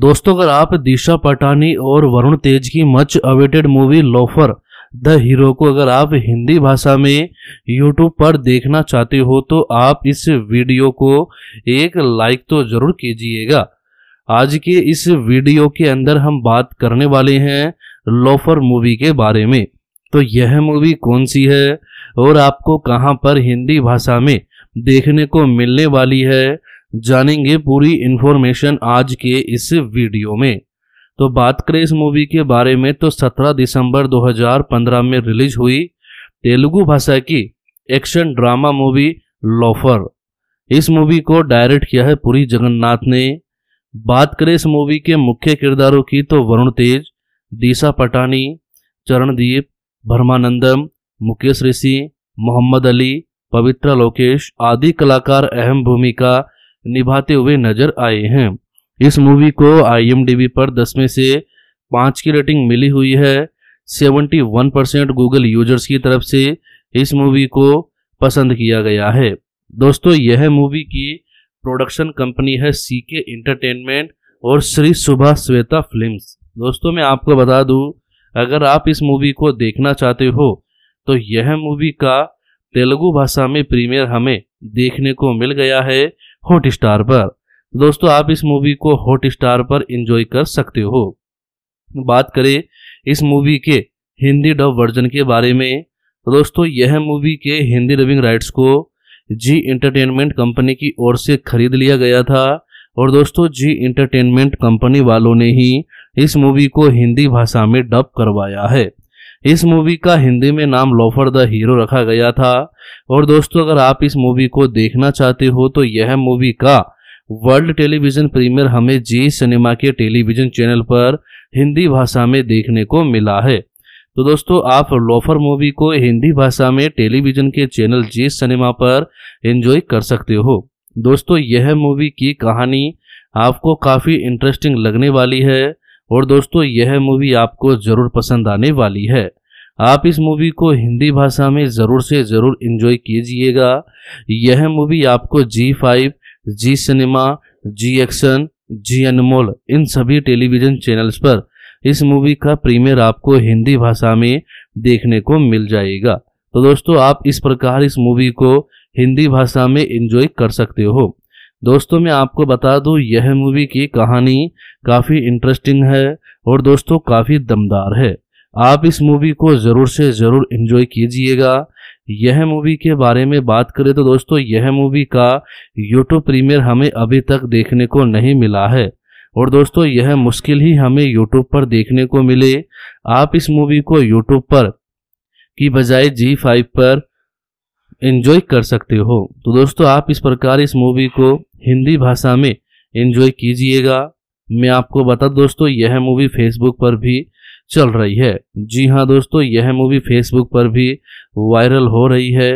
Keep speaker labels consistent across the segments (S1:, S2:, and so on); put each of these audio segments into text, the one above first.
S1: दोस्तों अगर आप दिशा
S2: पटानी और वरुण तेज की much awaited movie loafer the hero को अगर आप हिंदी भाषा में यूट्यूब पर देखना चाहते हो तो आप इस वीडियो को एक लाइक तो जरूर कीजिएगा आज के इस वीडियो के अंदर हम बात करने वाले हैं लोफर मूवी के बारे में तो यह मूवी कौन सी है और आपको कहाँ पर हिंदी भाषा में देखने को मिलने वाली है जानेंगे पूरी इन्फॉर्मेशन आज के इस वीडियो में तो बात करें इस मूवी के बारे में तो 17 दिसंबर 2015 में रिलीज हुई तेलुगु भाषा की एक्शन ड्रामा मूवी लॉफर इस मूवी को डायरेक्ट किया है पूरी जगन्नाथ ने बात करें इस मूवी के मुख्य किरदारों की तो वरुण तेज दिशा पटानी चरणदीप भरमानंदम मुकेश ऋषि मोहम्मद अली पवित्रा लोकेश आदि कलाकार अहम भूमिका निभाते हुए नजर आए हैं इस मूवी को आई पर दस में से पाँच की रेटिंग मिली हुई है 71 परसेंट गूगल यूजर्स की तरफ से इस मूवी को पसंद किया गया है दोस्तों यह मूवी की प्रोडक्शन कंपनी है सी के इंटरटेनमेंट और श्री सुबह श्वेता फिल्म्स दोस्तों मैं आपको बता दूं अगर आप इस मूवी को देखना चाहते हो तो यह मूवी का तेलुगु भाषा में प्रीमियर हमें देखने को मिल गया है हॉट स्टार पर दोस्तों आप इस मूवी को हॉट स्टार पर इंजॉय कर सकते हो बात करें इस मूवी के हिंदी डब वर्जन के बारे में तो दोस्तों यह मूवी के हिंदी डबिंग राइट्स को जी इंटरटेनमेंट कंपनी की ओर से खरीद लिया गया था और दोस्तों जी इंटरटेनमेंट कंपनी वालों ने ही इस मूवी को हिंदी भाषा में डब करवाया है इस मूवी का हिंदी में नाम लोफर द हीरो रखा गया था और दोस्तों अगर आप इस मूवी को देखना चाहते हो तो यह मूवी का वर्ल्ड टेलीविजन प्रीमियर हमें जी सिनेमा के टेलीविजन चैनल पर हिंदी भाषा में देखने को मिला है तो दोस्तों आप लोफर मूवी को हिंदी भाषा में टेलीविजन के चैनल जी सिनेमा पर एंजॉय कर सकते हो दोस्तों यह मूवी की कहानी आपको काफ़ी इंटरेस्टिंग लगने वाली है और दोस्तों यह मूवी आपको ज़रूर पसंद आने वाली है आप इस मूवी को हिंदी भाषा में ज़रूर से ज़रूर इन्जॉय कीजिएगा यह मूवी आपको Zee five Zee cinema Zee action Zee Anmol इन सभी टेलीविज़न चैनल्स पर इस मूवी का प्रीमियर आपको हिंदी भाषा में देखने को मिल जाएगा तो दोस्तों आप इस प्रकार इस मूवी को हिंदी भाषा में इन्जॉय कर सकते हो दोस्तों मैं आपको बता दूं यह मूवी की कहानी काफ़ी इंटरेस्टिंग है और दोस्तों काफ़ी दमदार है आप इस मूवी को ज़रूर से ज़रूर इन्जॉय कीजिएगा यह मूवी के बारे में बात करें तो दोस्तों यह मूवी का यूट्यूब प्रीमियर हमें अभी तक देखने को नहीं मिला है और दोस्तों यह मुश्किल ही हमें यूट्यूब पर देखने को मिले आप इस मूवी को यूट्यूब पर की बजाय जी फाइव पर इन्जॉय कर सकते हो तो दोस्तों आप इस प्रकार इस मूवी को हिंदी भाषा में एंजॉय कीजिएगा मैं आपको बता दोस्तों यह मूवी फेसबुक पर भी चल रही है जी हाँ दोस्तों यह मूवी फेसबुक पर भी वायरल हो रही है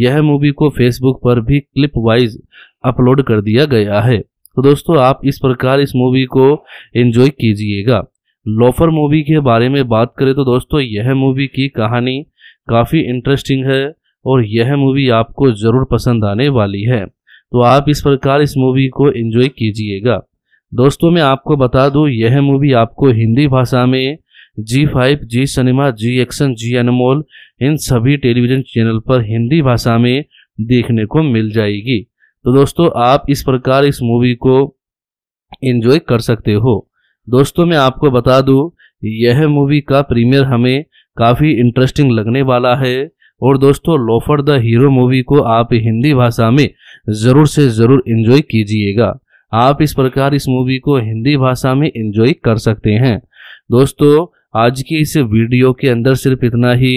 S2: यह मूवी को फेसबुक पर भी क्लिप वाइज अपलोड कर दिया गया है तो दोस्तों आप इस प्रकार इस मूवी को एंजॉय कीजिएगा लोफर मूवी के बारे में बात करें तो दोस्तों यह मूवी की कहानी काफ़ी इंटरेस्टिंग है और यह मूवी आपको ज़रूर पसंद आने वाली है तो आप इस प्रकार इस मूवी को एंजॉय कीजिएगा दोस्तों मैं आपको बता दूं यह मूवी आपको हिंदी भाषा में Zee five Zee cinema Zee action Zee Anmol इन सभी टेलीविजन चैनल पर हिंदी भाषा में देखने को मिल जाएगी तो दोस्तों आप इस प्रकार इस मूवी को एंजॉय कर सकते हो दोस्तों मैं आपको बता दूं यह मूवी का प्रीमियर हमें काफ़ी इंटरेस्टिंग लगने वाला है और दोस्तों लोफर द हीरो मूवी को आप हिंदी भाषा में ज़रूर से ज़रूर इंजॉय कीजिएगा आप इस प्रकार इस मूवी को हिंदी भाषा में इन्जॉय कर सकते हैं दोस्तों आज की इस वीडियो के अंदर सिर्फ इतना ही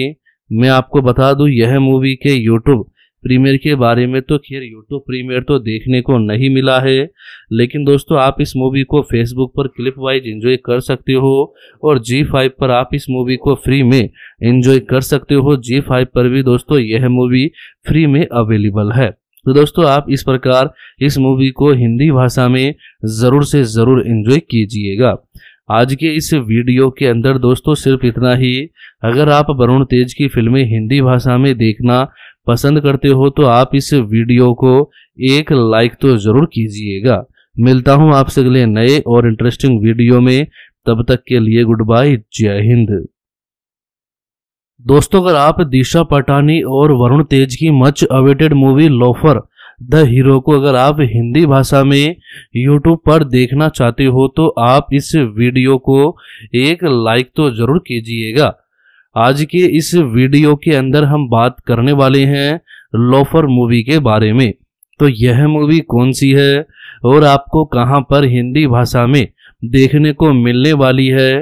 S2: मैं आपको बता दूं यह मूवी के यूट्यूब प्रीमियर के बारे में तो खैर यूट्यूब प्रीमियर तो देखने को नहीं मिला है लेकिन दोस्तों आप इस मूवी को फेसबुक पर क्लिप वाइज इंजॉय कर सकते हो और जी फाइव पर आप इस मूवी को फ्री में इंजॉय कर सकते हो जी फाइव पर भी दोस्तों यह मूवी फ्री में अवेलेबल है तो दोस्तों आप इस प्रकार इस मूवी को हिंदी भाषा में ज़रूर से ज़रूर इन्जॉय कीजिएगा आज के इस वीडियो के अंदर दोस्तों सिर्फ इतना ही अगर आप वरुण तेज की फिल्में हिंदी भाषा में देखना पसंद करते हो तो आप इस वीडियो को एक लाइक तो ज़रूर कीजिएगा मिलता हूँ आपसे अगले नए और इंटरेस्टिंग वीडियो में तब तक के लिए गुड बाय जय हिंद दोस्तों अगर आप दिशा पटानी और वरुण तेज की much awaited movie loafer the hero को अगर आप हिंदी भाषा में यूट्यूब पर देखना चाहते हो तो आप इस वीडियो को एक लाइक तो जरूर कीजिएगा आज के इस वीडियो के अंदर हम बात करने वाले हैं लोफर मूवी के बारे में तो यह मूवी कौन सी है और आपको कहाँ पर हिंदी भाषा में देखने को मिलने वाली है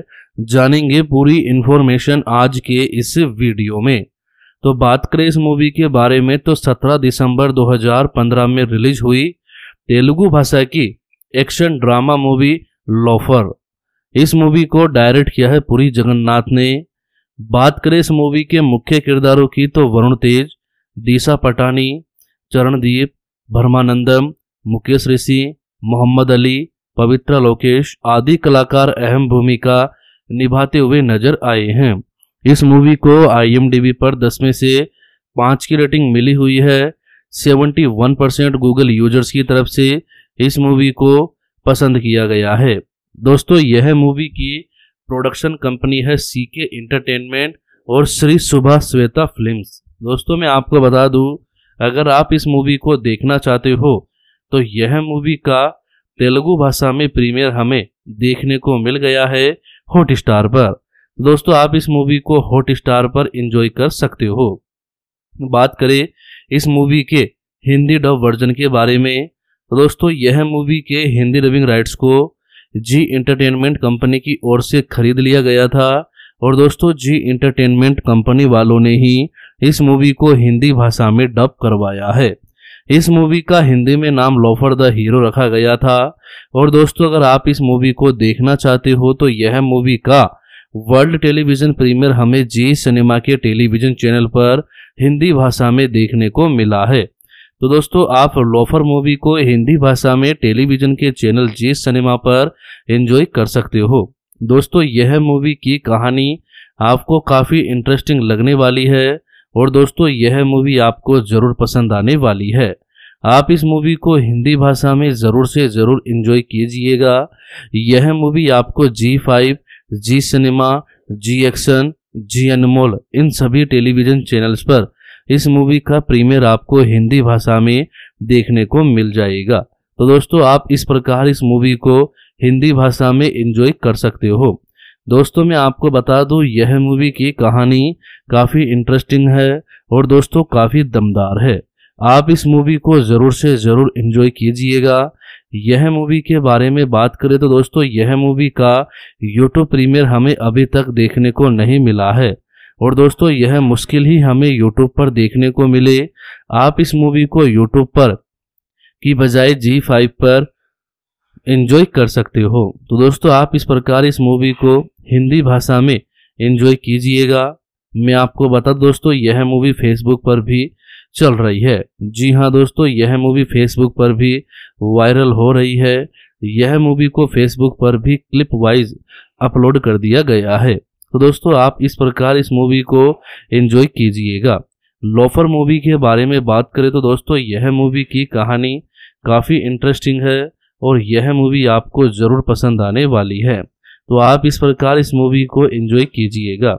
S2: जानेंगे पूरी इन्फॉर्मेशन आज के इस वीडियो में तो बात करें इस मूवी के बारे में तो 17 दिसंबर 2015 में रिलीज हुई तेलुगु भाषा की एक्शन ड्रामा मूवी लॉफर इस मूवी को डायरेक्ट किया है पूरी जगन्नाथ ने बात करें इस मूवी के मुख्य किरदारों की तो वरुण तेज दिशा पटानी चरणदीप भरमानंदम मुकेश ऋषि मोहम्मद अली पवित्रा लोकेश आदि कलाकार अहम भूमिका निभाते हुए नजर आए हैं इस मूवी को आई पर दस में से पाँच की रेटिंग मिली हुई है 71 परसेंट गूगल यूजर्स की तरफ से इस मूवी को पसंद किया गया है दोस्तों यह मूवी की प्रोडक्शन कंपनी है सी के इंटरटेनमेंट और श्री सुबह श्वेता फिल्म्स दोस्तों मैं आपको बता दूं अगर आप इस मूवी को देखना चाहते हो तो यह मूवी का तेलुगु भाषा में प्रीमियर हमें देखने को मिल गया है हॉट स्टार पर दोस्तों आप इस मूवी को हॉट स्टार पर इंजॉय कर सकते हो बात करें इस मूवी के हिंदी डब वर्जन के बारे में तो दोस्तों यह मूवी के हिंदी डबिंग राइट्स को जी इंटरटेनमेंट कंपनी की ओर से खरीद लिया गया था और दोस्तों जी इंटरटेनमेंट कंपनी वालों ने ही इस मूवी को हिंदी भाषा में डब करवाया है इस मूवी का हिंदी में नाम लोफर द हीरो रखा गया था और दोस्तों अगर आप इस मूवी को देखना चाहते हो तो यह मूवी का वर्ल्ड टेलीविजन प्रीमियर हमें जी सिनेमा के टेलीविजन चैनल पर हिंदी भाषा में देखने को मिला है तो दोस्तों आप लोफर मूवी को हिंदी भाषा में टेलीविजन के चैनल जी सिनेमा पर एंजॉय कर सकते हो दोस्तों यह मूवी की कहानी आपको काफ़ी इंटरेस्टिंग लगने वाली है और दोस्तों यह मूवी आपको ज़रूर पसंद आने वाली है आप इस मूवी को हिंदी भाषा में ज़रूर से ज़रूर इन्जॉय कीजिएगा यह मूवी आपको Zee five Zee cinema Zee action Zee Anmol इन सभी टेलीविज़न चैनल्स पर इस मूवी का प्रीमियर आपको हिंदी भाषा में देखने को मिल जाएगा तो दोस्तों आप इस प्रकार इस मूवी को हिंदी भाषा में इन्जॉय कर सकते हो दोस्तों मैं आपको बता दूं यह मूवी की कहानी काफ़ी इंटरेस्टिंग है और दोस्तों काफ़ी दमदार है आप इस मूवी को ज़रूर से ज़रूर इन्जॉय कीजिएगा यह मूवी के बारे में बात करें तो दोस्तों यह मूवी का यूट्यूब प्रीमियर हमें अभी तक देखने को नहीं मिला है और दोस्तों यह मुश्किल ही हमें यूट्यूब पर देखने को मिले आप इस मूवी को यूट्यूब पर की बजाय जी फाइव पर एंजॉय कर सकते हो तो दोस्तों आप इस प्रकार इस मूवी को हिंदी भाषा में एंजॉय कीजिएगा मैं आपको बता दोस्तों यह मूवी फेसबुक पर भी चल रही है जी हाँ दोस्तों यह मूवी फेसबुक पर भी वायरल हो रही है यह मूवी को फेसबुक पर भी क्लिप वाइज अपलोड कर दिया गया है तो दोस्तों आप इस प्रकार इस मूवी को एंजॉय कीजिएगा लोफर मूवी के बारे में बात करें तो दोस्तों यह मूवी की कहानी काफ़ी इंटरेस्टिंग है और यह मूवी आपको ज़रूर पसंद आने वाली है तो आप इस प्रकार इस मूवी को एंजॉय कीजिएगा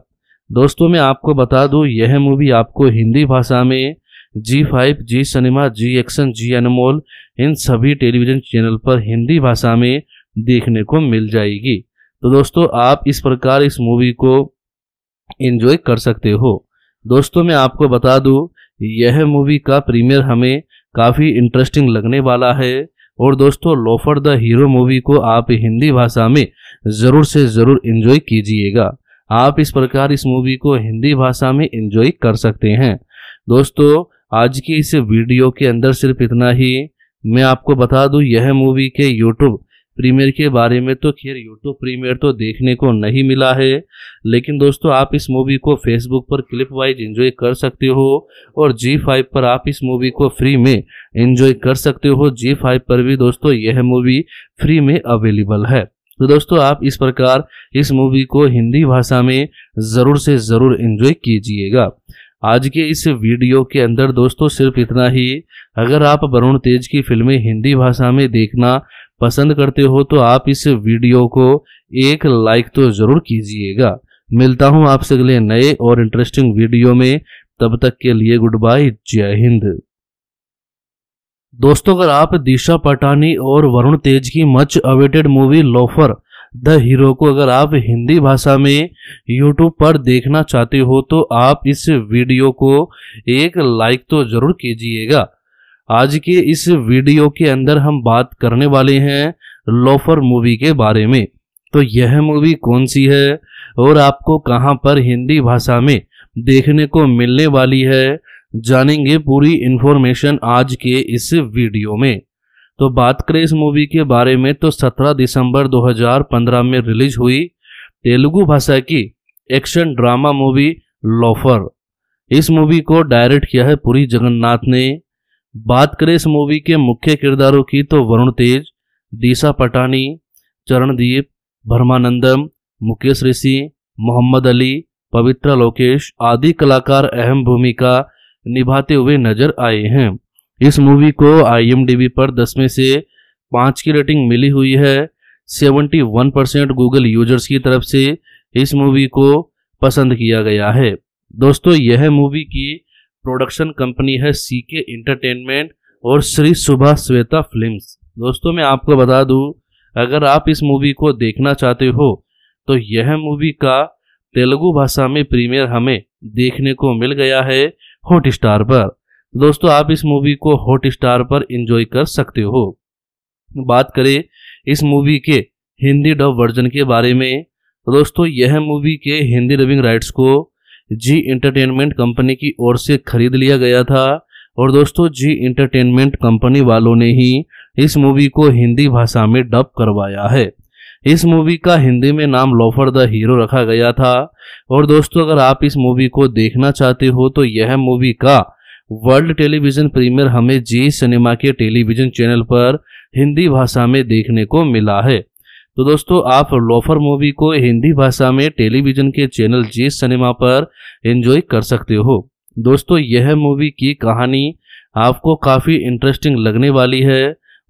S2: दोस्तों मैं आपको बता दूं यह मूवी आपको हिंदी भाषा में Zee five Zee cinema Zee action Zee Anmol इन सभी टेलीविज़न चैनल पर हिंदी भाषा में देखने को मिल जाएगी तो दोस्तों आप इस प्रकार इस मूवी को एंजॉय कर सकते हो दोस्तों मैं आपको बता दूं यह मूवी का प्रीमियर हमें काफ़ी इंटरेस्टिंग लगने वाला है और दोस्तों लोफर द हीरो मूवी को आप हिंदी भाषा में ज़रूर से ज़रूर इन्जॉय कीजिएगा आप इस प्रकार इस मूवी को हिंदी भाषा में इन्जॉय कर सकते हैं दोस्तों आज की इस वीडियो के अंदर सिर्फ इतना ही मैं आपको बता दूं यह मूवी के यूट्यूब प्रीमियर के बारे में तो खैर यूट्यूब प्रीमियर तो देखने को नहीं मिला है लेकिन दोस्तों आप इस मूवी को फेसबुक पर क्लिप वाइज एंजॉय कर सकते हो और जी फाइव पर आप इस मूवी को फ्री में एंजॉय कर सकते हो जी फाइव पर भी दोस्तों यह मूवी फ्री में अवेलेबल है तो दोस्तों आप इस प्रकार इस मूवी को हिंदी भाषा में ज़रूर से ज़रूर इन्जॉय कीजिएगा आज के इस वीडियो के अंदर दोस्तों सिर्फ इतना ही अगर आप वरुण तेज की फिल्में हिंदी भाषा में देखना पसंद करते हो तो आप इस वीडियो को एक लाइक तो ज़रूर कीजिएगा मिलता हूँ आपसे अगले नए और इंटरेस्टिंग वीडियो में तब तक के लिए गुड बाय जय हिंद दोस्तों अगर आप दिशा पटानी और वरुण तेज की much awaited movie loafer the hero को अगर आप हिंदी भाषा में यूट्यूब पर देखना चाहते हो तो आप इस वीडियो को एक लाइक तो ज़रूर कीजिएगा आज के इस वीडियो के अंदर हम बात करने वाले हैं लोफर मूवी के बारे में तो यह मूवी कौन सी है और आपको कहां पर हिंदी भाषा में देखने को मिलने वाली है जानेंगे पूरी इन्फॉर्मेशन आज के इस वीडियो में तो बात करें इस मूवी के बारे में तो 17 दिसंबर 2015 में रिलीज हुई तेलुगु भाषा की एक्शन ड्रामा मूवी लोफर इस मूवी को डायरेक्ट किया है पूरी जगन्नाथ ने बात करें इस मूवी के मुख्य किरदारों की तो वरुण तेज दिशा पटानी चरणदीप भरमानंदम मुकेश ऋषि मोहम्मद अली पवित्रा लोकेश आदि कलाकार अहम भूमिका निभाते हुए नजर आए हैं इस मूवी को आईएमडीबी पर दसवें में से पाँच की रेटिंग मिली हुई है 71 परसेंट गूगल यूजर्स की तरफ से इस मूवी को पसंद किया गया है दोस्तों यह मूवी की प्रोडक्शन कंपनी है सी के इंटरटेनमेंट और श्री सुभाष श्वेता फिल्म दोस्तों मैं आपको बता दूं अगर आप इस मूवी को देखना चाहते हो तो यह मूवी का तेलुगु भाषा में प्रीमियर हमें देखने को मिल गया है हॉट स्टार पर दोस्तों आप इस मूवी को हॉट स्टार पर एंजॉय कर सकते हो बात करें इस मूवी के हिंदी डब वर्जन के बारे में तो दोस्तों यह मूवी के हिंदी डबिंग राइट्स को जी इंटरटेनमेंट कंपनी की ओर से खरीद लिया गया था और दोस्तों जी इंटरटेनमेंट कंपनी वालों ने ही इस मूवी को हिंदी भाषा में डब करवाया है इस मूवी का हिंदी में नाम लोफर द हीरो रखा गया था और दोस्तों अगर आप इस मूवी को देखना चाहते हो तो यह मूवी का वर्ल्ड टेलीविजन प्रीमियर हमें जी सिनेमा के टेलीविजन चैनल पर हिंदी भाषा में देखने को मिला है तो दोस्तों आप लोफर मूवी को हिंदी भाषा में टेलीविजन के चैनल जी सिनेमा पर एंजॉय कर सकते हो दोस्तों यह मूवी की कहानी आपको काफ़ी इंटरेस्टिंग लगने वाली है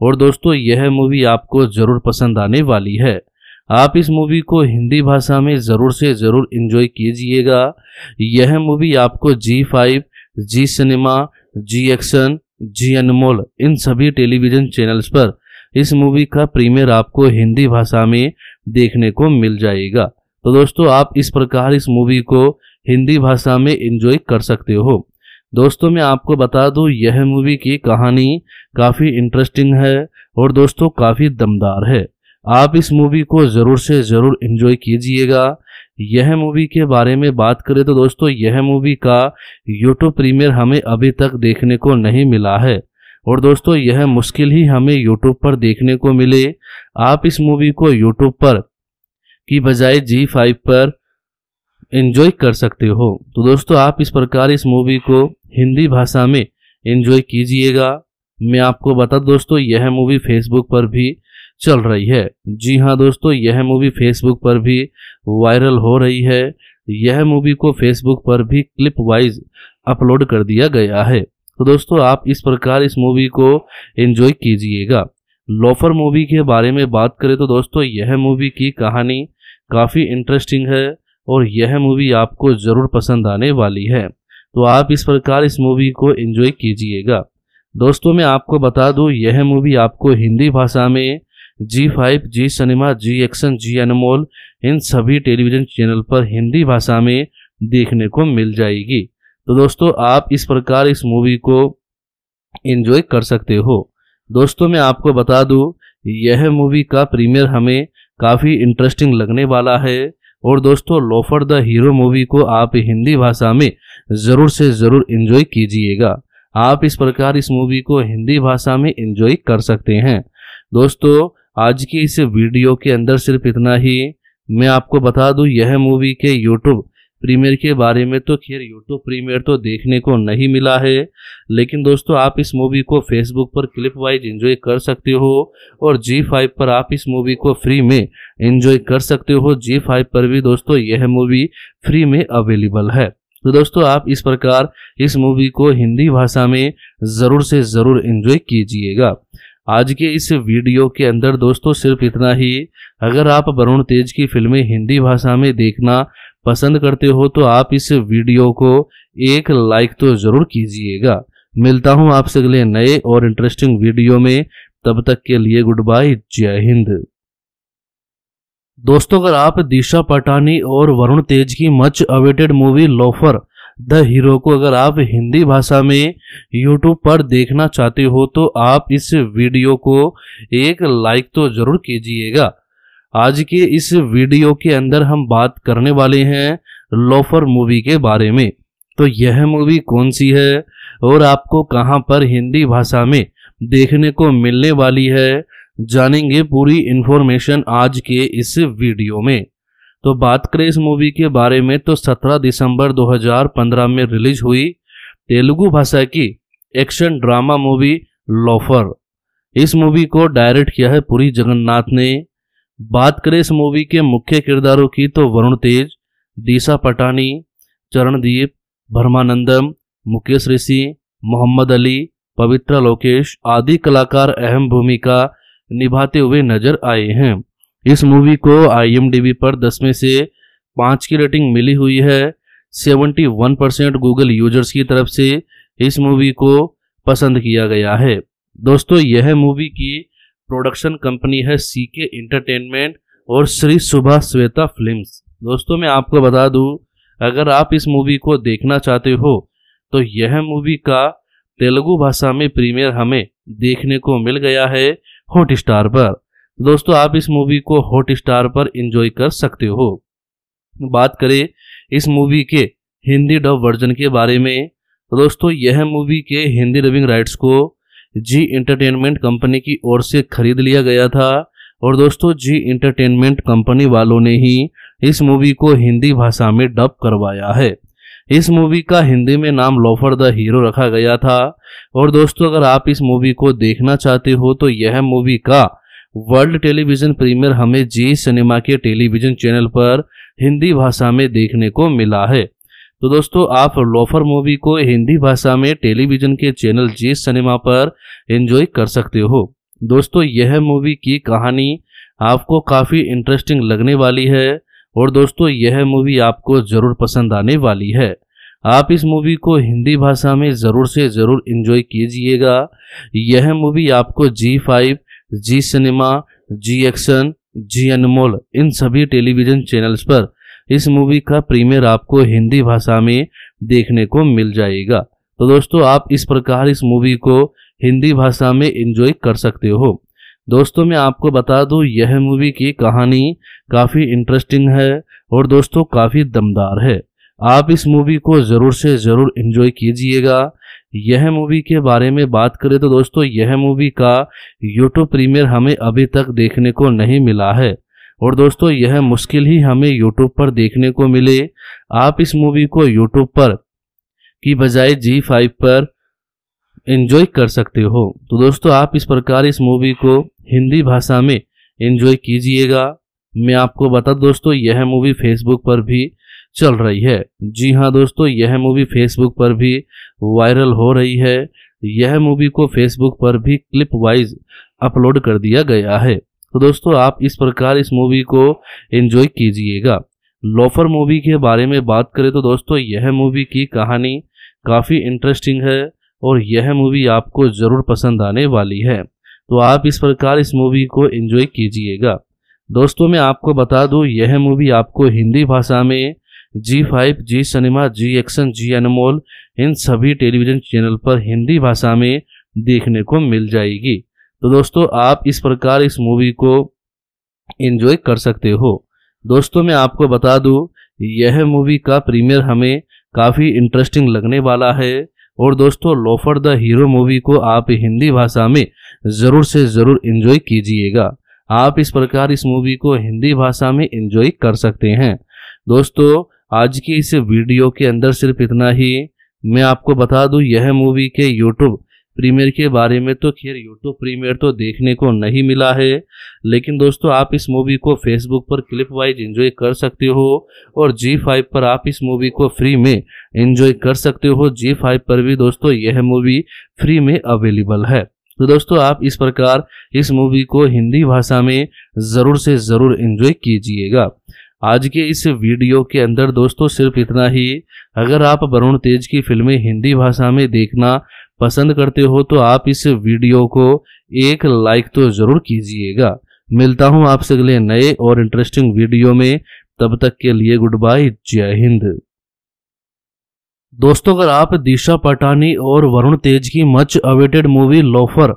S2: और दोस्तों यह मूवी आपको ज़रूर पसंद आने वाली है आप इस मूवी को हिंदी भाषा में ज़रूर से ज़रूर इन्जॉय कीजिएगा यह मूवी आपको Zee five Zee cinema Zee action Zee Anmol इन सभी टेलीविज़न चैनल्स पर इस मूवी का प्रीमियर आपको हिंदी भाषा में देखने को मिल जाएगा तो दोस्तों आप इस प्रकार इस मूवी को हिंदी भाषा में एंजॉय कर सकते हो दोस्तों मैं आपको बता दूं यह मूवी की कहानी काफ़ी इंटरेस्टिंग है और दोस्तों काफ़ी दमदार है आप इस मूवी को ज़रूर से ज़रूर इन्जॉय कीजिएगा यह मूवी के बारे में बात करें तो दोस्तों यह मूवी का यूट्यूब प्रीमियर हमें अभी तक देखने को नहीं मिला है और दोस्तों यह मुश्किल ही हमें यूट्यूब पर देखने को मिले आप इस मूवी को YouTube पर की बजाय जी फाइव पर इन्जॉय कर सकते हो तो दोस्तों आप इस प्रकार इस मूवी को हिंदी भाषा में इन्जॉय कीजिएगा मैं आपको बता दोस्तों यह मूवी फेसबुक पर भी चल रही है जी हाँ दोस्तों यह मूवी फेसबुक पर भी वायरल हो रही है यह मूवी को फेसबुक पर भी क्लिप वाइज अपलोड कर दिया गया है तो दोस्तों आप इस प्रकार इस मूवी को एंजॉय कीजिएगा लोफर मूवी के बारे में बात करें तो दोस्तों यह मूवी की कहानी काफ़ी इंटरेस्टिंग है और यह मूवी आपको ज़रूर पसंद आने वाली है तो आप इस प्रकार इस मूवी को एंजॉय कीजिएगा दोस्तों मैं आपको बता दूं यह मूवी आपको हिंदी भाषा में Zee five Zee cinema Zee action Zee Anmol इन सभी टेलीविज़न चैनल पर हिंदी भाषा में देखने को मिल जाएगी तो दोस्तों आप इस प्रकार इस मूवी को इन्जॉय कर सकते हो दोस्तों मैं आपको बता दूँ यह मूवी का प्रीमियर हमें काफ़ी इंटरेस्टिंग लगने वाला है और दोस्तों लोफर द हीरो मूवी को आप हिंदी भाषा में ज़रूर से ज़रूर इन्जॉय कीजिएगा आप इस प्रकार इस मूवी को हिंदी भाषा में इन्जॉय कर सकते हैं दोस्तों आज की इस वीडियो के अंदर सिर्फ इतना ही मैं आपको बता दूं यह मूवी के यूट्यूब प्रीमियर के बारे में तो खैर यूट्यूब प्रीमियर तो देखने को नहीं मिला है लेकिन दोस्तों आप इस मूवी को फेसबुक पर क्लिप वाइज एंजॉय कर सकते हो और जी फाइव पर आप इस मूवी को फ्री में एंजॉय कर सकते हो जी फाइव पर भी दोस्तों यह मूवी फ्री में अवेलेबल है तो दोस्तों आप इस प्रकार इस मूवी को हिंदी भाषा में ज़रूर से ज़रूर इंजॉय कीजिएगा आज के इस वीडियो के अंदर दोस्तों सिर्फ इतना ही अगर आप वरुण तेज की फिल्में हिंदी भाषा में देखना पसंद करते हो तो आप इस वीडियो को एक लाइक तो जरूर कीजिएगा मिलता हूँ आपसे अगले नए और इंटरेस्टिंग वीडियो में तब तक के लिए गुड बाय जय हिंद दोस्तों अगर आप दिशा पटानी और वरुण तेज की much awaited movie loafer the hero को अगर आप हिंदी भाषा में YouTube पर देखना चाहते हो तो आप इस वीडियो को एक लाइक तो जरूर कीजिएगा आज के इस वीडियो के अंदर हम बात करने वाले हैं लोफर मूवी के बारे में तो यह मूवी कौन सी है और आपको कहां पर हिंदी भाषा में देखने को मिलने वाली है जानेंगे पूरी इन्फॉर्मेशन आज के इस वीडियो में तो बात करें इस मूवी के बारे में तो 17 दिसंबर 2015 में रिलीज हुई तेलुगु भाषा की एक्शन ड्रामा मूवी लोफर इस मूवी को डायरेक्ट किया है पुरी जगन्नाथ ने बात करें इस मूवी के मुख्य किरदारों की तो वरुण तेज दिशा पटानी चरणदीप भरमानंदम मुकेश ऋषि मोहम्मद अली पवित्रा लोकेश आदि कलाकार अहम भूमिका निभाते हुए नजर आए हैं इस मूवी को आई पर दस में से पाँच की रेटिंग मिली हुई है 71 परसेंट गूगल यूजर्स की तरफ से इस मूवी को पसंद किया गया है दोस्तों यह मूवी की प्रोडक्शन कंपनी है सी के इंटरटेनमेंट और श्री सुभा श्वेता फिल्म दोस्तों मैं आपको बता दूं अगर आप इस मूवी को देखना चाहते हो तो यह मूवी का तेलुगु भाषा में प्रीमियर हमें देखने को मिल गया है
S3: हॉट स्टार पर
S2: दोस्तों आप इस मूवी को हॉट स्टार पर इंजॉय कर सकते हो बात करें इस मूवी के हिंदी डब वर्जन के बारे में तो दोस्तों यह मूवी के हिंदी डबिंग राइट्स को जी इंटरटेनमेंट कंपनी की ओर से खरीद लिया गया था और दोस्तों जी इंटरटेनमेंट कंपनी वालों ने ही इस मूवी को हिंदी भाषा में डब करवाया है इस मूवी का हिंदी में नाम लोफर द हीरो रखा गया था और दोस्तों अगर आप इस मूवी को देखना चाहते हो तो यह मूवी का वर्ल्ड टेलीविजन प्रीमियर हमें जी सिनेमा के टेलीविजन चैनल पर हिंदी भाषा में देखने को मिला है तो दोस्तों आप लोफर मूवी को हिंदी भाषा में टेलीविजन के चैनल जी सिनेमा पर एंजॉय कर सकते हो दोस्तों यह मूवी की कहानी आपको काफ़ी इंटरेस्टिंग लगने वाली है और दोस्तों यह मूवी आपको ज़रूर पसंद आने वाली है आप इस मूवी को हिंदी भाषा में ज़रूर से ज़रूर इन्जॉय कीजिएगा यह मूवी आपको Zee five Zee cinema Zee action Zee Anmol इन सभी टेलीविज़न चैनल्स पर इस मूवी का प्रीमियर आपको हिंदी भाषा में देखने को मिल जाएगा तो दोस्तों आप इस प्रकार इस मूवी को हिंदी भाषा में एंजॉय कर सकते हो दोस्तों मैं आपको बता दूं यह मूवी की कहानी काफ़ी इंटरेस्टिंग है और दोस्तों काफ़ी दमदार है आप इस मूवी को ज़रूर से ज़रूर इन्जॉय कीजिएगा यह मूवी के बारे में बात करें तो दोस्तों यह मूवी का यूट्यूब प्रीमियर हमें अभी तक देखने को नहीं मिला है और दोस्तों यह मुश्किल ही हमें यूट्यूब पर देखने को मिले आप इस मूवी को यूट्यूब पर की बजाय जी फाइव पर इंजॉय कर सकते हो तो दोस्तों आप इस प्रकार इस मूवी को हिंदी भाषा में इन्जॉय कीजिएगा मैं आपको बता दोस्तों यह मूवी फेसबुक पर भी चल रही है जी हाँ दोस्तों यह मूवी फेसबुक पर भी वायरल हो रही है यह मूवी को फेसबुक पर भी क्लिप वाइज अपलोड कर दिया गया है तो दोस्तों आप इस प्रकार इस मूवी को एंजॉय कीजिएगा लोफर मूवी के बारे में बात करें तो दोस्तों यह मूवी की कहानी काफ़ी इंटरेस्टिंग है और यह मूवी आपको ज़रूर पसंद आने वाली है तो आप इस प्रकार इस मूवी को एंजॉय कीजिएगा दोस्तों मैं आपको बता दूं यह मूवी आपको हिंदी भाषा में Zee five Zee cinema Zee action Zee Anmol इन सभी टेलीविज़न चैनल पर हिंदी भाषा में देखने को मिल जाएगी तो दोस्तों आप इस प्रकार इस मूवी को इन्जॉय कर सकते हो दोस्तों मैं आपको बता दूँ यह मूवी का प्रीमियर हमें काफ़ी इंटरेस्टिंग लगने वाला है और दोस्तों लोफर द हीरो मूवी को आप हिंदी भाषा में ज़रूर से ज़रूर इन्जॉय कीजिएगा आप इस प्रकार इस मूवी को हिंदी भाषा में इन्जॉय कर सकते हैं दोस्तों आज की इस वीडियो के अंदर सिर्फ इतना ही मैं आपको बता दूं यह मूवी के यूट्यूब प्रीमियर के बारे में तो खैर यूट्यूब प्रीमियर तो देखने को नहीं मिला है लेकिन दोस्तों आप इस मूवी को फेसबुक पर क्लिप वाइज एंजॉय कर सकते हो और जी फाइव पर आप इस मूवी को फ्री में एंजॉय कर सकते हो जी फाइव पर भी दोस्तों यह मूवी फ्री में अवेलेबल है तो दोस्तों आप इस प्रकार इस मूवी को हिंदी भाषा में ज़रूर से ज़रूर इंजॉय कीजिएगा आज के इस वीडियो के अंदर दोस्तों सिर्फ इतना ही अगर आप वरुण तेज की फिल्में हिंदी भाषा में देखना पसंद करते हो तो आप इस वीडियो को एक लाइक तो ज़रूर कीजिएगा मिलता हूँ आपसे अगले नए और इंटरेस्टिंग वीडियो में तब तक के लिए गुड बाय जय हिंद दोस्तों अगर आप दिशा पटानी और वरुण तेज की much awaited movie loafer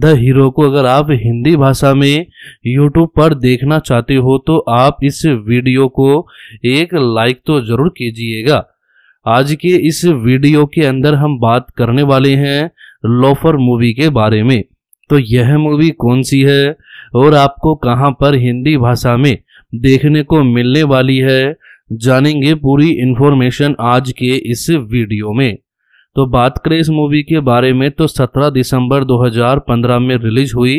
S2: the hero को अगर आप हिंदी भाषा में यूट्यूब पर देखना चाहते हो तो आप इस वीडियो को एक लाइक तो ज़रूर कीजिएगा आज के इस वीडियो के अंदर हम बात करने वाले हैं लोफर मूवी के बारे में तो यह मूवी कौन सी है और आपको कहां पर हिंदी भाषा में देखने को मिलने वाली है जानेंगे पूरी इन्फॉर्मेशन आज के इस वीडियो में तो बात करें इस मूवी के बारे में तो 17 दिसंबर 2015 में रिलीज हुई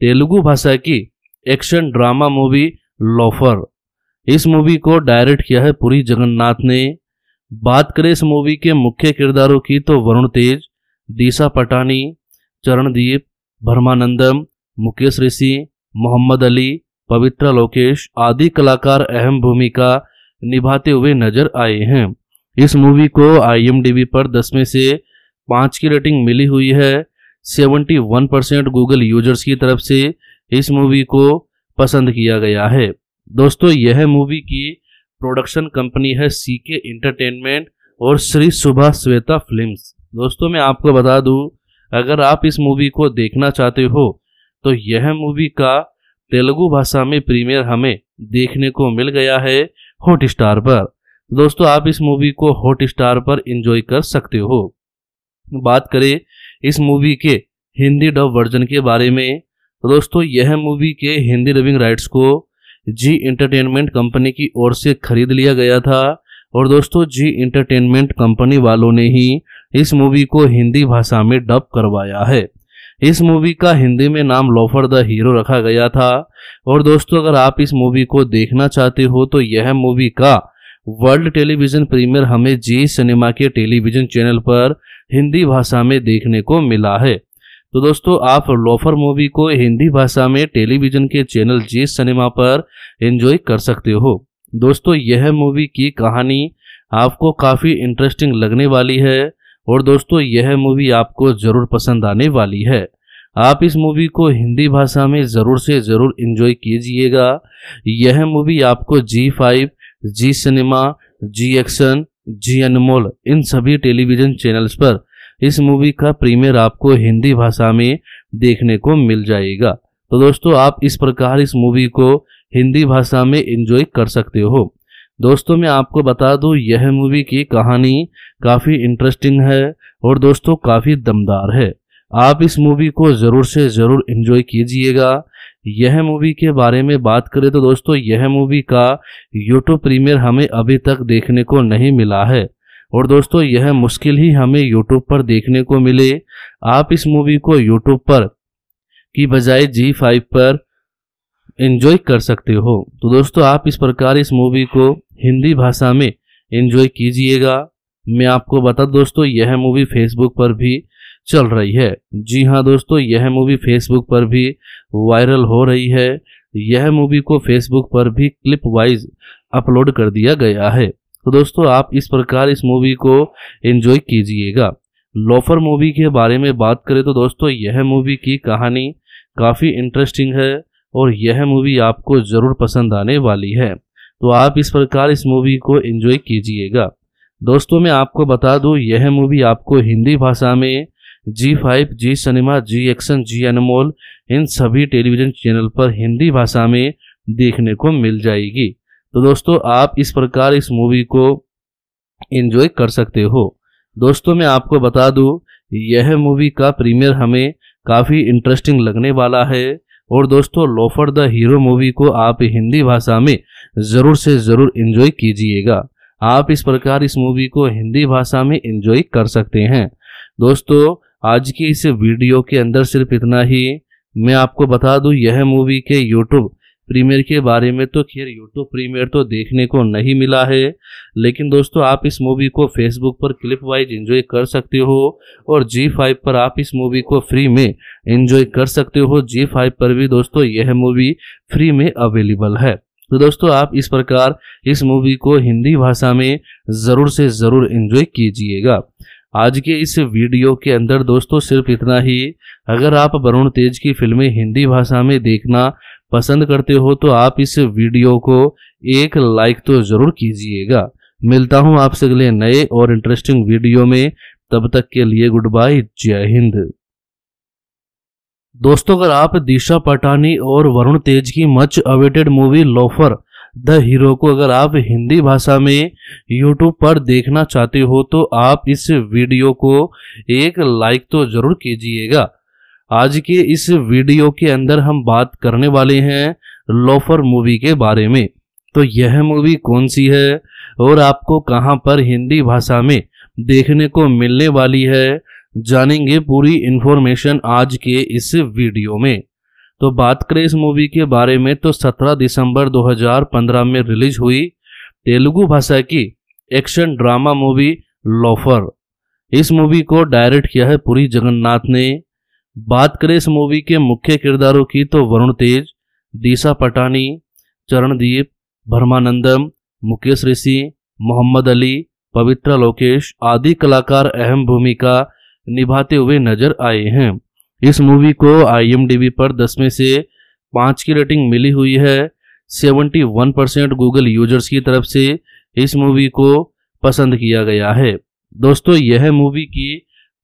S2: तेलुगु भाषा की एक्शन ड्रामा मूवी लोफर इस मूवी को डायरेक्ट किया है पुरी जगन्नाथ ने बात करें इस मूवी के मुख्य किरदारों की तो वरुण तेज दीसा पटानी चरणदीप भरमानंदम मुकेश ऋषि मोहम्मद अली पवित्रा लोकेश आदि कलाकार अहम भूमिका निभाते हुए नजर आए हैं इस मूवी को आईएमडीबी पर दसवें में से पाँच की रेटिंग मिली हुई है 71 परसेंट गूगल यूजर्स की तरफ से इस मूवी को पसंद किया गया है दोस्तों यह मूवी की प्रोडक्शन कंपनी है सी के इंटरटेनमेंट और श्री सुभाष श्वेता फिल्म दोस्तों मैं आपको बता दूं अगर आप इस मूवी को देखना चाहते हो तो यह मूवी का तेलुगु भाषा में प्रीमियर हमें देखने को मिल गया है हॉट स्टार पर दोस्तों आप इस मूवी को हॉट स्टार पर एंजॉय कर सकते हो बात करें इस मूवी के हिंदी डब वर्जन के बारे में तो दोस्तों यह मूवी के हिंदी डबिंग राइट्स को जी इंटरटेनमेंट कंपनी की ओर से खरीद लिया गया था और दोस्तों जी इंटरटेनमेंट कंपनी वालों ने ही इस मूवी को हिंदी भाषा में डब करवाया है इस मूवी का हिंदी में नाम लोफर द हीरो रखा गया था और दोस्तों अगर आप इस मूवी को देखना चाहते हो तो यह मूवी का वर्ल्ड टेलीविजन प्रीमियर हमें जी सिनेमा के टेलीविजन चैनल पर हिंदी भाषा में देखने को मिला है तो दोस्तों आप लोफर मूवी को हिंदी भाषा में टेलीविजन के चैनल जी सिनेमा पर एंजॉय कर सकते हो दोस्तों यह मूवी की कहानी आपको काफ़ी इंटरेस्टिंग लगने वाली है और दोस्तों यह मूवी आपको ज़रूर पसंद आने वाली है आप इस मूवी को हिंदी भाषा में ज़रूर से ज़रूर इन्जॉय कीजिएगा यह मूवी आपको Zee five Zee cinema Zee action Zee Anmol इन सभी टेलीविज़न चैनल्स पर इस मूवी का प्रीमियर आपको हिंदी भाषा में देखने को मिल जाएगा तो दोस्तों आप इस प्रकार इस मूवी को हिंदी भाषा में एंजॉय कर सकते हो दोस्तों मैं आपको बता दूं यह मूवी की कहानी काफ़ी इंटरेस्टिंग है और दोस्तों काफ़ी दमदार है आप इस मूवी को ज़रूर से ज़रूर इन्जॉय कीजिएगा यह मूवी के बारे में बात करें तो दोस्तों यह मूवी का यूट्यूब प्रीमियर हमें अभी तक देखने को नहीं मिला है और दोस्तों यह मुश्किल ही हमें यूट्यूब पर देखने को मिले आप इस मूवी को YouTube पर की बजाय जी फाइव पर इन्जॉय कर सकते हो तो दोस्तों आप इस प्रकार इस मूवी को हिंदी भाषा में इन्जॉय कीजिएगा मैं आपको बता दोस्तों यह मूवी फेसबुक पर भी चल रही है जी हाँ दोस्तों यह मूवी फेसबुक पर भी वायरल हो रही है यह मूवी को फेसबुक पर भी क्लिप वाइज अपलोड कर दिया गया है तो दोस्तों आप इस प्रकार इस मूवी को एंजॉय कीजिएगा लोफर मूवी के बारे में बात करें तो दोस्तों यह मूवी की कहानी काफ़ी इंटरेस्टिंग है और यह मूवी आपको ज़रूर पसंद आने वाली है तो आप इस प्रकार इस मूवी को एंजॉय कीजिएगा दोस्तों मैं आपको बता दूं यह मूवी आपको हिंदी भाषा में Zee five Zee cinema Zee action Zee Anmol इन सभी टेलीविज़न चैनल पर हिंदी भाषा में देखने को मिल जाएगी तो दोस्तों आप इस प्रकार इस मूवी को इन्जॉय कर सकते हो दोस्तों मैं आपको बता दूँ यह मूवी का प्रीमियर हमें काफ़ी इंटरेस्टिंग लगने वाला है और दोस्तों लोफर द हीरो मूवी को आप हिंदी भाषा में ज़रूर से ज़रूर इन्जॉय कीजिएगा आप इस प्रकार इस मूवी को हिंदी भाषा में इन्जॉय कर सकते हैं दोस्तों आज की इस वीडियो के अंदर सिर्फ इतना ही मैं आपको बता दूं यह मूवी के यूट्यूब प्रीमियर के बारे में तो खैर यूट्यूब प्रीमियर तो देखने को नहीं मिला है लेकिन दोस्तों आप इस मूवी को फेसबुक पर क्लिप वाइज एंजॉय कर सकते हो और जी फाइव पर आप इस मूवी को फ्री में एंजॉय कर सकते हो जी फाइव पर भी दोस्तों यह मूवी फ्री में अवेलेबल है तो दोस्तों आप इस प्रकार इस मूवी को हिंदी भाषा में ज़रूर से ज़रूर इंजॉय कीजिएगा आज के इस वीडियो के अंदर दोस्तों सिर्फ इतना ही अगर आप वरुण तेज की फिल्में हिंदी भाषा में देखना पसंद करते हो तो आप इस वीडियो को एक लाइक तो जरूर कीजिएगा मिलता हूँ आपसे अगले नए और इंटरेस्टिंग वीडियो में तब तक के लिए गुड बाय जय हिंद दोस्तों अगर आप दिशा पटानी और वरुण तेज की much awaited movie loafer the hero को अगर आप हिंदी भाषा में YouTube पर देखना चाहते हो तो आप इस वीडियो को एक लाइक तो जरूर कीजिएगा आज के इस वीडियो के अंदर हम बात करने वाले हैं लोफर मूवी के बारे में तो यह मूवी कौन सी है और आपको कहां पर हिंदी भाषा में देखने को मिलने वाली है जानेंगे पूरी इन्फॉर्मेशन आज के इस वीडियो में तो बात करें इस मूवी के बारे में तो 17 दिसंबर 2015 में रिलीज हुई तेलुगु भाषा की एक्शन ड्रामा मूवी लोफर इस मूवी को डायरेक्ट किया है पुरी जगन्नाथ ने बात करें इस मूवी के मुख्य किरदारों की तो वरुण तेज दीसा पटानी चरणदीप भरमानंदम मुकेश ऋषि मोहम्मद अली पवित्रा लोकेश आदि कलाकार अहम भूमिका निभाते हुए नजर आए हैं इस मूवी को आई पर दस में से पाँच की रेटिंग मिली हुई है 71 परसेंट गूगल यूजर्स की तरफ से इस मूवी को पसंद किया गया है दोस्तों यह मूवी की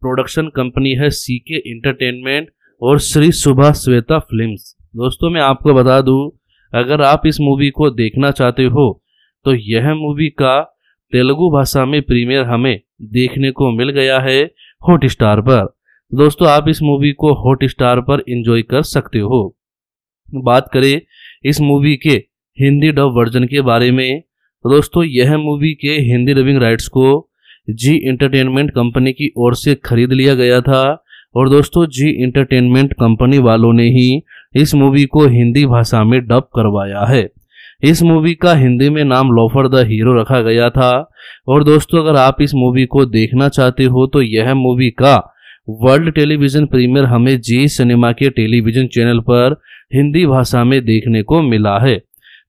S2: प्रोडक्शन कंपनी है सी के इंटरटेनमेंट और श्री सुभा श्वेता फिल्म दोस्तों मैं आपको बता दूं अगर आप इस मूवी को देखना चाहते हो तो यह मूवी का तेलुगु भाषा में प्रीमियर हमें देखने को मिल गया है
S3: हॉट स्टार पर दोस्तों
S2: आप इस मूवी को हॉट स्टार पर इंजॉय कर सकते हो बात करें इस मूवी के हिंदी डब वर्जन के बारे में तो दोस्तों यह मूवी के हिंदी डबिंग राइट्स को जी इंटरटेनमेंट कंपनी की ओर से खरीद लिया गया था और दोस्तों जी इंटरटेनमेंट कंपनी वालों ने ही इस मूवी को हिंदी भाषा में डब करवाया है इस मूवी का हिंदी में नाम लोफर द हीरो रखा गया था और दोस्तों अगर आप इस मूवी को देखना चाहते हो तो यह मूवी का वर्ल्ड टेलीविजन प्रीमियर हमें जी सिनेमा के टेलीविजन चैनल पर हिंदी भाषा में देखने को मिला है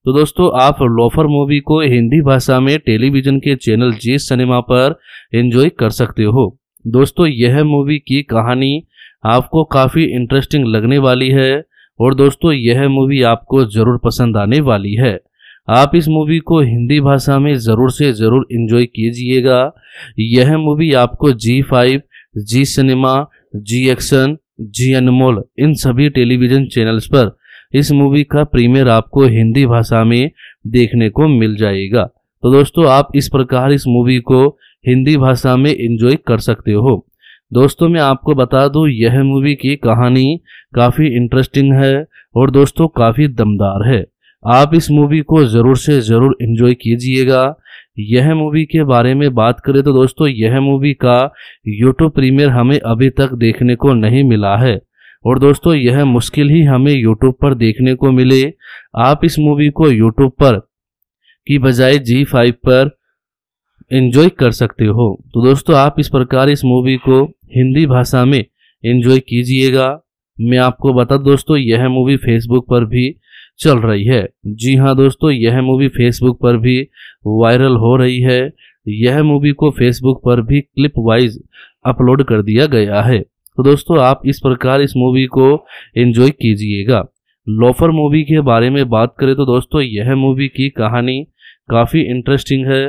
S2: तो दोस्तों आप लोफर मूवी को हिंदी भाषा में टेलीविजन के चैनल जी सिनेमा पर एंजॉय कर सकते हो दोस्तों यह मूवी की कहानी आपको काफ़ी इंटरेस्टिंग लगने वाली है और दोस्तों यह मूवी आपको ज़रूर पसंद आने वाली है आप इस मूवी को हिंदी भाषा में ज़रूर से ज़रूर इन्जॉय कीजिएगा यह मूवी आपको Zee five Zee cinema Zee action Zee Anmol इन सभी टेलीविज़न चैनल्स पर इस मूवी का प्रीमियर आपको हिंदी भाषा में देखने को मिल जाएगा तो दोस्तों आप इस प्रकार इस मूवी को हिंदी भाषा में एंजॉय कर सकते हो दोस्तों मैं आपको बता दूं यह मूवी की कहानी काफ़ी इंटरेस्टिंग है और दोस्तों काफ़ी दमदार है आप इस मूवी को ज़रूर से ज़रूर इन्जॉय कीजिएगा यह मूवी के बारे में बात करें तो दोस्तों यह मूवी का यूट्यूब प्रीमियर हमें अभी तक देखने को नहीं मिला है और दोस्तों यह मुश्किल ही हमें यूट्यूब पर देखने को मिले आप इस मूवी को यूट्यूब पर की बजाय जी फाइव पर इन्जॉय कर सकते हो तो दोस्तों आप इस प्रकार इस मूवी को हिंदी भाषा में इन्जॉय कीजिएगा मैं आपको बता दोस्तों यह मूवी फेसबुक पर भी चल रही है जी हाँ दोस्तों यह मूवी फेसबुक पर भी वायरल हो रही है यह मूवी को फेसबुक पर भी क्लिप वाइज अपलोड कर दिया गया है तो दोस्तों आप इस प्रकार इस मूवी को एंजॉय कीजिएगा लोफर मूवी के बारे में बात करें तो दोस्तों यह मूवी की कहानी काफ़ी इंटरेस्टिंग है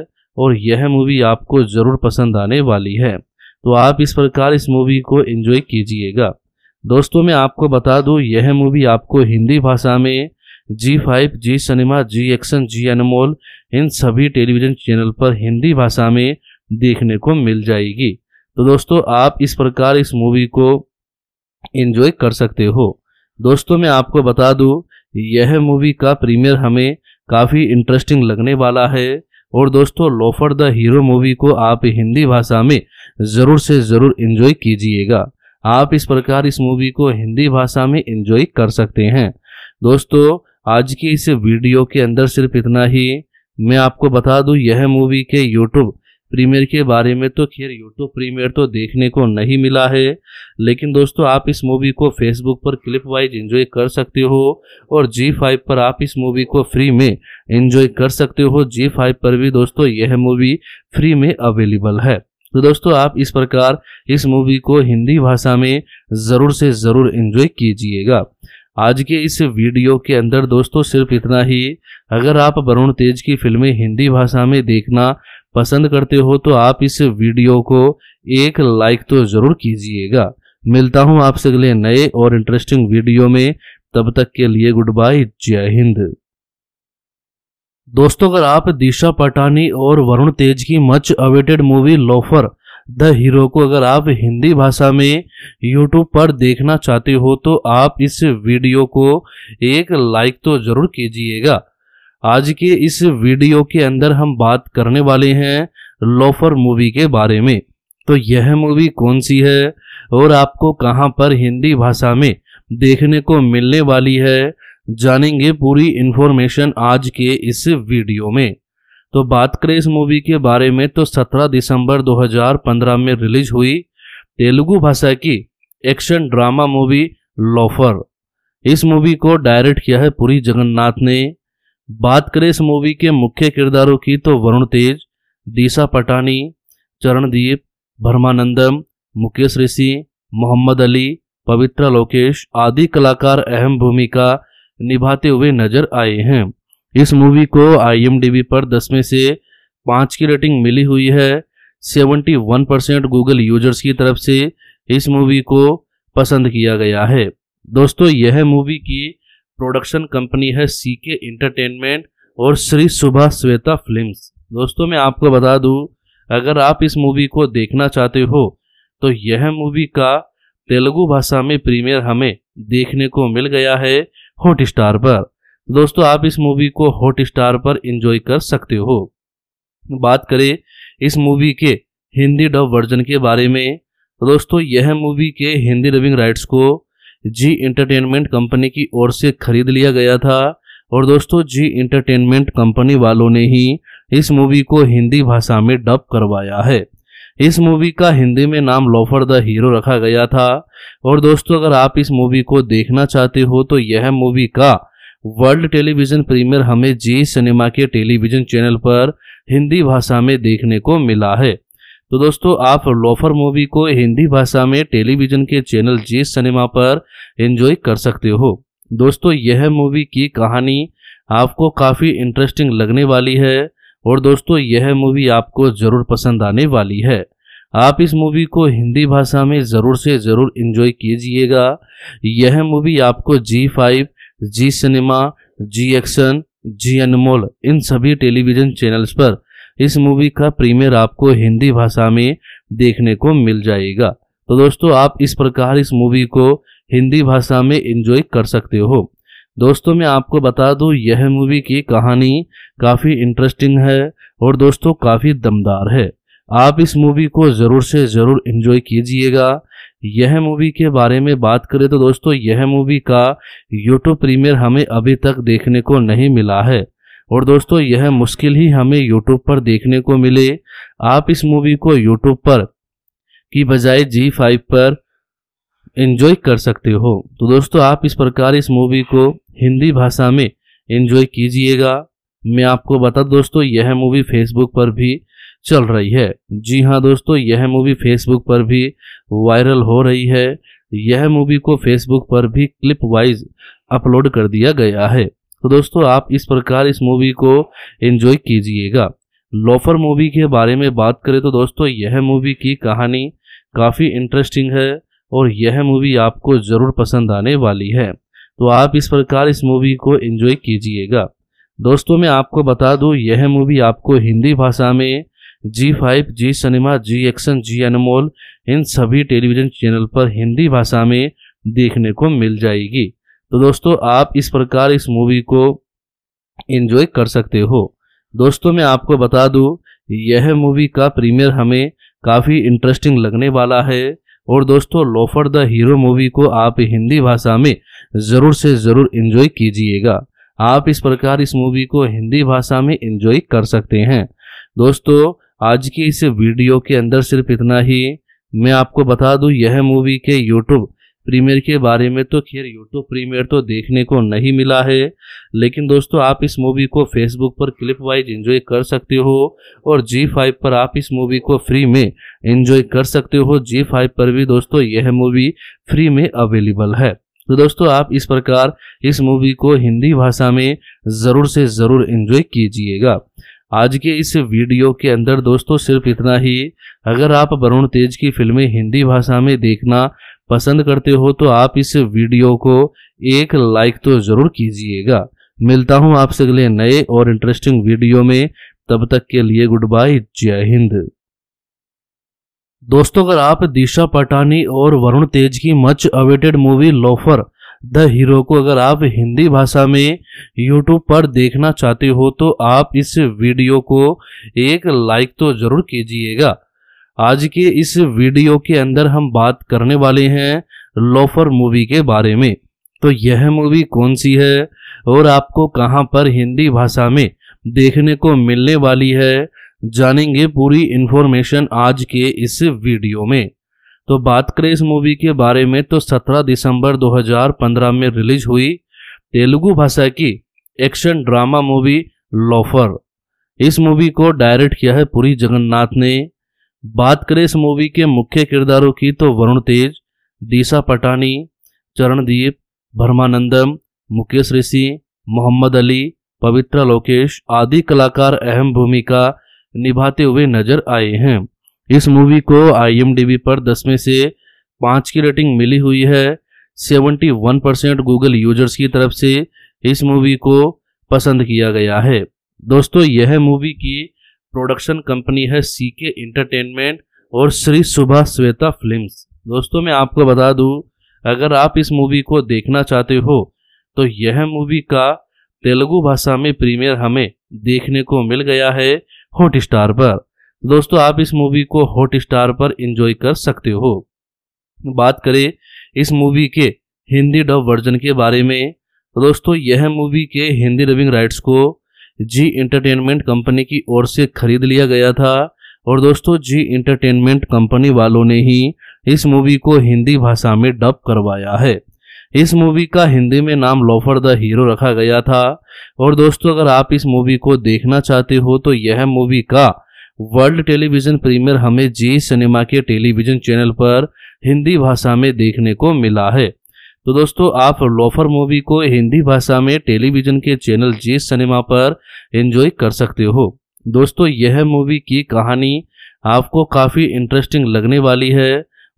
S2: और यह मूवी आपको ज़रूर पसंद आने वाली है तो आप इस प्रकार इस मूवी को एंजॉय कीजिएगा दोस्तों मैं आपको बता दूं यह मूवी आपको हिंदी भाषा में Zee five Zee cinema Zee action Zee Anmol इन सभी टेलीविज़न चैनल पर हिंदी भाषा में देखने को मिल जाएगी तो दोस्तों आप इस प्रकार इस मूवी को इन्जॉय कर सकते हो दोस्तों मैं आपको बता दूँ यह मूवी का प्रीमियर हमें काफ़ी इंटरेस्टिंग लगने वाला है और दोस्तों लोफर द हीरो मूवी को आप हिंदी भाषा में ज़रूर से ज़रूर इन्जॉय कीजिएगा आप इस प्रकार इस मूवी को हिंदी भाषा में इन्जॉय कर सकते हैं दोस्तों आज की इस वीडियो के अंदर सिर्फ इतना ही मैं आपको बता दूं यह मूवी के यूट्यूब प्रीमियर के बारे में तो खैर यूट्यूब प्रीमियर तो देखने को नहीं मिला है लेकिन दोस्तों आप इस मूवी को फेसबुक पर क्लिप वाइज एंजॉय कर सकते हो और जी फाइव पर आप इस मूवी को फ्री में एंजॉय कर सकते हो जी फाइव पर भी दोस्तों यह मूवी फ्री में अवेलेबल है तो दोस्तों आप इस प्रकार इस मूवी को हिंदी भाषा में ज़रूर से ज़रूर इंजॉय कीजिएगा आज के इस वीडियो के अंदर दोस्तों सिर्फ इतना ही अगर आप वरुण तेज की फिल्में हिंदी भाषा में देखना पसंद करते हो तो आप इस वीडियो को एक लाइक तो ज़रूर कीजिएगा मिलता हूँ आपसे अगले नए और इंटरेस्टिंग वीडियो में तब तक के लिए गुड बाय जय हिंद दोस्तों अगर आप दिशा पटानी और वरुण तेज की much awaited movie loafer the hero को अगर आप हिंदी भाषा में यूट्यूब पर देखना चाहते हो तो आप इस वीडियो को एक लाइक तो ज़रूर कीजिएगा आज के इस वीडियो के अंदर हम बात करने वाले हैं लोफर मूवी के बारे में तो यह मूवी कौन सी है और आपको कहां पर हिंदी भाषा में देखने को मिलने वाली है जानेंगे पूरी इन्फॉर्मेशन आज के इस वीडियो में तो बात करें इस मूवी के बारे में तो 17 दिसंबर 2015 में रिलीज हुई तेलुगु भाषा की एक्शन ड्रामा मूवी लोफर इस मूवी को डायरेक्ट किया है पुरी जगन्नाथ ने बात करें इस मूवी के मुख्य किरदारों की तो वरुण तेज दिशा पटानी चरणदीप भरमानंदम मुकेश ऋषि मोहम्मद अली पवित्रा लोकेश आदि कलाकार अहम भूमिका निभाते हुए नजर आए हैं इस मूवी को आईएमडीबी पर दस में से पाँच की रेटिंग मिली हुई है 71 परसेंट गूगल यूजर्स की तरफ से इस मूवी को पसंद किया गया है दोस्तों यह मूवी की प्रोडक्शन कंपनी है सी के इंटरटेनमेंट और श्री सुभाष श्वेता फिल्म्स दोस्तों मैं आपको बता दूं अगर आप इस मूवी को देखना चाहते हो तो यह मूवी का तेलुगु भाषा में प्रीमियर हमें देखने को मिल गया है हॉट स्टार पर दोस्तों आप इस मूवी को हॉट स्टार पर एंजॉय कर सकते हो बात करें इस मूवी के हिंदी डब वर्जन के बारे में तो दोस्तों यह मूवी के हिंदी डबिंग राइट्स को जी इंटरटेनमेंट कंपनी की ओर से खरीद लिया गया था और दोस्तों जी इंटरटेनमेंट कंपनी वालों ने ही इस मूवी को हिंदी भाषा में डब करवाया है इस मूवी का हिंदी में नाम लॉफर द हीरो रखा गया था और दोस्तों अगर आप इस मूवी को देखना चाहते हो तो यह मूवी का वर्ल्ड टेलीविजन प्रीमियर हमें जी सिनेमा के टेलीविजन चैनल पर हिंदी भाषा में देखने को मिला है तो दोस्तों आप लोफर मूवी को हिंदी भाषा में टेलीविजन के चैनल जी सिनेमा पर एंजॉय कर सकते हो दोस्तों यह मूवी की कहानी आपको काफ़ी इंटरेस्टिंग लगने वाली है और दोस्तों यह मूवी आपको ज़रूर पसंद आने वाली है आप इस मूवी को हिंदी भाषा में ज़रूर से ज़रूर इन्जॉय कीजिएगा यह मूवी आपको Zee five Zee cinema Zee action Zee Anmol इन सभी टेलीविज़न चैनल्स पर इस मूवी का प्रीमियर आपको हिंदी भाषा में देखने को मिल जाएगा तो दोस्तों आप इस प्रकार इस मूवी को हिंदी भाषा में एंजॉय कर सकते हो दोस्तों मैं आपको बता दूं यह मूवी की कहानी काफ़ी इंटरेस्टिंग है और दोस्तों काफ़ी दमदार है आप इस मूवी को ज़रूर से ज़रूर इन्जॉय कीजिएगा यह मूवी के बारे में बात करें तो दोस्तों यह मूवी का यूट्यूब प्रीमियर हमें अभी तक देखने को नहीं मिला है और दोस्तों यह मुश्किल ही हमें यूट्यूब पर देखने को मिले आप इस मूवी को YouTube पर की बजाय जी फाइव पर इन्जॉय कर सकते हो तो दोस्तों आप इस प्रकार इस मूवी को हिंदी भाषा में इन्जॉय कीजिएगा मैं आपको बता दोस्तों यह मूवी फेसबुक पर भी चल रही है जी हाँ दोस्तों यह मूवी फेसबुक पर भी वायरल हो रही है यह मूवी को फेसबुक पर भी क्लिप वाइज अपलोड कर दिया गया है तो दोस्तों आप इस प्रकार इस मूवी को एंजॉय कीजिएगा लोफर मूवी के बारे में बात करें तो दोस्तों यह मूवी की कहानी काफ़ी इंटरेस्टिंग है और यह मूवी आपको ज़रूर पसंद आने वाली है तो आप इस प्रकार इस मूवी को एंजॉय कीजिएगा दोस्तों मैं आपको बता दूं यह मूवी आपको हिंदी भाषा में Zee five Zee cinema Zee action Zee Anmol इन सभी टेलीविज़न चैनल पर हिंदी भाषा में देखने को मिल जाएगी तो दोस्तों आप इस प्रकार इस मूवी को इन्जॉय कर सकते हो दोस्तों मैं आपको बता दूँ यह मूवी का प्रीमियर हमें काफ़ी इंटरेस्टिंग लगने वाला है और दोस्तों लोफर द हीरो मूवी को आप हिंदी भाषा में ज़रूर से ज़रूर इन्जॉय कीजिएगा आप इस प्रकार इस मूवी को हिंदी भाषा में इन्जॉय कर सकते हैं दोस्तों आज की इस वीडियो के अंदर सिर्फ इतना ही मैं आपको बता दूं यह मूवी के यूट्यूब प्रीमियर के बारे में तो खैर यूट्यूब प्रीमियर तो देखने को नहीं मिला है लेकिन दोस्तों आप इस मूवी को फेसबुक पर क्लिप वाइज एंजॉय कर सकते हो और जी फाइव पर आप इस मूवी को फ्री में एंजॉय कर सकते हो जी फाइव पर भी दोस्तों यह मूवी फ्री में अवेलेबल है तो दोस्तों आप इस प्रकार इस मूवी को हिंदी भाषा में ज़रूर से ज़रूर इंजॉय कीजिएगा आज के इस वीडियो के अंदर दोस्तों सिर्फ इतना ही अगर आप वरुण तेज की फिल्में हिंदी भाषा में देखना पसंद करते हो तो आप इस वीडियो को एक लाइक तो जरूर कीजिएगा मिलता हूँ आपसे अगले नए और इंटरेस्टिंग वीडियो में तब तक के लिए गुड बाय जय हिंद दोस्तों अगर आप दिशा पटानी और वरुण तेज की much awaited movie loafer the hero को अगर आप हिंदी भाषा में YouTube पर देखना चाहते हो तो आप इस वीडियो को एक लाइक तो जरूर कीजिएगा आज के इस वीडियो के अंदर हम बात करने वाले हैं लोफर मूवी के बारे में तो यह मूवी कौन सी है और आपको कहां पर हिंदी भाषा में देखने को मिलने वाली है जानेंगे पूरी इन्फॉर्मेशन आज के इस वीडियो में तो बात करें इस मूवी के बारे में तो 17 दिसंबर 2015 में रिलीज हुई तेलुगु भाषा की एक्शन ड्रामा मूवी लोफर इस मूवी को डायरेक्ट किया है पूरी जगन्नाथ ने बात करें इस मूवी के मुख्य किरदारों की तो वरुण तेज दिशा पटानी चरणदीप भरमानंदम मुकेश ऋषि मोहम्मद अली पवित्रा लोकेश आदि कलाकार अहम भूमिका निभाते हुए नजर आए हैं इस मूवी को आई पर दस में से पाँच की रेटिंग मिली हुई है 71 परसेंट गूगल यूजर्स की तरफ से इस मूवी को पसंद किया गया है दोस्तों यह मूवी की प्रोडक्शन कंपनी है सी के इंटरटेनमेंट और श्री सुभा श्वेता फिल्म दोस्तों मैं आपको बता दूं अगर आप इस मूवी को देखना चाहते हो तो यह मूवी का तेलुगु भाषा में प्रीमियर हमें देखने को मिल गया है
S3: हॉट स्टार पर
S2: दोस्तों आप इस मूवी को हॉट स्टार पर इंजॉय कर सकते हो बात करें इस मूवी के हिंदी डब वर्जन के बारे में तो दोस्तों यह मूवी के हिंदी डबिंग राइट्स को जी इंटरटेनमेंट कंपनी की ओर से खरीद लिया गया था और दोस्तों जी इंटरटेनमेंट कंपनी वालों ने ही इस मूवी को हिंदी भाषा में डब करवाया है इस मूवी का हिंदी में नाम लोफर द हीरो रखा गया था और दोस्तों अगर आप इस मूवी को देखना चाहते हो तो यह मूवी का वर्ल्ड टेलीविजन प्रीमियर हमें जी सिनेमा के टेलीविजन चैनल पर हिंदी भाषा में देखने को मिला है तो दोस्तों आप लोफर मूवी को हिंदी भाषा में टेलीविजन के चैनल जी सिनेमा पर एंजॉय कर सकते हो दोस्तों यह मूवी की कहानी आपको काफ़ी इंटरेस्टिंग लगने वाली है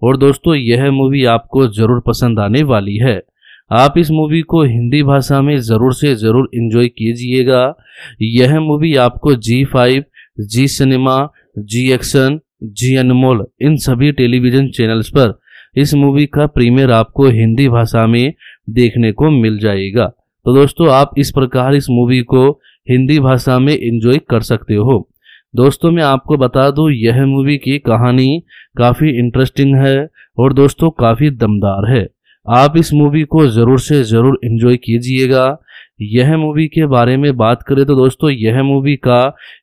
S2: और दोस्तों यह मूवी आपको ज़रूर पसंद आने वाली है आप इस मूवी को हिंदी भाषा में ज़रूर से ज़रूर इन्जॉय कीजिएगा यह मूवी आपको Zee five Zee cinema Zee action Zee Anmol इन सभी टेलीविज़न चैनल्स पर इस मूवी का प्रीमियर आपको हिंदी भाषा में देखने को मिल जाएगा तो दोस्तों आप इस प्रकार इस मूवी को हिंदी भाषा में एंजॉय कर सकते हो दोस्तों मैं आपको बता दूं यह मूवी की कहानी काफ़ी इंटरेस्टिंग है और दोस्तों काफ़ी दमदार है आप इस मूवी को ज़रूर से ज़रूर इन्जॉय कीजिएगा यह मूवी के बारे में बात करें तो दोस्तों यह मूवी का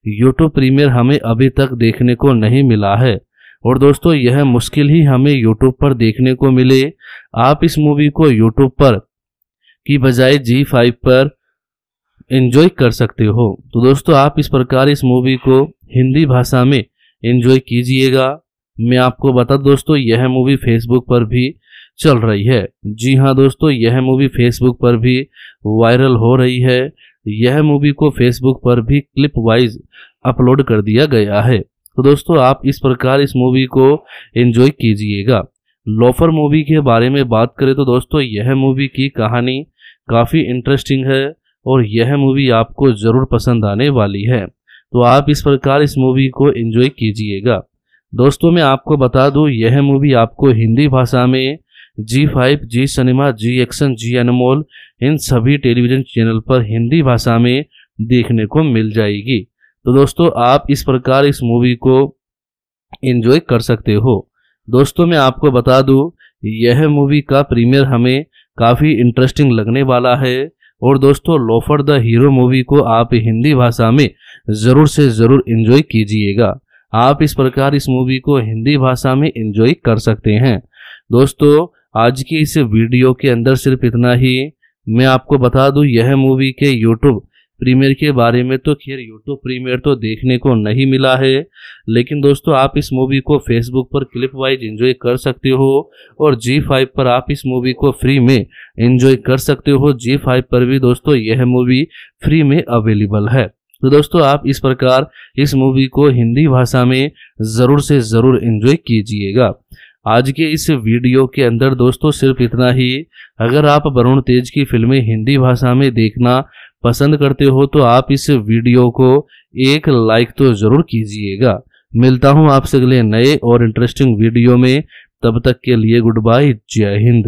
S2: यूट्यूब प्रीमियर हमें अभी तक देखने को नहीं मिला है और दोस्तों यह मुश्किल ही हमें यूट्यूब पर देखने को मिले आप इस मूवी को यूट्यूब पर की बजाय जी फाइव पर इन्जॉय कर सकते हो तो दोस्तों आप इस प्रकार इस मूवी को हिंदी भाषा में इन्जॉय कीजिएगा मैं आपको बता दोस्तों यह मूवी फेसबुक पर भी चल रही है जी हाँ दोस्तों यह मूवी फेसबुक पर भी वायरल हो रही है यह मूवी को फेसबुक पर भी क्लिप वाइज अपलोड कर दिया गया है तो दोस्तों आप इस प्रकार इस मूवी को एंजॉय कीजिएगा लोफर मूवी के बारे में बात करें तो दोस्तों यह मूवी की कहानी काफ़ी इंटरेस्टिंग है और यह मूवी आपको ज़रूर पसंद आने वाली है तो आप इस प्रकार इस मूवी को एंजॉय कीजिएगा दोस्तों मैं आपको बता दूं यह मूवी आपको हिंदी भाषा में Zee five Zee cinema Zee action Zee Anmol इन सभी टेलीविज़न चैनल पर हिंदी भाषा में देखने को मिल जाएगी तो दोस्तों आप इस प्रकार इस मूवी को इन्जॉय कर सकते हो दोस्तों मैं आपको बता दूँ यह मूवी का प्रीमियर हमें काफ़ी इंटरेस्टिंग लगने वाला है और दोस्तों लोफर द हीरो मूवी को आप हिंदी भाषा में ज़रूर से ज़रूर इन्जॉय कीजिएगा आप इस प्रकार इस मूवी को हिंदी भाषा में इन्जॉय कर सकते हैं दोस्तों आज की इस वीडियो के अंदर सिर्फ इतना ही मैं आपको बता दूं यह मूवी के यूट्यूब प्रीमियर के बारे में तो खैर यूट्यूब प्रीमियर तो देखने को नहीं मिला है लेकिन दोस्तों आप इस मूवी को फेसबुक पर क्लिप वाइज एंजॉय कर सकते हो और जी फाइव पर आप इस मूवी को फ्री में एंजॉय कर सकते हो जी फाइव पर भी दोस्तों यह मूवी फ्री में अवेलेबल है तो दोस्तों आप इस प्रकार इस मूवी को हिंदी भाषा में ज़रूर से ज़रूर इंजॉय कीजिएगा आज के इस वीडियो के अंदर दोस्तों सिर्फ इतना ही अगर आप वरुण तेज की फिल्में हिंदी भाषा में देखना पसंद करते हो तो आप इस वीडियो को एक लाइक तो ज़रूर कीजिएगा मिलता हूँ आपसे अगले नए और इंटरेस्टिंग वीडियो में तब तक के लिए गुड बाय जय हिंद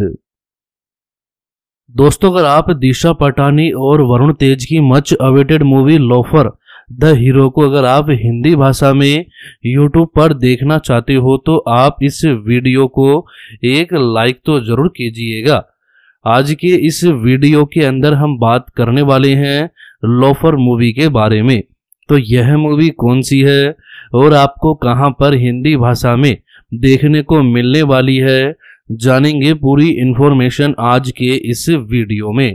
S2: दोस्तों अगर आप दिशा पटानी और वरुण तेज की much awaited movie loafer the hero को अगर आप हिंदी भाषा में यूट्यूब पर देखना चाहते हो तो आप इस वीडियो को एक लाइक तो ज़रूर कीजिएगा आज के इस वीडियो के अंदर हम बात करने वाले हैं लोफर मूवी के बारे में तो यह मूवी कौन सी है और आपको कहां पर हिंदी भाषा में देखने को मिलने वाली है जानेंगे पूरी इन्फॉर्मेशन आज के इस वीडियो में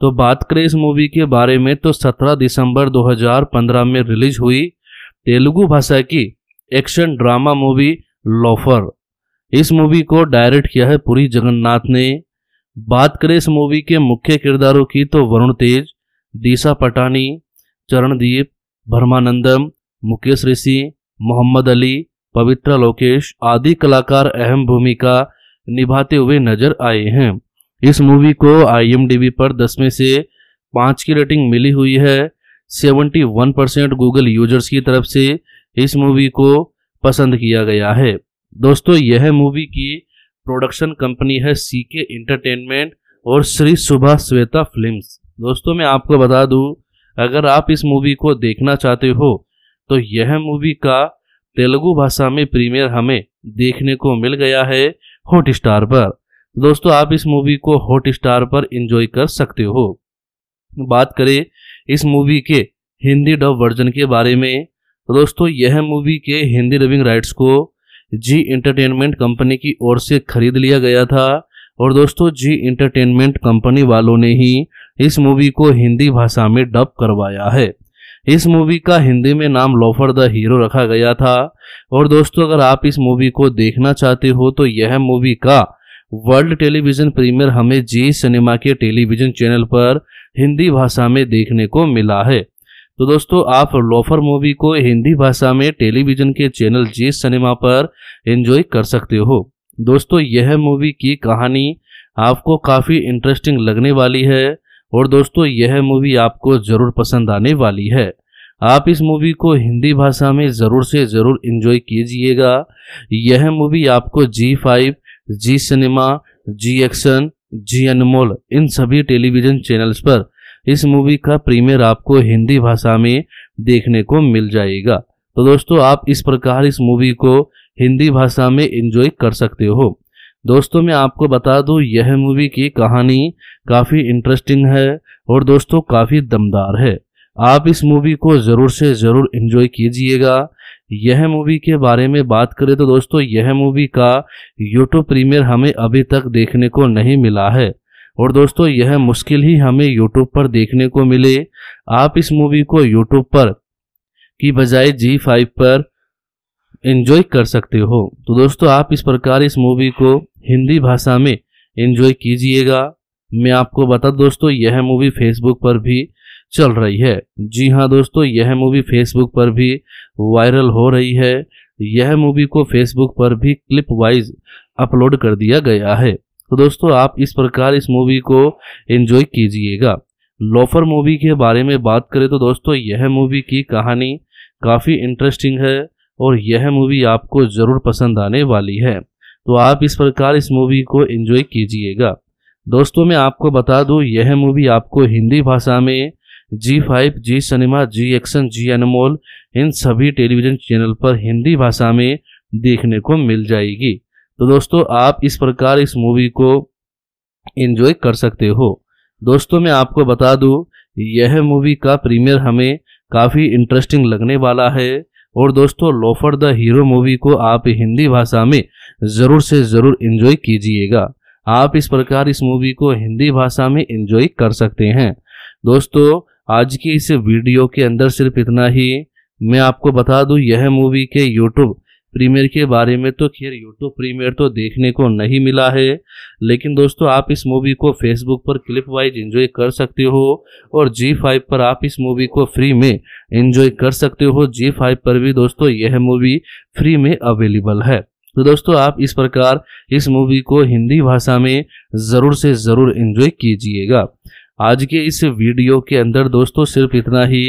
S2: तो बात करें इस मूवी के बारे में तो 17 दिसंबर 2015 में रिलीज हुई तेलुगु भाषा की एक्शन ड्रामा मूवी लोफर इस मूवी को डायरेक्ट किया है पूरी जगन्नाथ ने बात करें इस मूवी के मुख्य किरदारों की तो वरुण तेज दिशा पटानी चरणदीप भरमानंदम मुकेश ऋषि मोहम्मद अली पवित्रा लोकेश आदि कलाकार अहम भूमिका निभाते हुए नजर आए हैं इस मूवी को आईएमडीबी पर दस में से पाँच की रेटिंग मिली हुई है 71 परसेंट गूगल यूजर्स की तरफ से इस मूवी को पसंद किया गया है दोस्तों यह मूवी की प्रोडक्शन कंपनी है सी के इंटरटेनमेंट और श्री सुभा श्वेता फिल्म्स दोस्तों मैं आपको बता दूं अगर आप इस मूवी को देखना चाहते हो तो यह मूवी का तेलुगु भाषा में प्रीमियर हमें देखने को मिल गया है
S3: हॉट स्टार पर दोस्तों आप इस मूवी को हॉट स्टार
S2: पर एंजॉय कर सकते हो बात करें इस मूवी के हिंदी डब वर्जन के बारे में तो दोस्तों यह मूवी के हिंदी डबिंग राइट्स को जी इंटरटेनमेंट कंपनी की ओर से खरीद लिया गया था और दोस्तों जी इंटरटेनमेंट कंपनी वालों ने ही इस मूवी को हिंदी भाषा में डब करवाया है इस मूवी का हिंदी में नाम लोफर द हीरो रखा गया था और दोस्तों अगर आप इस मूवी को देखना चाहते हो तो यह मूवी का वर्ल्ड टेलीविजन प्रीमियर हमें जी सिनेमा के टेलीविजन चैनल पर हिंदी भाषा में देखने को मिला है तो दोस्तों आप लोफर मूवी को हिंदी भाषा में टेलीविजन के चैनल जी सिनेमा पर एंजॉय कर सकते हो दोस्तों यह मूवी की कहानी आपको काफ़ी इंटरेस्टिंग लगने वाली है और दोस्तों यह मूवी आपको ज़रूर पसंद आने वाली है आप इस मूवी को हिंदी भाषा में ज़रूर से ज़रूर इन्जॉय कीजिएगा यह मूवी आपको Zee five Zee cinema Zee action Zee Anmol इन सभी टेलीविज़न चैनल्स पर इस मूवी का प्रीमियर आपको हिंदी भाषा में देखने को मिल जाएगा तो दोस्तों आप इस प्रकार इस मूवी को हिंदी भाषा में एंजॉय कर सकते हो दोस्तों मैं आपको बता दूं यह मूवी की कहानी काफ़ी इंटरेस्टिंग है और दोस्तों काफ़ी दमदार है आप इस मूवी को ज़रूर से ज़रूर इन्जॉय कीजिएगा यह मूवी के बारे में बात करें तो दोस्तों यह मूवी का यूट्यूब प्रीमियर हमें अभी तक देखने को नहीं मिला है और दोस्तों यह मुश्किल ही हमें यूट्यूब पर देखने को मिले आप इस मूवी को YouTube पर की बजाय जी फाइव पर इन्जॉय कर सकते हो तो दोस्तों आप इस प्रकार इस मूवी को हिंदी भाषा में इन्जॉय कीजिएगा मैं आपको बता दोस्तों यह मूवी फेसबुक पर भी चल रही है जी हाँ दोस्तों यह मूवी फेसबुक पर भी वायरल हो रही है यह मूवी को फेसबुक पर भी क्लिप वाइज अपलोड कर दिया गया है तो दोस्तों आप इस प्रकार इस मूवी को एंजॉय कीजिएगा लोफर मूवी के बारे में बात करें तो दोस्तों यह मूवी की कहानी काफ़ी इंटरेस्टिंग है और यह मूवी आपको ज़रूर पसंद आने वाली है तो आप इस प्रकार इस मूवी को एंजॉय कीजिएगा दोस्तों मैं आपको बता दूं यह मूवी आपको हिंदी भाषा में Zee five Zee cinema Zee action Zee Anmol इन सभी टेलीविज़न चैनल पर हिंदी भाषा में देखने को मिल जाएगी तो दोस्तों आप इस प्रकार इस मूवी को इन्जॉय कर सकते हो दोस्तों मैं आपको बता दूँ यह मूवी का प्रीमियर हमें काफ़ी इंटरेस्टिंग लगने वाला है और दोस्तों लोफर द हीरो मूवी को आप हिंदी भाषा में ज़रूर से ज़रूर इन्जॉय कीजिएगा आप इस प्रकार इस मूवी को हिंदी भाषा में इन्जॉय कर सकते हैं दोस्तों आज की इस वीडियो के अंदर सिर्फ इतना ही मैं आपको बता दूं यह मूवी के यूट्यूब प्रीमियर के बारे में तो खैर यूट्यूब प्रीमियर तो देखने को नहीं मिला है लेकिन दोस्तों आप इस मूवी को फेसबुक पर क्लिप वाइज एंजॉय कर सकते हो और जी फाइव पर आप इस मूवी को फ्री में एंजॉय कर सकते हो जी फाइव पर भी दोस्तों यह मूवी फ्री में अवेलेबल है तो दोस्तों आप इस प्रकार इस मूवी को हिंदी भाषा में ज़रूर से ज़रूर इंजॉय कीजिएगा आज के इस वीडियो के अंदर दोस्तों सिर्फ इतना ही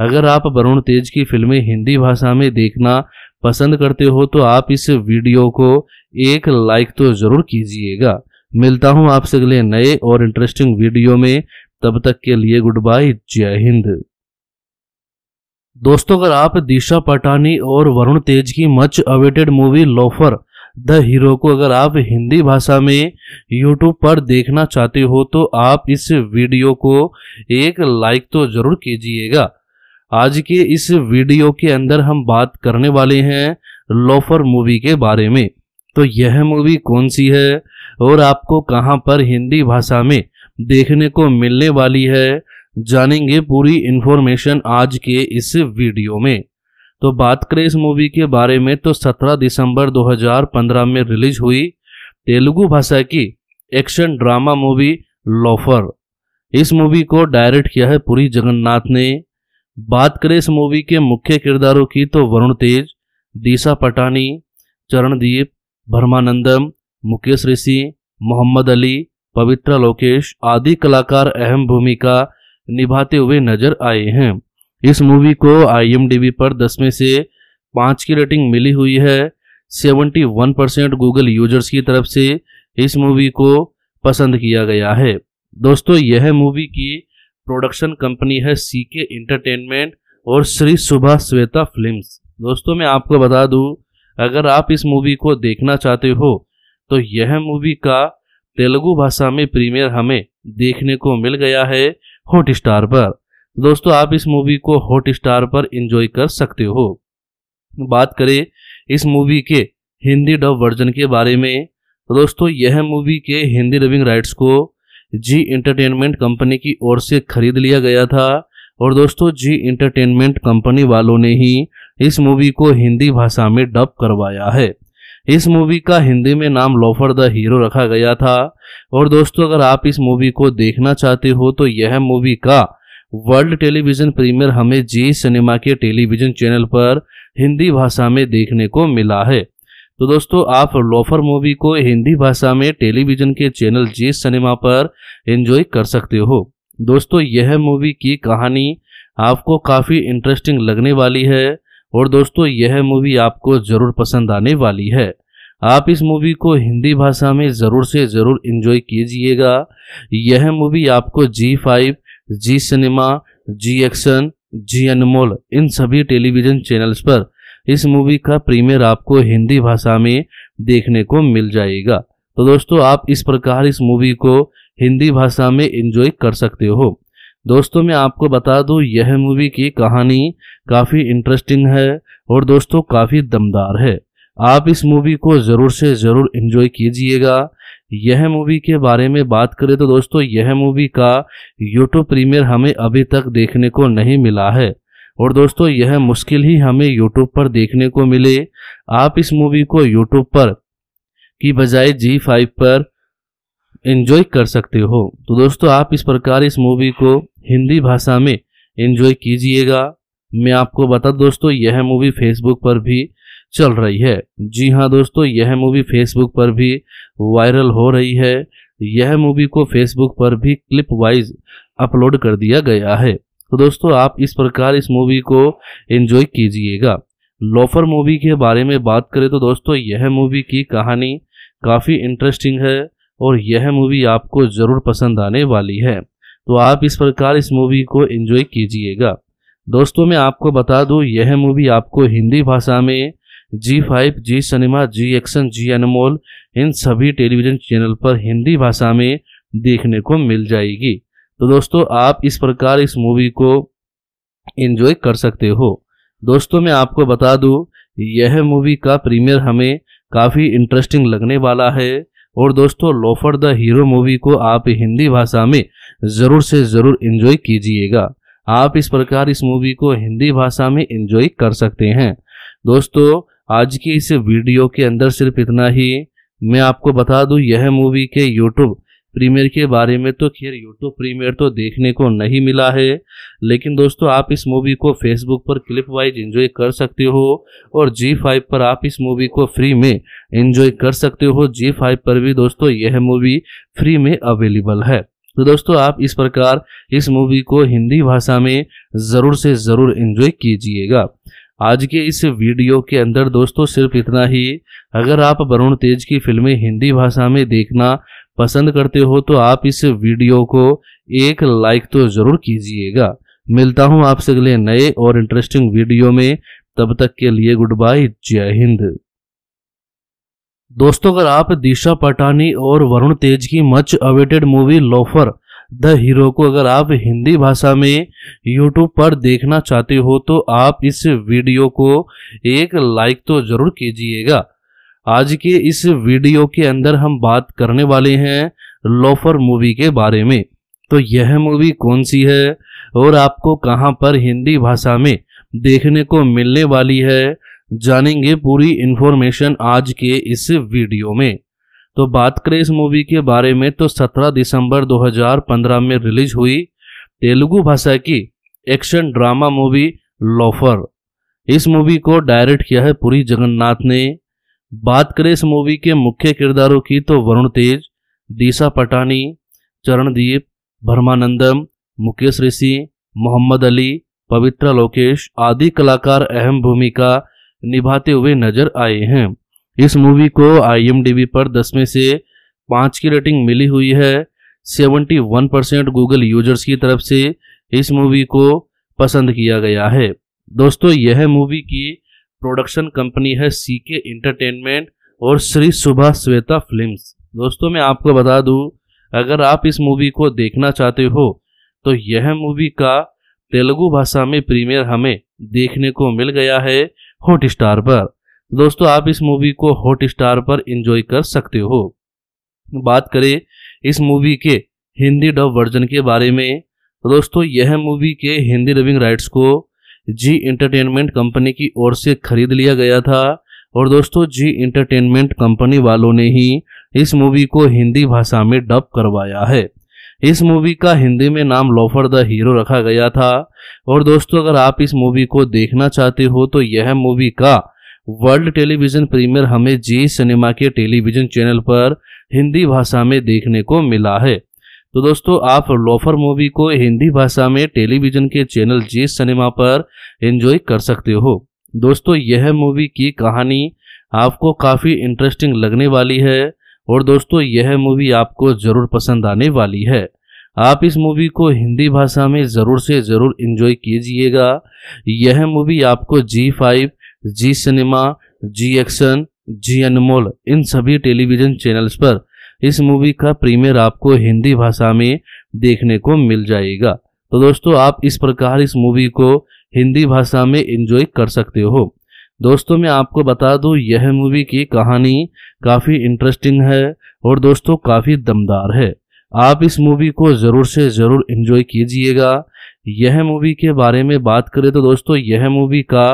S2: अगर आप वरुण तेज की फिल्में हिंदी भाषा में देखना पसंद करते हो तो आप इस वीडियो को एक लाइक तो ज़रूर कीजिएगा मिलता हूँ आपसे अगले नए और इंटरेस्टिंग वीडियो में तब तक के लिए गुड बाय जय हिंद दोस्तों अगर आप दिशा पटानी और वरुण तेज की much awaited movie loafer the hero को अगर आप हिंदी भाषा में यूट्यूब पर देखना चाहते हो तो आप इस वीडियो को एक लाइक तो जरूर कीजिएगा आज के इस वीडियो के अंदर हम बात करने वाले हैं लोफर मूवी के बारे में तो यह मूवी कौन सी है और आपको कहां पर हिंदी भाषा में देखने को मिलने वाली है जानेंगे पूरी इन्फॉर्मेशन आज के इस वीडियो में तो बात करें इस मूवी के बारे में तो 17 दिसंबर 2015 में रिलीज हुई तेलुगु भाषा की एक्शन ड्रामा मूवी लॉफर इस मूवी को डायरेक्ट किया है पूरी जगन्नाथ ने बात करें इस मूवी के मुख्य किरदारों की तो वरुण तेज दिशा पटानी चरणदीप भरमानंदम मुकेश ऋषि मोहम्मद अली पवित्रा लोकेश आदि कलाकार अहम भूमिका निभाते हुए नजर आए हैं इस मूवी को आई पर दस में से पाँच की रेटिंग मिली हुई है 71 परसेंट गूगल यूजर्स की तरफ से इस मूवी को पसंद किया गया है दोस्तों यह मूवी की प्रोडक्शन कंपनी है सी के इंटरटेनमेंट और श्री सुबह श्वेता फिल्म्स दोस्तों मैं आपको बता दूं अगर आप इस मूवी को देखना चाहते हो तो यह मूवी का तेलुगु भाषा में प्रीमियर हमें देखने को मिल गया है
S3: हॉट स्टार पर
S2: दोस्तों आप इस मूवी को हॉट स्टार पर इंजॉय कर सकते हो बात करें इस मूवी के हिंदी डब वर्जन के बारे में तो दोस्तों यह मूवी के हिंदी डबिंग राइट्स को जी इंटरटेनमेंट कंपनी की ओर से खरीद लिया गया था और दोस्तों जी इंटरटेनमेंट कंपनी वालों ने ही इस मूवी को हिंदी भाषा में डब करवाया है इस मूवी का हिंदी में नाम लोफर द हीरो रखा गया था और दोस्तों अगर आप इस मूवी को देखना चाहते हो तो यह मूवी का वर्ल्ड टेलीविजन प्रीमियर हमें जी सिनेमा के टेलीविजन चैनल पर हिंदी भाषा में देखने को मिला है तो दोस्तों आप लोफर मूवी को हिंदी भाषा में टेलीविजन के चैनल जी सिनेमा पर एंजॉय कर सकते हो दोस्तों यह मूवी की कहानी आपको काफ़ी इंटरेस्टिंग लगने वाली है और दोस्तों यह मूवी आपको ज़रूर पसंद आने वाली है आप इस मूवी को हिंदी भाषा में ज़रूर से ज़रूर इन्जॉय कीजिएगा यह मूवी आपको Zee five Zee cinema Zee action Zee Anmol इन सभी टेलीविजन चैनल्स पर इस मूवी का प्रीमियर आपको हिंदी भाषा में देखने को मिल जाएगा तो दोस्तों आप इस प्रकार इस मूवी को हिंदी भाषा में एंजॉय कर सकते हो दोस्तों मैं आपको बता दूं यह मूवी की कहानी काफ़ी इंटरेस्टिंग है और दोस्तों काफ़ी दमदार है आप इस मूवी को ज़रूर से ज़रूर एंजॉय कीजिएगा यह मूवी के बारे में बात करें तो दोस्तों यह मूवी का यूट्यूब प्रीमियर हमें अभी तक देखने को नहीं मिला है और दोस्तों यह मुश्किल ही हमें यूट्यूब पर देखने को मिले आप इस मूवी को यूट्यूब पर की बजाय जी फाइव पर इन्जॉय कर सकते हो तो दोस्तों आप इस प्रकार इस मूवी को हिंदी भाषा में इन्जॉय कीजिएगा मैं आपको बता दोस्तों यह मूवी फेसबुक पर भी चल रही है जी हाँ दोस्तों यह मूवी फेसबुक पर भी वायरल हो रही है यह मूवी को फेसबुक पर भी क्लिप वाइज अपलोड कर दिया गया है तो दोस्तों आप इस प्रकार इस मूवी को एंजॉय कीजिएगा लोफर मूवी के बारे में बात करें तो दोस्तों यह मूवी की कहानी काफ़ी इंटरेस्टिंग है और यह मूवी आपको ज़रूर पसंद आने वाली है तो आप इस प्रकार इस मूवी को एंजॉय कीजिएगा दोस्तों मैं आपको बता दूं यह मूवी आपको हिंदी भाषा में Zee five Zee cinema Zee action Zee Anmol इन सभी टेलीविज़न चैनल पर हिंदी भाषा में देखने को मिल जाएगी तो दोस्तों आप इस प्रकार इस मूवी को एंजॉय कर सकते हो दोस्तों मैं आपको बता दूं यह मूवी का प्रीमियर हमें काफ़ी इंटरेस्टिंग लगने वाला है और दोस्तों लोफर द हीरो मूवी को आप हिंदी भाषा में ज़रूर से ज़रूर इन्जॉय कीजिएगा आप इस प्रकार इस मूवी को हिंदी भाषा में एंजॉय कर सकते हैं दोस्तों आज की इस वीडियो के अंदर सिर्फ इतना ही मैं आपको बता दूं यह मूवी के यूट्यूब प्रीमियर के बारे में तो खैर यूट्यूब प्रीमियर तो देखने को नहीं मिला है लेकिन दोस्तों आप इस मूवी को फेसबुक पर क्लिप वाइज एंजॉय कर सकते हो और जी फाइव पर आप इस मूवी को फ्री में एंजॉय कर सकते हो जी फाइव पर भी दोस्तों यह मूवी फ्री में अवेलेबल है तो दोस्तों आप इस प्रकार इस मूवी को हिंदी भाषा में ज़रूर से ज़रूर इन्जॉय कीजिएगा आज के इस वीडियो के अंदर दोस्तों सिर्फ इतना ही अगर आप वरुण तेज की फिल्में हिंदी भाषा में देखना पसंद करते हो तो आप इस वीडियो को एक लाइक तो ज़रूर कीजिएगा मिलता हूँ आपसे अगले नए और इंटरेस्टिंग वीडियो में तब तक के लिए गुड बाय जय हिंद दोस्तों अगर आप दिशा पटानी और वरुण तेज की much awaited movie loafer the hero को अगर आप हिंदी भाषा में यूट्यूब पर देखना चाहते हो तो आप इस वीडियो को एक लाइक तो जरूर कीजिएगा आज के इस वीडियो के अंदर हम बात करने वाले हैं लोफर मूवी के बारे में तो यह मूवी कौन सी है और आपको कहाँ पर हिंदी भाषा में देखने को मिलने वाली है जानेंगे पूरी इन्फॉर्मेशन आज के इस वीडियो में तो बात करें इस मूवी के बारे में तो 17 दिसंबर 2015 में रिलीज हुई तेलुगु भाषा की एक्शन ड्रामा मूवी लोफर इस मूवी को डायरेक्ट किया है पूरी जगन्नाथ ने बात करें इस मूवी के मुख्य किरदारों की तो वरुण तेज दिशा पटानी चरणदीप भरमानंदम मुकेश ऋषि मोहम्मद अली पवित्रा लोकेश आदि कलाकार अहम भूमिका निभाते हुए नजर आए हैं इस मूवी को आई पर दस में से पाँच की रेटिंग मिली हुई है 71 परसेंट गूगल यूजर्स की तरफ से इस मूवी को पसंद किया गया है दोस्तों यह मूवी की प्रोडक्शन कंपनी है सी के एंटरटेनमेंट और श्री सुबह श्वेता फिल्म्स दोस्तों मैं आपको बता दूं अगर आप इस मूवी को देखना चाहते हो तो यह मूवी का तेलुगु भाषा में प्रीमियर हमें देखने को मिल गया है हॉट स्टार पर तो दोस्तों आप इस मूवी को हॉट स्टार पर इंजॉय कर सकते हो बात करें इस मूवी के हिंदी डब वर्जन के बारे में तो दोस्तों यह मूवी के हिंदी डबिंग राइट्स को जी इंटरटेनमेंट कंपनी की ओर से खरीद लिया गया था और दोस्तों जी इंटरटेनमेंट कंपनी वालों ने ही इस मूवी को हिंदी भाषा में डब करवाया है इस मूवी का हिंदी में नाम लॉफर द हीरो रखा गया था और दोस्तों अगर आप इस मूवी को देखना चाहते हो तो यह मूवी का वर्ल्ड टेलीविजन प्रीमियर हमें जी सिनेमा के टेलीविजन चैनल पर हिंदी भाषा में देखने को मिला है तो दोस्तों आप लोफर मूवी को हिंदी भाषा में टेलीविजन के चैनल जी सिनेमा पर एंजॉय कर सकते हो दोस्तों यह मूवी की कहानी आपको काफ़ी इंटरेस्टिंग लगने वाली है और दोस्तों यह मूवी आपको ज़रूर पसंद आने वाली है आप इस मूवी को हिंदी भाषा में ज़रूर से ज़रूर इन्जॉय कीजिएगा यह मूवी आपको Zee five Zee cinema Zee action Zee Anmol इन सभी टेलीविज़न चैनल्स पर इस मूवी का प्रीमियर आपको हिंदी भाषा में देखने को मिल जाएगा तो दोस्तों आप इस प्रकार इस मूवी को हिंदी भाषा में इन्जॉय कर सकते हो दोस्तों मैं आपको बता दूं यह मूवी की कहानी काफ़ी इंटरेस्टिंग है और दोस्तों काफ़ी दमदार है आप इस मूवी को ज़रूर से ज़रूर इन्जॉय कीजिएगा यह मूवी के बारे में बात करें तो दोस्तों यह मूवी का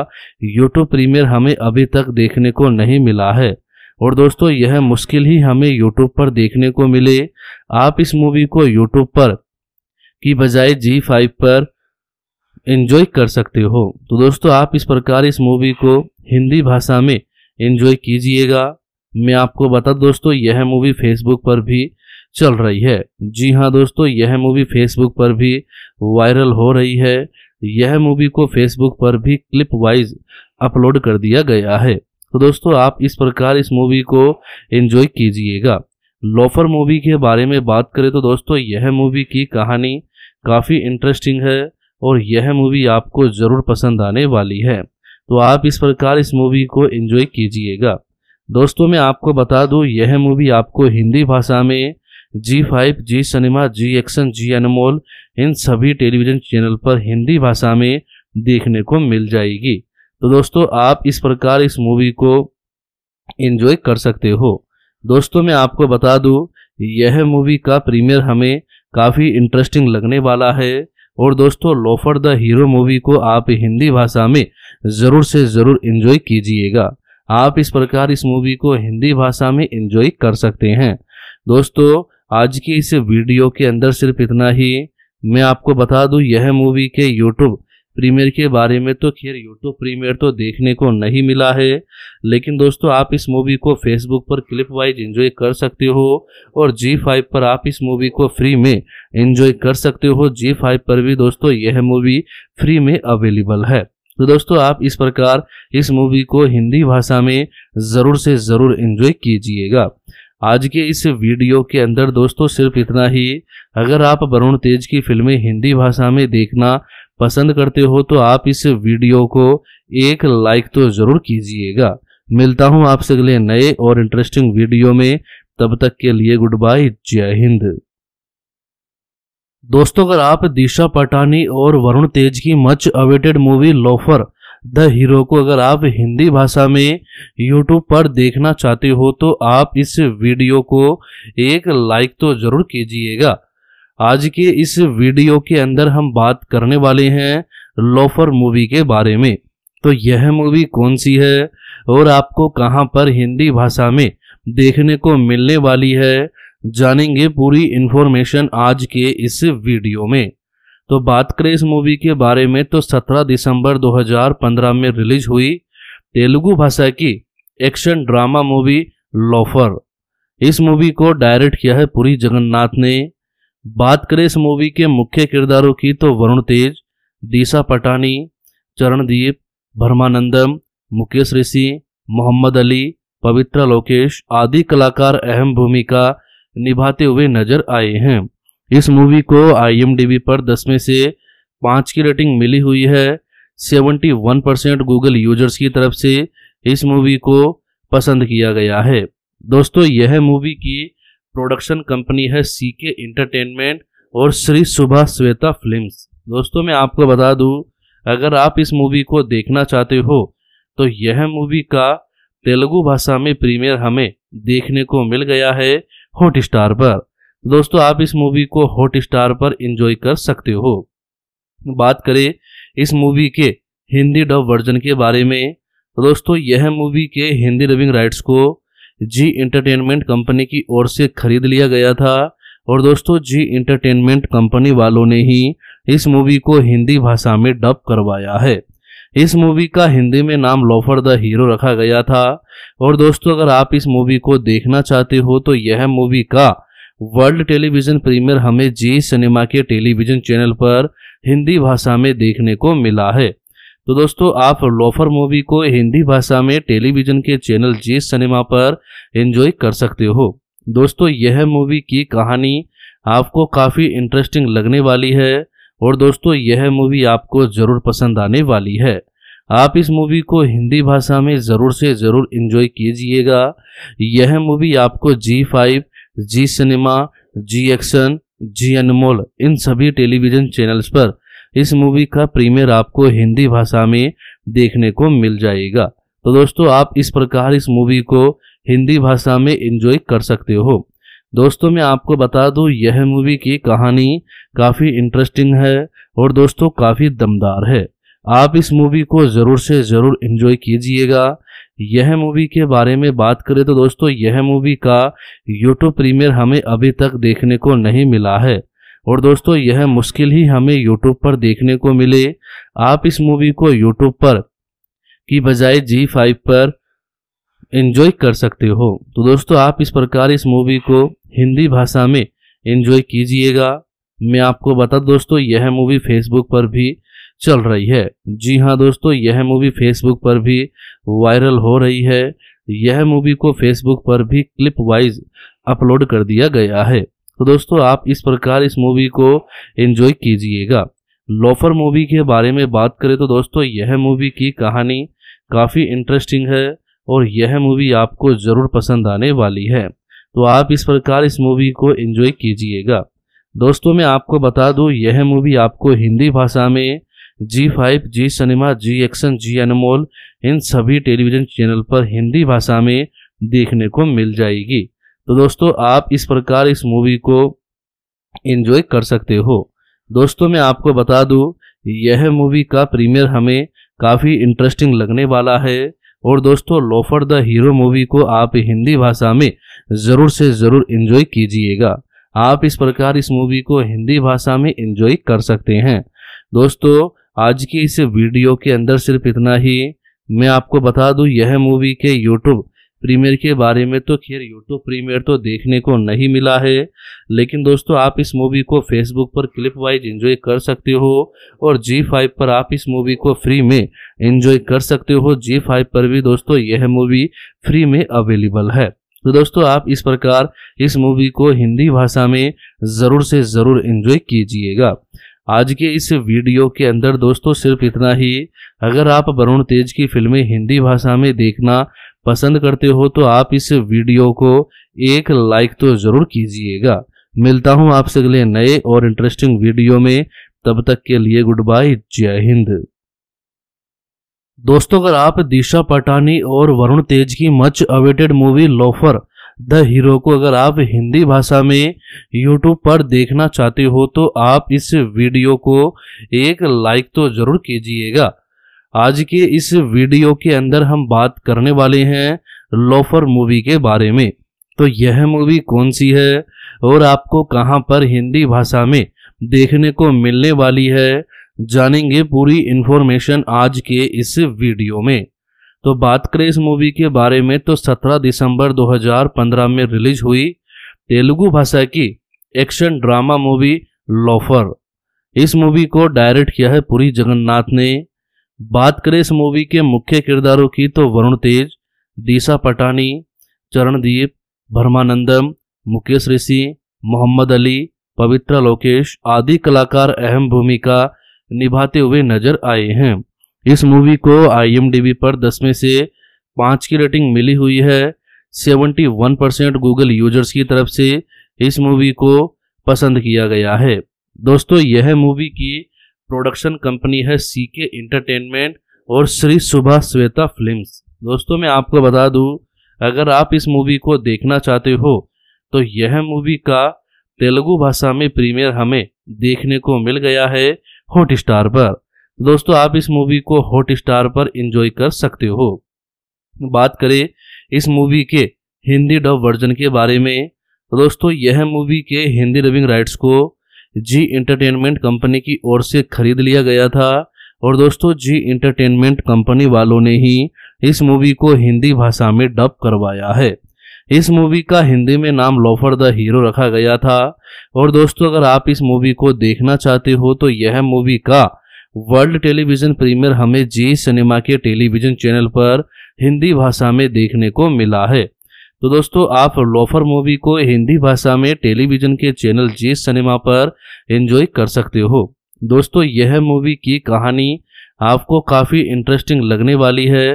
S2: यूट्यूब प्रीमियर हमें अभी तक देखने को नहीं मिला है और दोस्तों यह मुश्किल ही हमें यूट्यूब पर देखने को मिले आप इस मूवी को यूट्यूब पर की बजाय जी फाइव पर इन्जॉय कर सकते हो तो दोस्तों आप इस प्रकार इस मूवी को हिंदी भाषा में इन्जॉय कीजिएगा मैं आपको बता दोस्तों यह मूवी फेसबुक पर भी चल रही है जी हाँ दोस्तों यह मूवी फेसबुक पर भी वायरल हो रही है यह मूवी को फेसबुक पर भी क्लिप वाइज अपलोड कर दिया गया है तो दोस्तों आप इस प्रकार इस मूवी को एंजॉय कीजिएगा लोफर मूवी के बारे में बात करें तो दोस्तों यह मूवी की कहानी काफ़ी इंटरेस्टिंग है और यह मूवी आपको ज़रूर पसंद आने वाली है तो आप इस प्रकार इस मूवी को एंजॉय कीजिएगा दोस्तों मैं आपको बता दूं यह मूवी आपको हिंदी भाषा में Zee five Zee cinema Zee action Zee Anmol इन सभी टेलीविज़न चैनल पर हिंदी भाषा में देखने को मिल जाएगी तो दोस्तों आप इस प्रकार इस मूवी को एंजॉय कर सकते हो दोस्तों मैं आपको बता दूं यह मूवी का प्रीमियर हमें काफ़ी इंटरेस्टिंग लगने वाला है और दोस्तों लोफर द हीरो मूवी को आप हिंदी भाषा में ज़रूर से ज़रूर इन्जॉय कीजिएगा आप इस प्रकार इस मूवी को हिंदी भाषा में इन्जॉय कर सकते हैं दोस्तों आज की इस वीडियो के अंदर सिर्फ इतना ही मैं आपको बता दूं यह मूवी के यूट्यूब प्रीमियर के बारे में तो खैर यूट्यूब प्रीमियर तो देखने को नहीं मिला है लेकिन दोस्तों आप इस मूवी को फेसबुक पर क्लिप वाइज एंजॉय कर सकते हो और जी फाइव पर आप इस मूवी को फ्री में एंजॉय कर सकते हो जी फाइव पर भी दोस्तों यह मूवी फ्री में अवेलेबल है तो दोस्तों आप इस प्रकार इस मूवी को हिंदी भाषा में ज़रूर से ज़रूर इंजॉय कीजिएगा आज के इस वीडियो के अंदर दोस्तों सिर्फ इतना ही अगर आप वरुण तेज की फिल्में हिंदी भाषा में देखना पसंद करते हो तो आप इस वीडियो को एक लाइक तो ज़रूर कीजिएगा मिलता हूँ आपसे अगले नए और इंटरेस्टिंग वीडियो में तब तक के लिए गुड बाय जय हिंद दोस्तों अगर आप दिशा पटानी और वरुण तेज की much awaited movie loafer the hero को अगर आप हिंदी भाषा में यूट्यूब पर देखना चाहते हो तो आप इस वीडियो को एक लाइक तो ज़रूर कीजिएगा आज के इस वीडियो के अंदर हम बात करने वाले हैं लोफर मूवी के बारे में तो यह मूवी कौन सी है और आपको कहां पर हिंदी भाषा में देखने को मिलने वाली है जानेंगे पूरी इन्फॉर्मेशन आज के इस वीडियो में तो बात करें इस मूवी के बारे में तो 17 दिसंबर 2015 में रिलीज हुई तेलुगु भाषा की एक्शन ड्रामा मूवी लॉफर इस मूवी को डायरेक्ट किया है पुरी जगन्नाथ ने बात करें इस मूवी के मुख्य किरदारों की तो वरुण तेज दिशा पटानी चरणदीप भरमानंदम मुकेश ऋषि मोहम्मद अली पवित्रा लोकेश आदि कलाकार अहम भूमिका निभाते हुए नजर आए हैं इस मूवी को आई पर दस में से पाँच की रेटिंग मिली हुई है 71 परसेंट गूगल यूजर्स की तरफ से इस मूवी को पसंद किया गया है दोस्तों यह मूवी की प्रोडक्शन कंपनी है सी के इंटरटेनमेंट और श्री सुबह श्वेता फिल्म्स दोस्तों मैं आपको बता दूं अगर आप इस मूवी को देखना चाहते हो तो यह मूवी का तेलुगु भाषा में प्रीमियर हमें देखने को मिल गया है हॉट स्टार पर दोस्तों आप इस मूवी को हॉट स्टार पर इंजॉय कर सकते हो बात करें इस मूवी के हिंदी डब वर्जन के बारे में तो दोस्तों यह मूवी के हिंदी डबिंग राइट्स को जी इंटरटेनमेंट कंपनी की ओर से खरीद लिया गया था और दोस्तों जी इंटरटेनमेंट कंपनी वालों ने ही इस मूवी को हिंदी भाषा में डब करवाया है इस मूवी का हिंदी में नाम लोफर द हीरो रखा गया था और दोस्तों अगर आप इस मूवी को देखना चाहते हो तो यह मूवी का वर्ल्ड टेलीविजन प्रीमियर हमें जी सिनेमा के टेलीविजन चैनल पर हिंदी भाषा में देखने को मिला है तो दोस्तों आप लोफर मूवी को हिंदी भाषा में टेलीविजन के चैनल जी सिनेमा पर एंजॉय कर सकते हो दोस्तों यह मूवी की कहानी आपको काफ़ी इंटरेस्टिंग लगने वाली है और दोस्तों यह मूवी आपको ज़रूर पसंद आने वाली है आप इस मूवी को हिंदी भाषा में ज़रूर से ज़रूर इन्जॉय कीजिएगा यह मूवी आपको Zee five Zee cinema Zee action Zee Anmol इन सभी टेलीविजन चैनल्स पर इस मूवी का प्रीमियर आपको हिंदी भाषा में देखने को मिल जाएगा तो दोस्तों आप इस प्रकार इस मूवी को हिंदी भाषा में एंजॉय कर सकते हो दोस्तों मैं आपको बता दूं यह मूवी की कहानी काफ़ी इंटरेस्टिंग है और दोस्तों काफ़ी दमदार है आप इस मूवी को ज़रूर से ज़रूर एंजॉय कीजिएगा यह मूवी के बारे में बात करें तो दोस्तों यह मूवी का यूट्यूब प्रीमियर हमें अभी तक देखने को नहीं मिला है और दोस्तों यह मुश्किल ही हमें यूट्यूब पर देखने को मिले आप इस मूवी को यूट्यूब पर की बजाय जी फाइव पर इन्जॉय कर सकते हो तो दोस्तों आप इस प्रकार इस मूवी को हिंदी भाषा में इन्जॉय कीजिएगा मैं आपको बता दोस्तों यह मूवी फेसबुक पर भी चल रही है जी हाँ दोस्तों यह मूवी फेसबुक पर भी वायरल हो रही है यह मूवी को फेसबुक पर भी क्लिप वाइज अपलोड कर दिया गया है तो दोस्तों आप इस प्रकार इस मूवी को एंजॉय कीजिएगा लोफर मूवी के बारे में बात करें तो दोस्तों यह मूवी की कहानी काफ़ी इंटरेस्टिंग है और यह मूवी आपको ज़रूर पसंद आने वाली है तो आप इस प्रकार इस मूवी को एंजॉय कीजिएगा दोस्तों मैं आपको बता दूं यह मूवी आपको हिंदी भाषा में Zee five Zee cinema Zee action Zee Anmol इन सभी टेलीविज़न चैनल पर हिंदी भाषा में देखने को मिल जाएगी तो दोस्तों आप इस प्रकार इस मूवी को इन्जॉय कर सकते हो दोस्तों मैं आपको बता दूँ यह मूवी का प्रीमियर हमें काफ़ी इंटरेस्टिंग लगने वाला है और दोस्तों लोफर द हीरो मूवी को आप हिंदी भाषा में ज़रूर से ज़रूर इन्जॉय कीजिएगा आप इस प्रकार इस मूवी को हिंदी भाषा में इन्जॉय कर सकते हैं दोस्तों आज की इस वीडियो के अंदर सिर्फ इतना ही मैं आपको बता दूं यह मूवी के यूट्यूब प्रीमियर के बारे में तो खैर यूट्यूब प्रीमियर तो देखने को नहीं मिला है लेकिन दोस्तों आप इस मूवी को फेसबुक पर क्लिप वाइज एंजॉय कर सकते हो और जी फाइव पर आप इस मूवी को फ्री में एंजॉय कर सकते हो जी फाइव पर भी दोस्तों यह मूवी फ्री में अवेलेबल है तो दोस्तों आप इस प्रकार इस मूवी को हिंदी भाषा में ज़रूर से ज़रूर इंजॉय कीजिएगा आज के इस वीडियो के अंदर दोस्तों सिर्फ इतना ही अगर आप वरुण तेज की फिल्में हिंदी भाषा में देखना पसंद करते हो तो आप इस वीडियो को एक लाइक तो ज़रूर कीजिएगा मिलता हूँ आपसे अगले नए और इंटरेस्टिंग वीडियो में तब तक के लिए गुड बाय जय हिंद दोस्तों अगर आप दिशा पटानी और वरुण तेज की much awaited movie loafer the hero को अगर आप हिंदी भाषा में यूट्यूब पर देखना चाहते हो तो आप इस वीडियो को एक लाइक तो ज़रूर कीजिएगा आज के इस वीडियो के अंदर हम बात करने वाले हैं लोफर मूवी के बारे में तो यह मूवी कौन सी है और आपको कहाँ पर हिंदी भाषा में देखने को मिलने वाली है जानेंगे पूरी इन्फॉर्मेशन आज के इस वीडियो में तो बात करें इस मूवी के बारे में तो 17 दिसंबर 2015 में रिलीज हुई तेलुगु भाषा की एक्शन ड्रामा मूवी लोफर इस मूवी को डायरेक्ट किया है पुरी जगन्नाथ ने बात करें इस मूवी के मुख्य किरदारों की तो वरुण तेज दिशा पटानी चरणदीप भरमानंदम मुकेश ऋषि मोहम्मद अली पवित्रा लोकेश आदि कलाकार अहम भूमिका निभाते हुए नजर आए हैं इस मूवी को आई पर दस में से पाँच की रेटिंग मिली हुई है 71 परसेंट गूगल यूजर्स की तरफ से इस मूवी को पसंद किया गया है दोस्तों यह मूवी की प्रोडक्शन कंपनी है सी के इंटरटेनमेंट और श्री सुबह श्वेता फिल्म्स दोस्तों मैं आपको बता दूं अगर आप इस मूवी को देखना चाहते हो तो यह मूवी का तेलुगु भाषा में प्रीमियर हमें देखने को मिल गया है हॉट स्टार पर दोस्तों आप इस मूवी को हॉट स्टार पर इंजॉय कर सकते हो बात करें इस मूवी के हिंदी डब वर्जन के बारे में तो दोस्तों यह मूवी के हिंदी डबिंग राइट्स को जी इंटरटेनमेंट कंपनी की ओर से खरीद लिया गया था और दोस्तों जी इंटरटेनमेंट कंपनी वालों ने ही इस मूवी को हिंदी भाषा में डब करवाया है इस मूवी का हिंदी में नाम लोफर द हीरो रखा गया था और दोस्तों अगर आप इस मूवी को देखना चाहते हो तो यह मूवी का वर्ल्ड टेलीविजन प्रीमियर हमें जी सिनेमा के टेलीविजन चैनल पर हिंदी भाषा में देखने को मिला है तो दोस्तों आप लोफर मूवी को हिंदी भाषा में टेलीविजन के चैनल जी सिनेमा पर एंजॉय कर सकते हो दोस्तों यह मूवी की कहानी आपको काफ़ी इंटरेस्टिंग लगने वाली है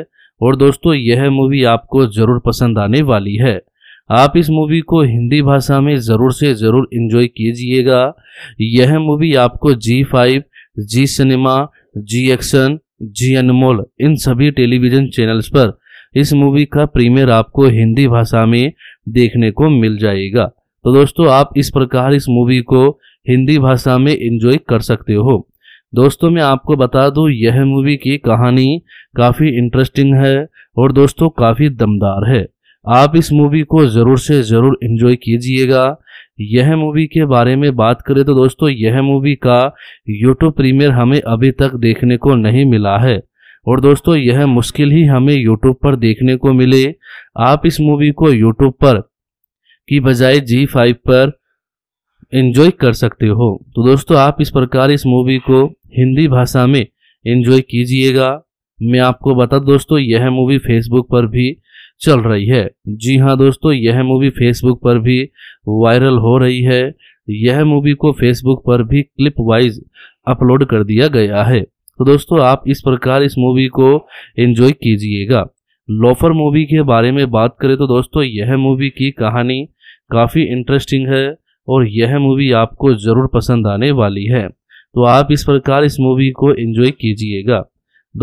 S2: और दोस्तों यह मूवी आपको ज़रूर पसंद आने वाली है आप इस मूवी को हिंदी भाषा में ज़रूर से ज़रूर इन्जॉय कीजिएगा यह मूवी आपको Zee five Zee cinema Zee action Zee Anmol इन सभी टेलीविजन चैनल्स पर इस मूवी का प्रीमियर आपको हिंदी भाषा में देखने को मिल जाएगा तो दोस्तों आप इस प्रकार इस मूवी को हिंदी भाषा में एंजॉय कर सकते हो दोस्तों मैं आपको बता दूं यह मूवी की कहानी काफ़ी इंटरेस्टिंग है और दोस्तों काफ़ी दमदार है आप इस मूवी को ज़रूर से ज़रूर इन्जॉय कीजिएगा यह मूवी के बारे में बात करें तो दोस्तों यह मूवी का यूट्यूब प्रीमियर हमें अभी तक देखने को नहीं मिला है और दोस्तों यह मुश्किल ही हमें यूट्यूब पर देखने को मिले आप इस मूवी को यूट्यूब पर की बजाय जी फाइव पर इन्जॉय कर सकते हो तो दोस्तों आप इस प्रकार इस मूवी को हिंदी भाषा में इन्जॉय कीजिएगा मैं आपको बता दोस्तों यह मूवी फेसबुक पर भी चल रही है जी हाँ दोस्तों यह मूवी फेसबुक पर भी वायरल हो रही है यह मूवी को फेसबुक पर भी क्लिप वाइज अपलोड कर दिया गया है तो दोस्तों आप इस प्रकार इस मूवी को एंजॉय कीजिएगा लोफर मूवी के बारे में बात करें तो दोस्तों यह मूवी की कहानी काफ़ी इंटरेस्टिंग है और यह मूवी आपको ज़रूर पसंद आने वाली है तो आप इस प्रकार इस मूवी को एंजॉय कीजिएगा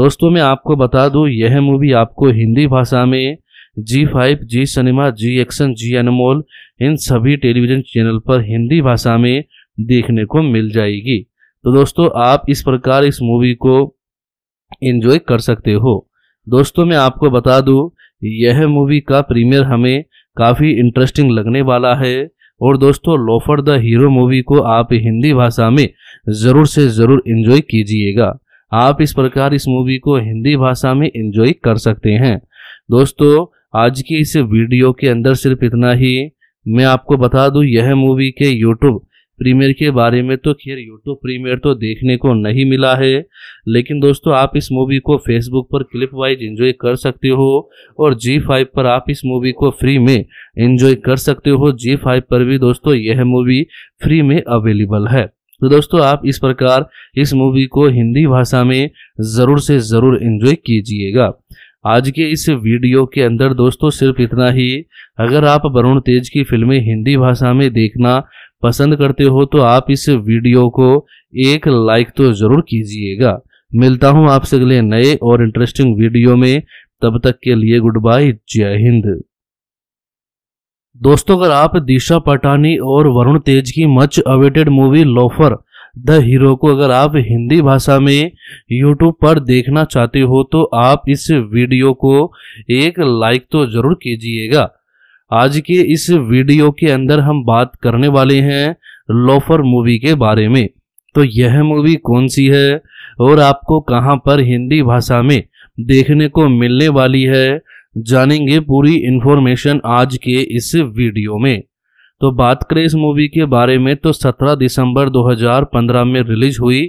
S2: दोस्तों मैं आपको बता दूं यह मूवी आपको हिंदी भाषा में Zee five Zee cinema Zee action Zee Anmol इन सभी टेलीविज़न चैनल पर हिंदी भाषा में देखने को मिल जाएगी तो दोस्तों आप इस प्रकार इस मूवी को इन्जॉय कर सकते हो दोस्तों मैं आपको बता दूँ यह मूवी का प्रीमियर हमें काफ़ी इंटरेस्टिंग लगने वाला है और दोस्तों लोफर द हीरो मूवी को आप हिंदी भाषा में ज़रूर से ज़रूर इन्जॉय कीजिएगा आप इस प्रकार इस मूवी को हिंदी भाषा में इन्जॉय कर सकते हैं दोस्तों आज की इस वीडियो के अंदर सिर्फ इतना ही मैं आपको बता दूं यह मूवी के यूट्यूब प्रीमियर के बारे में तो खैर यूट्यूब प्रीमियर तो देखने को नहीं मिला है लेकिन दोस्तों आप इस मूवी को फेसबुक पर क्लिप वाइज एंजॉय कर सकते हो और जी फाइव पर आप इस मूवी को फ्री में एंजॉय कर सकते हो जी फाइव पर भी दोस्तों यह मूवी फ्री में अवेलेबल है तो दोस्तों आप इस प्रकार इस मूवी को हिंदी भाषा में ज़रूर से ज़रूर इंजॉय कीजिएगा आज के इस वीडियो के अंदर दोस्तों सिर्फ इतना ही अगर आप वरुण तेज की फिल्में हिंदी भाषा में देखना पसंद करते हो तो आप इस वीडियो को एक लाइक तो ज़रूर कीजिएगा मिलता हूँ आपसे अगले नए और इंटरेस्टिंग वीडियो में तब तक के लिए गुड बाय जय हिंद दोस्तों अगर आप दिशा पटानी और वरुण तेज की much awaited movie loafer the hero को अगर आप हिंदी भाषा में यूट्यूब पर देखना चाहते हो तो आप इस वीडियो को एक लाइक तो ज़रूर कीजिएगा आज के इस वीडियो के अंदर हम बात करने वाले हैं लोफर मूवी के बारे में तो यह मूवी कौन सी है और आपको कहां पर हिंदी भाषा में देखने को मिलने वाली है जानेंगे पूरी इन्फॉर्मेशन आज के इस वीडियो में तो बात करें इस मूवी के बारे में तो 17 दिसंबर 2015 में रिलीज हुई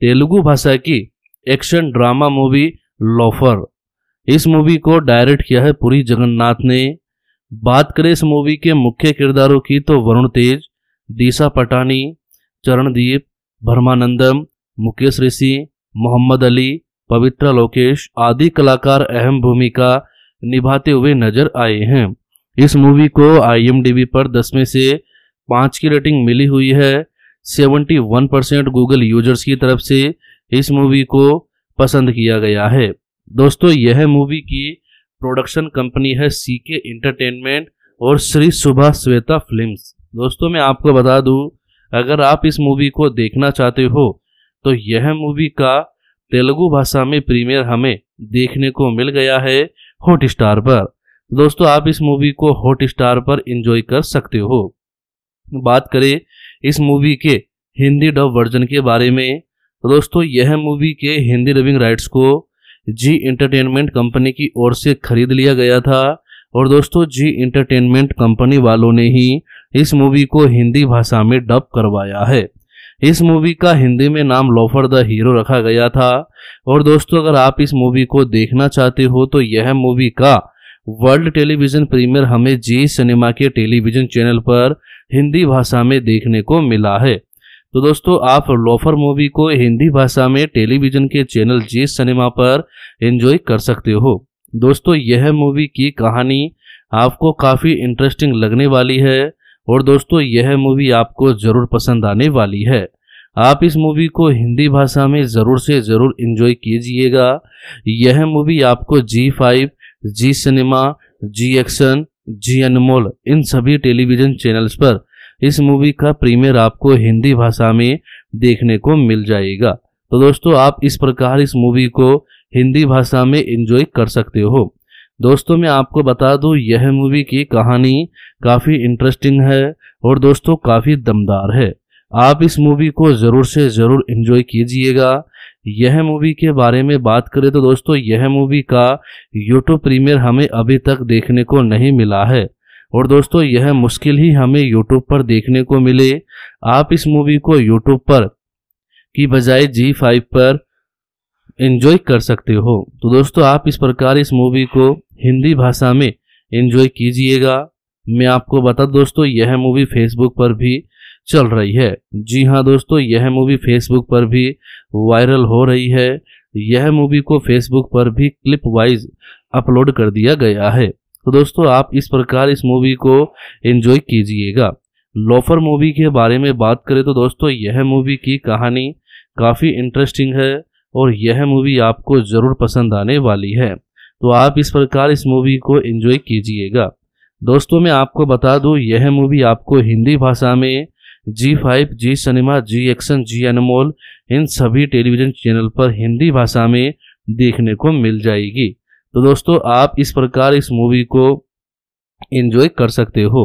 S2: तेलुगु भाषा की एक्शन ड्रामा मूवी लॉफर इस मूवी को डायरेक्ट किया है पूरी जगन्नाथ ने बात करें इस मूवी के मुख्य किरदारों की तो वरुण तेज दिशा पटानी चरणदीप भरमानंदम मुकेश ऋषि मोहम्मद अली पवित्रा लोकेश आदि कलाकार अहम भूमिका निभाते हुए नजर आए हैं इस मूवी को आई पर दस में से पाँच की रेटिंग मिली हुई है 71 परसेंट गूगल यूजर्स की तरफ से इस मूवी को पसंद किया गया है दोस्तों यह मूवी की प्रोडक्शन कंपनी है सी के इंटरटेनमेंट और श्री सुबह श्वेता फिल्म्स दोस्तों मैं आपको बता दूं अगर आप इस मूवी को देखना चाहते हो तो यह मूवी का तेलुगु भाषा में प्रीमियर हमें देखने को मिल गया है
S3: हॉट पर
S2: दोस्तों आप इस मूवी को हॉट स्टार पर इंजॉय कर सकते हो बात करें इस मूवी के हिंदी डब वर्जन के बारे में तो दोस्तों यह मूवी के हिंदी डबिंग राइट्स को जी इंटरटेनमेंट कंपनी की ओर से खरीद लिया गया था और दोस्तों जी इंटरटेनमेंट कंपनी वालों ने ही इस मूवी को हिंदी भाषा में डब करवाया है इस मूवी का हिंदी में नाम लोफर द हीरो रखा गया था और दोस्तों अगर आप इस मूवी को देखना चाहते हो तो यह मूवी का वर्ल्ड टेलीविजन प्रीमियर हमें जी सिनेमा के टेलीविजन चैनल पर हिंदी भाषा में देखने को मिला है तो दोस्तों आप लोफर मूवी को हिंदी भाषा में टेलीविजन के चैनल जी सिनेमा पर एंजॉय कर सकते हो दोस्तों यह मूवी की कहानी आपको काफ़ी इंटरेस्टिंग लगने वाली है और दोस्तों यह मूवी आपको ज़रूर पसंद आने वाली है आप इस मूवी को हिंदी भाषा में ज़रूर से ज़रूर इन्जॉय कीजिएगा यह मूवी आपको Zee five Zee cinema Zee action Zee Anmol इन सभी टेलीविजन चैनल्स पर इस मूवी का प्रीमियर आपको हिंदी भाषा में देखने को मिल जाएगा तो दोस्तों आप इस प्रकार इस मूवी को हिंदी भाषा में एंजॉय कर सकते हो दोस्तों मैं आपको बता दूं यह मूवी की कहानी काफ़ी इंटरेस्टिंग है और दोस्तों काफ़ी दमदार है आप इस मूवी को ज़रूर से ज़रूर एंजॉय कीजिएगा यह मूवी के बारे में बात करें तो दोस्तों यह मूवी का यूट्यूब प्रीमियर हमें अभी तक देखने को नहीं मिला है और दोस्तों यह मुश्किल ही हमें यूट्यूब पर देखने को मिले आप इस मूवी को यूट्यूब पर की बजाय जी फाइव पर इन्जॉय कर सकते हो तो दोस्तों आप इस प्रकार इस मूवी को हिंदी भाषा में इन्जॉय कीजिएगा मैं आपको बता दोस्तों यह मूवी फेसबुक पर भी चल रही है जी हाँ दोस्तों यह मूवी फेसबुक पर भी वायरल हो रही है यह मूवी को फेसबुक पर भी क्लिप वाइज अपलोड कर दिया गया है तो दोस्तों आप इस प्रकार इस मूवी को एंजॉय कीजिएगा लोफर मूवी के बारे में बात करें तो दोस्तों यह मूवी की कहानी काफ़ी इंटरेस्टिंग है और यह मूवी आपको ज़रूर पसंद आने वाली है तो आप इस प्रकार इस मूवी को एंजॉय कीजिएगा दोस्तों मैं आपको बता दूं यह मूवी आपको हिंदी भाषा में Zee five Zee cinema Zee action Zee Anmol इन सभी टेलीविज़न चैनल पर हिंदी भाषा में देखने को मिल जाएगी तो दोस्तों आप इस प्रकार इस मूवी को इन्जॉय कर सकते हो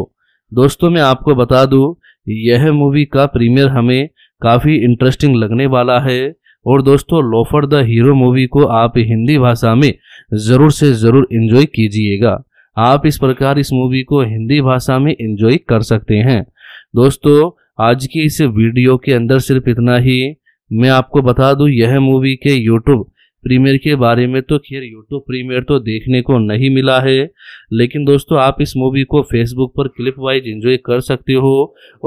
S2: दोस्तों मैं आपको बता दूँ यह मूवी का प्रीमियर हमें काफ़ी इंटरेस्टिंग लगने वाला है और दोस्तों लोफर द हीरो मूवी को आप हिंदी भाषा में ज़रूर से ज़रूर इन्जॉय कीजिएगा आप इस प्रकार इस मूवी को हिंदी भाषा में इन्जॉय कर सकते हैं दोस्तों आज की इस वीडियो के अंदर सिर्फ इतना ही मैं आपको बता दूं यह मूवी के यूट्यूब प्रीमियर के बारे में तो खैर यूट्यूब प्रीमियर तो देखने को नहीं मिला है लेकिन दोस्तों आप इस मूवी को फेसबुक पर क्लिप वाइज एंजॉय कर सकते हो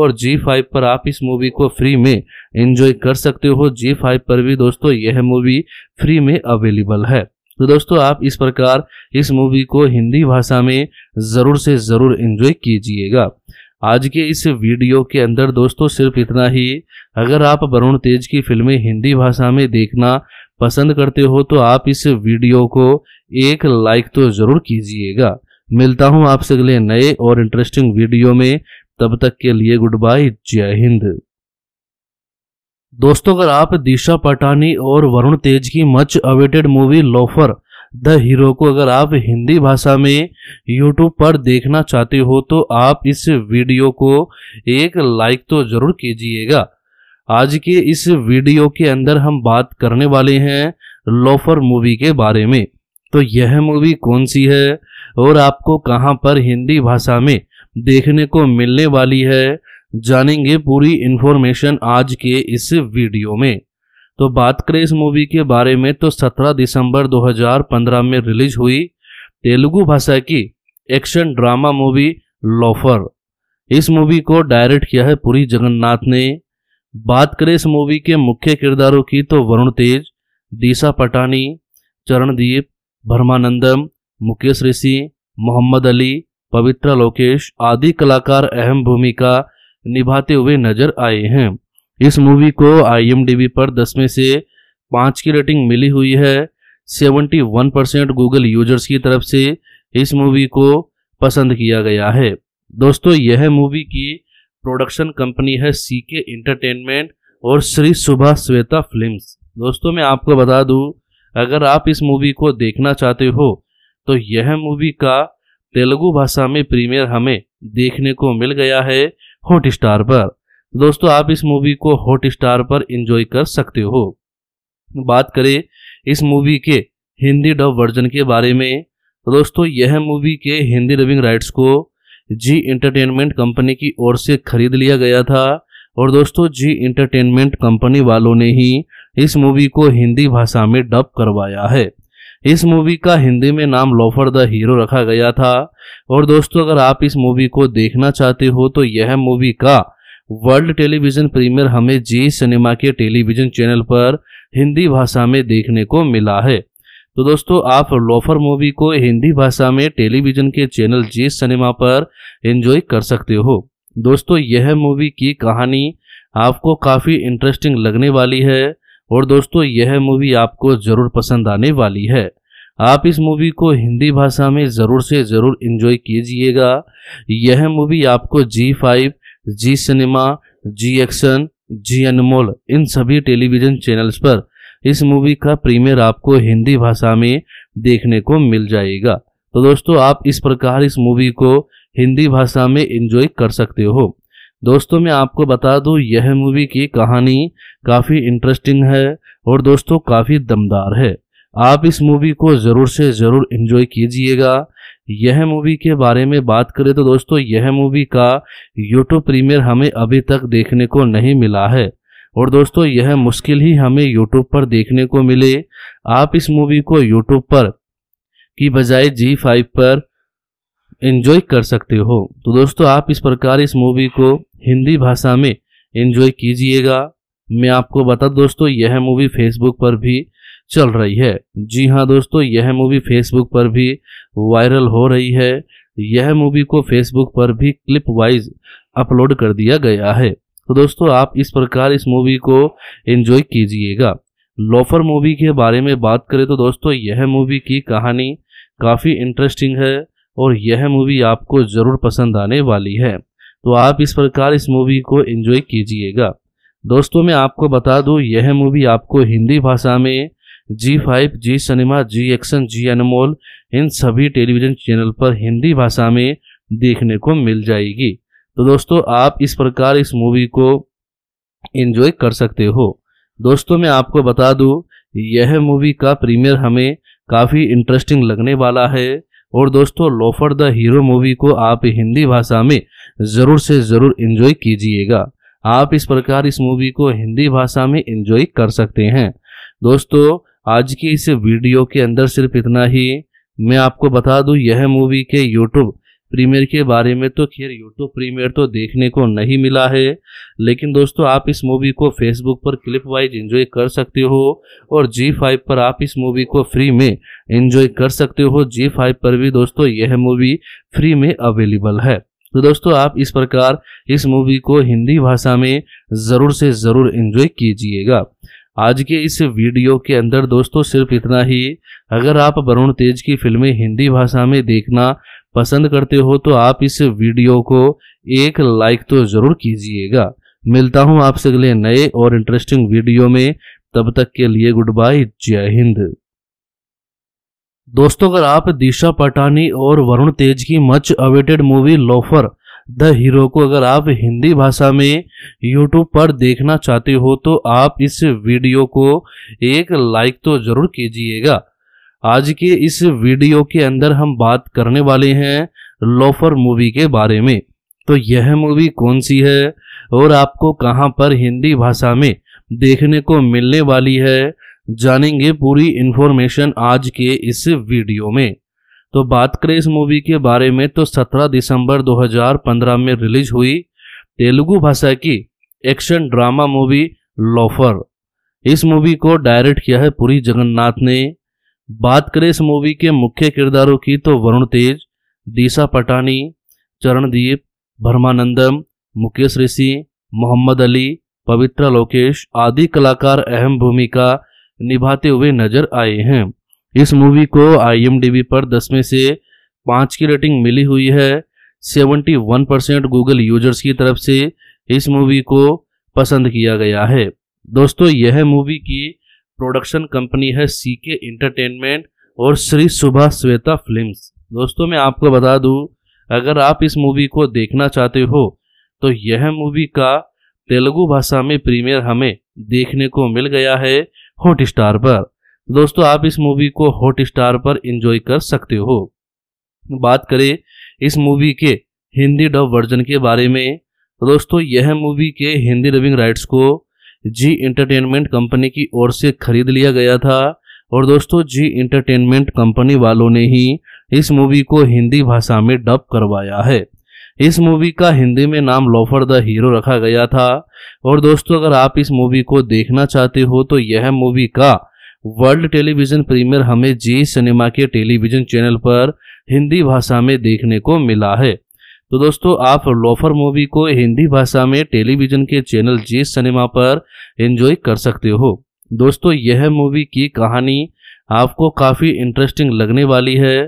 S2: और जी फाइव पर आप इस मूवी को फ्री में एंजॉय कर सकते हो जी फाइव पर भी दोस्तों यह मूवी फ्री में अवेलेबल है तो दोस्तों आप इस प्रकार इस मूवी को हिंदी भाषा में ज़रूर से ज़रूर इंजॉय कीजिएगा आज के इस वीडियो के अंदर दोस्तों सिर्फ इतना ही अगर आप वरुण तेज की फिल्में हिंदी भाषा में देखना पसंद करते हो तो आप इस वीडियो को एक लाइक तो ज़रूर कीजिएगा मिलता हूँ आपसे अगले नए और इंटरेस्टिंग वीडियो में तब तक के लिए गुड बाय जय हिंद दोस्तों अगर आप दिशा पटानी और वरुण तेज की much awaited movie loafer the hero को अगर आप हिंदी भाषा में यूट्यूब पर देखना चाहते हो तो आप इस वीडियो को एक लाइक तो ज़रूर कीजिएगा आज के इस वीडियो के अंदर हम बात करने वाले हैं लोफर मूवी के बारे में तो यह मूवी कौन सी है और आपको कहाँ पर हिंदी भाषा में देखने को मिलने वाली है जानेंगे पूरी इन्फॉर्मेशन आज के इस वीडियो में तो बात करें इस मूवी के बारे में तो 17 दिसंबर 2015 में रिलीज हुई तेलुगु भाषा की एक्शन ड्रामा मूवी लॉफर इस मूवी को डायरेक्ट किया है पुरी जगन्नाथ ने बात करें इस मूवी के मुख्य किरदारों की तो वरुण तेज दिशा पटानी चरणदीप भरमानंदम मुकेश ऋषि मोहम्मद अली पवित्रा लोकेश आदि कलाकार अहम भूमिका निभाते हुए नजर आए हैं इस मूवी को आई पर दस में से पाँच की रेटिंग मिली हुई है 71 परसेंट गूगल यूजर्स की तरफ से इस मूवी को पसंद किया गया है दोस्तों यह मूवी की प्रोडक्शन कंपनी है सी के इंटरटेनमेंट और श्री सुबह श्वेता फिल्म्स दोस्तों मैं आपको बता दूं अगर आप इस मूवी को देखना चाहते हो तो यह मूवी का तेलुगु भाषा में प्रीमियर हमें देखने को मिल गया है हॉट स्टार पर दोस्तों आप इस मूवी को हॉट स्टार पर इंजॉय कर सकते हो बात करें इस मूवी के हिंदी डब वर्जन के बारे में तो दोस्तों यह मूवी के हिंदी डबिंग राइट्स को जी इंटरटेनमेंट कंपनी की ओर से खरीद लिया गया था और दोस्तों जी इंटरटेनमेंट कंपनी वालों ने ही इस मूवी को हिंदी भाषा में डब करवाया है इस मूवी का हिंदी में नाम लोफर द हीरो रखा गया था और दोस्तों अगर आप इस मूवी को देखना चाहते हो तो यह मूवी का वर्ल्ड टेलीविजन प्रीमियर हमें जी सिनेमा के टेलीविजन चैनल पर हिंदी भाषा में देखने को मिला है तो दोस्तों आप लोफर मूवी को हिंदी भाषा में टेलीविजन के चैनल जी सिनेमा पर एंजॉय कर सकते हो दोस्तों यह मूवी की कहानी आपको काफ़ी इंटरेस्टिंग लगने वाली है और दोस्तों यह मूवी आपको ज़रूर पसंद आने वाली है आप इस मूवी को हिंदी भाषा में ज़रूर से ज़रूर इन्जॉय कीजिएगा यह मूवी आपको Zee five Zee cinema Zee action Zee Anmol इन सभी टेलीविजन चैनल्स पर इस मूवी का प्रीमियर आपको हिंदी भाषा में देखने को मिल जाएगा तो दोस्तों आप इस प्रकार इस मूवी को हिंदी भाषा में इंजॉय कर सकते हो दोस्तों मैं आपको बता दूं यह मूवी की कहानी काफ़ी इंटरेस्टिंग है और दोस्तों काफ़ी दमदार है आप इस मूवी को ज़रूर से ज़रूर इन्जॉय कीजिएगा यह मूवी के बारे में बात करें तो दोस्तों यह मूवी का यूट्यूब प्रीमियर हमें अभी तक देखने को नहीं मिला है और दोस्तों यह मुश्किल ही हमें यूट्यूब पर देखने को मिले आप इस मूवी को यूट्यूब पर की बजाय जी फाइव पर इन्जॉय कर सकते हो तो दोस्तों आप इस प्रकार इस मूवी को हिंदी भाषा में इन्जॉय कीजिएगा मैं आपको बता दोस्तों यह मूवी फेसबुक पर भी चल रही है जी हाँ दोस्तों यह मूवी फेसबुक पर भी वायरल हो रही है यह मूवी को फेसबुक पर भी क्लिप वाइज अपलोड कर दिया गया है तो दोस्तों आप इस प्रकार इस मूवी को एंजॉय कीजिएगा लोफर मूवी के बारे में बात करें तो दोस्तों यह मूवी की कहानी काफ़ी इंटरेस्टिंग है और यह मूवी आपको ज़रूर पसंद आने वाली है तो आप इस प्रकार इस मूवी को एंजॉय कीजिएगा दोस्तों मैं आपको बता दूं यह मूवी आपको हिंदी भाषा में Zee five Zee cinema Zee action Zee Anmol इन सभी टेलीविज़न चैनल पर हिंदी भाषा में देखने को मिल जाएगी तो दोस्तों आप इस प्रकार इस मूवी को एंजॉय कर सकते हो दोस्तों मैं आपको बता दूं यह मूवी का प्रीमियर हमें काफ़ी इंटरेस्टिंग लगने वाला है और दोस्तों लोफर द हीरो मूवी को आप हिंदी भाषा में ज़रूर से ज़रूर इन्जॉय कीजिएगा आप इस प्रकार इस मूवी को हिंदी भाषा में इन्जॉय कर सकते हैं दोस्तों आज की इस वीडियो के अंदर सिर्फ इतना ही मैं आपको बता दूं यह मूवी के यूट्यूब प्रीमियर के बारे में तो खैर यूट्यूब प्रीमियर तो देखने को नहीं मिला है लेकिन दोस्तों आप इस मूवी को फेसबुक पर क्लिप वाइज एंजॉय कर सकते हो और जी फाइव पर आप इस मूवी को फ्री में एंजॉय कर सकते हो जी फाइव पर भी दोस्तों यह मूवी फ्री में अवेलेबल है तो दोस्तों आप इस प्रकार इस मूवी को हिंदी भाषा में ज़रूर से ज़रूर इंजॉय कीजिएगा आज के इस वीडियो के अंदर दोस्तों सिर्फ इतना ही अगर आप वरुण तेज की फिल्में हिंदी भाषा में देखना पसंद करते हो तो आप इस वीडियो को एक लाइक तो ज़रूर कीजिएगा मिलता हूँ आपसे अगले नए और इंटरेस्टिंग वीडियो में तब तक के लिए गुड बाय जय हिंद दोस्तों अगर आप दिशा पटानी और वरुण तेज की much awaited movie loafer the hero को अगर आप हिंदी भाषा में यूट्यूब पर देखना चाहते हो तो आप इस वीडियो को एक लाइक तो ज़रूर कीजिएगा आज के इस वीडियो के अंदर हम बात करने वाले हैं लोफर मूवी के बारे में तो यह मूवी कौन सी है और आपको कहां पर हिंदी भाषा में देखने को मिलने वाली है जानेंगे पूरी इन्फॉर्मेशन आज के इस वीडियो में तो बात करें इस मूवी के बारे में तो 17 दिसंबर 2015 में रिलीज हुई तेलुगु भाषा की एक्शन ड्रामा मूवी लॉफर इस मूवी को डायरेक्ट किया है पुरी जगन्नाथ ने बात करें इस मूवी के मुख्य किरदारों की तो वरुण तेज दिशा पटानी चरणदीप भरमानंदम मुकेश ऋषि मोहम्मद अली पवित्रा लोकेश आदि कलाकार अहम भूमिका निभाते हुए नजर आए हैं इस मूवी को आई पर दस में से पाँच की रेटिंग मिली हुई है 71 परसेंट गूगल यूजर्स की तरफ से इस मूवी को पसंद किया गया है दोस्तों यह मूवी की प्रोडक्शन कंपनी है सी के इंटरटेनमेंट और श्री सुबह श्वेता फिल्म्स दोस्तों मैं आपको बता दूं अगर आप इस मूवी को देखना चाहते हो तो यह मूवी का तेलुगु भाषा में प्रीमियर हमें देखने को मिल गया है
S3: हॉट पर
S2: दोस्तों आप इस मूवी को हॉट स्टार पर इंजॉय कर सकते हो बात करें इस मूवी के हिंदी डब वर्जन के बारे में दोस्तों यह मूवी के हिंदी डबिंग राइट्स को जी इंटरटेनमेंट कंपनी की ओर से खरीद लिया गया था और दोस्तों जी इंटरटेनमेंट कंपनी वालों ने ही इस मूवी को हिंदी भाषा में डब करवाया है इस मूवी का हिंदी में नाम लोफर द हीरो रखा गया था और दोस्तों अगर आप इस मूवी को देखना चाहते हो तो यह मूवी का वर्ल्ड टेलीविजन प्रीमियर हमें जी सिनेमा के टेलीविजन चैनल पर हिंदी भाषा में देखने को मिला है तो दोस्तों आप लोफर मूवी को हिंदी भाषा में टेलीविजन के चैनल जी सिनेमा पर एंजॉय कर सकते हो दोस्तों यह मूवी की कहानी आपको काफ़ी इंटरेस्टिंग लगने वाली है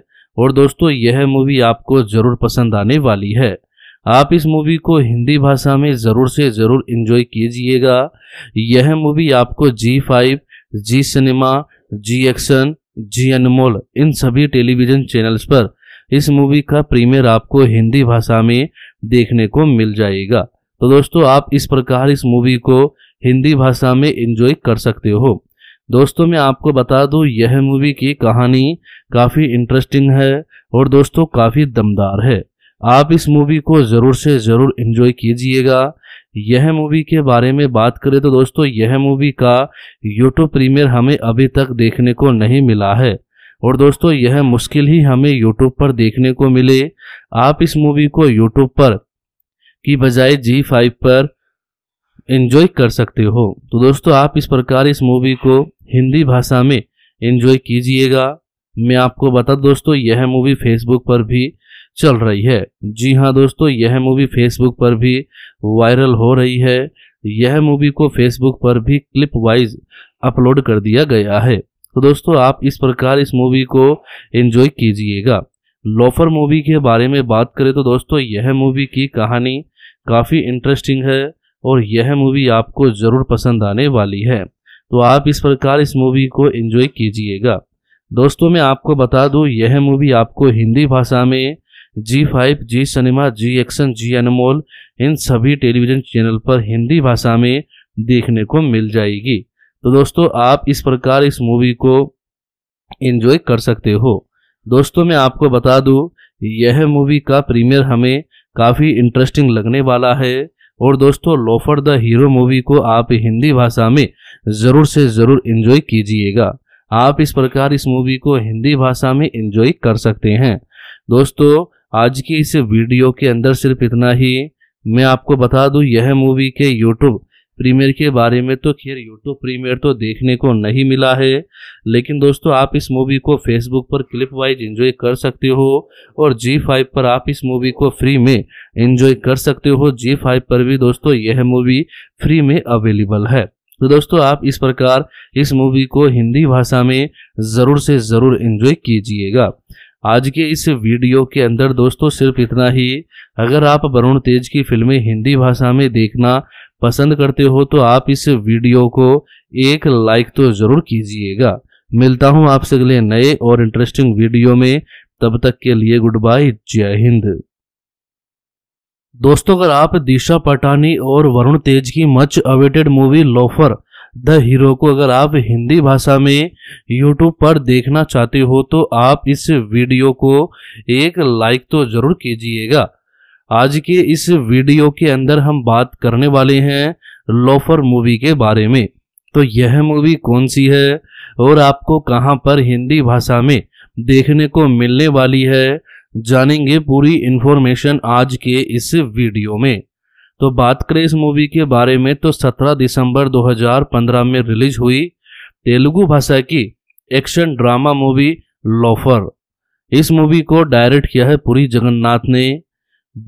S2: और दोस्तों यह मूवी आपको ज़रूर पसंद आने वाली है आप इस मूवी को हिंदी भाषा में ज़रूर से ज़रूर इन्जॉय कीजिएगा यह मूवी आपको Zee five Zee cinema Zee action Zee Anmol इन सभी टेलीविजन चैनल्स पर इस मूवी का प्रीमियर आपको हिंदी भाषा में देखने को मिल जाएगा तो दोस्तों आप इस प्रकार इस मूवी को हिंदी भाषा में एंजॉय कर सकते हो दोस्तों मैं आपको बता दूं यह मूवी की कहानी काफ़ी इंटरेस्टिंग है और दोस्तों काफ़ी दमदार है आप इस मूवी को ज़रूर से ज़रूर एंजॉय कीजिएगा यह मूवी के बारे में बात करें तो दोस्तों यह मूवी का यूट्यूब प्रीमियर हमें अभी तक देखने को नहीं मिला है और दोस्तों यह मुश्किल ही हमें यूट्यूब पर देखने को मिले आप इस मूवी को यूट्यूब पर की बजाय जी फाइव पर इन्जॉय कर सकते हो तो दोस्तों आप इस प्रकार इस मूवी को हिंदी भाषा में इन्जॉय कीजिएगा मैं आपको बता दोस्तों यह मूवी फेसबुक पर भी चल रही है जी हाँ दोस्तों यह मूवी फेसबुक पर भी वायरल हो रही है यह मूवी को फेसबुक पर भी क्लिप वाइज अपलोड कर दिया गया है तो दोस्तों आप इस प्रकार इस मूवी को एंजॉय कीजिएगा लोफर मूवी के बारे में बात करें तो दोस्तों यह मूवी की कहानी काफ़ी इंटरेस्टिंग है और यह मूवी आपको ज़रूर पसंद आने वाली है तो आप इस प्रकार इस मूवी को एंजॉय कीजिएगा दोस्तों मैं आपको बता दूं यह मूवी आपको हिंदी भाषा में Zee five Zee cinema Zee action Zee Anmol इन सभी टेलीविज़न चैनल पर हिंदी भाषा में देखने को मिल जाएगी तो दोस्तों आप इस प्रकार इस मूवी को इन्जॉय कर सकते हो दोस्तों मैं आपको बता दूँ यह मूवी का प्रीमियर हमें काफ़ी इंटरेस्टिंग लगने वाला है और दोस्तों लोफर द हीरो मूवी को आप हिंदी भाषा में ज़रूर से ज़रूर इन्जॉय कीजिएगा आप इस प्रकार इस मूवी को हिंदी भाषा में इन्जॉय कर सकते हैं दोस्तों आज की इस वीडियो के अंदर सिर्फ इतना ही मैं आपको बता दूं यह मूवी के यूट्यूब प्रीमियर के बारे में तो खैर यूट्यूब प्रीमियर तो देखने को नहीं मिला है लेकिन दोस्तों आप इस मूवी को फेसबुक पर क्लिप वाइज एंजॉय कर सकते हो और जी फाइव पर आप इस मूवी को फ्री में एंजॉय कर सकते हो जी फाइव पर भी दोस्तों यह मूवी फ्री में अवेलेबल है तो दोस्तों आप इस प्रकार इस मूवी को हिंदी भाषा में ज़रूर से ज़रूर इंजॉय कीजिएगा आज के इस वीडियो के अंदर दोस्तों सिर्फ इतना ही अगर आप वरुण तेज की फिल्में हिंदी भाषा में देखना पसंद करते हो तो आप इस वीडियो को एक लाइक तो ज़रूर कीजिएगा मिलता हूँ आपसे अगले नए और इंटरेस्टिंग वीडियो में तब तक के लिए गुड बाय जय हिंद दोस्तों अगर आप दिशा पटानी और वरुण तेज की much awaited movie loafer the hero को अगर आप हिंदी भाषा में यूट्यूब पर देखना चाहते हो तो आप इस वीडियो को एक लाइक तो ज़रूर कीजिएगा आज के इस वीडियो के अंदर हम बात करने वाले हैं लोफर मूवी के बारे में तो यह मूवी कौन सी है और आपको कहां पर हिंदी भाषा में देखने को मिलने वाली है जानेंगे पूरी इन्फॉर्मेशन आज के इस वीडियो में तो बात करें इस मूवी के बारे में तो 17 दिसंबर 2015 में रिलीज हुई तेलुगु भाषा की एक्शन ड्रामा मूवी लॉफर इस मूवी को डायरेक्ट किया है पुरी जगन्नाथ ने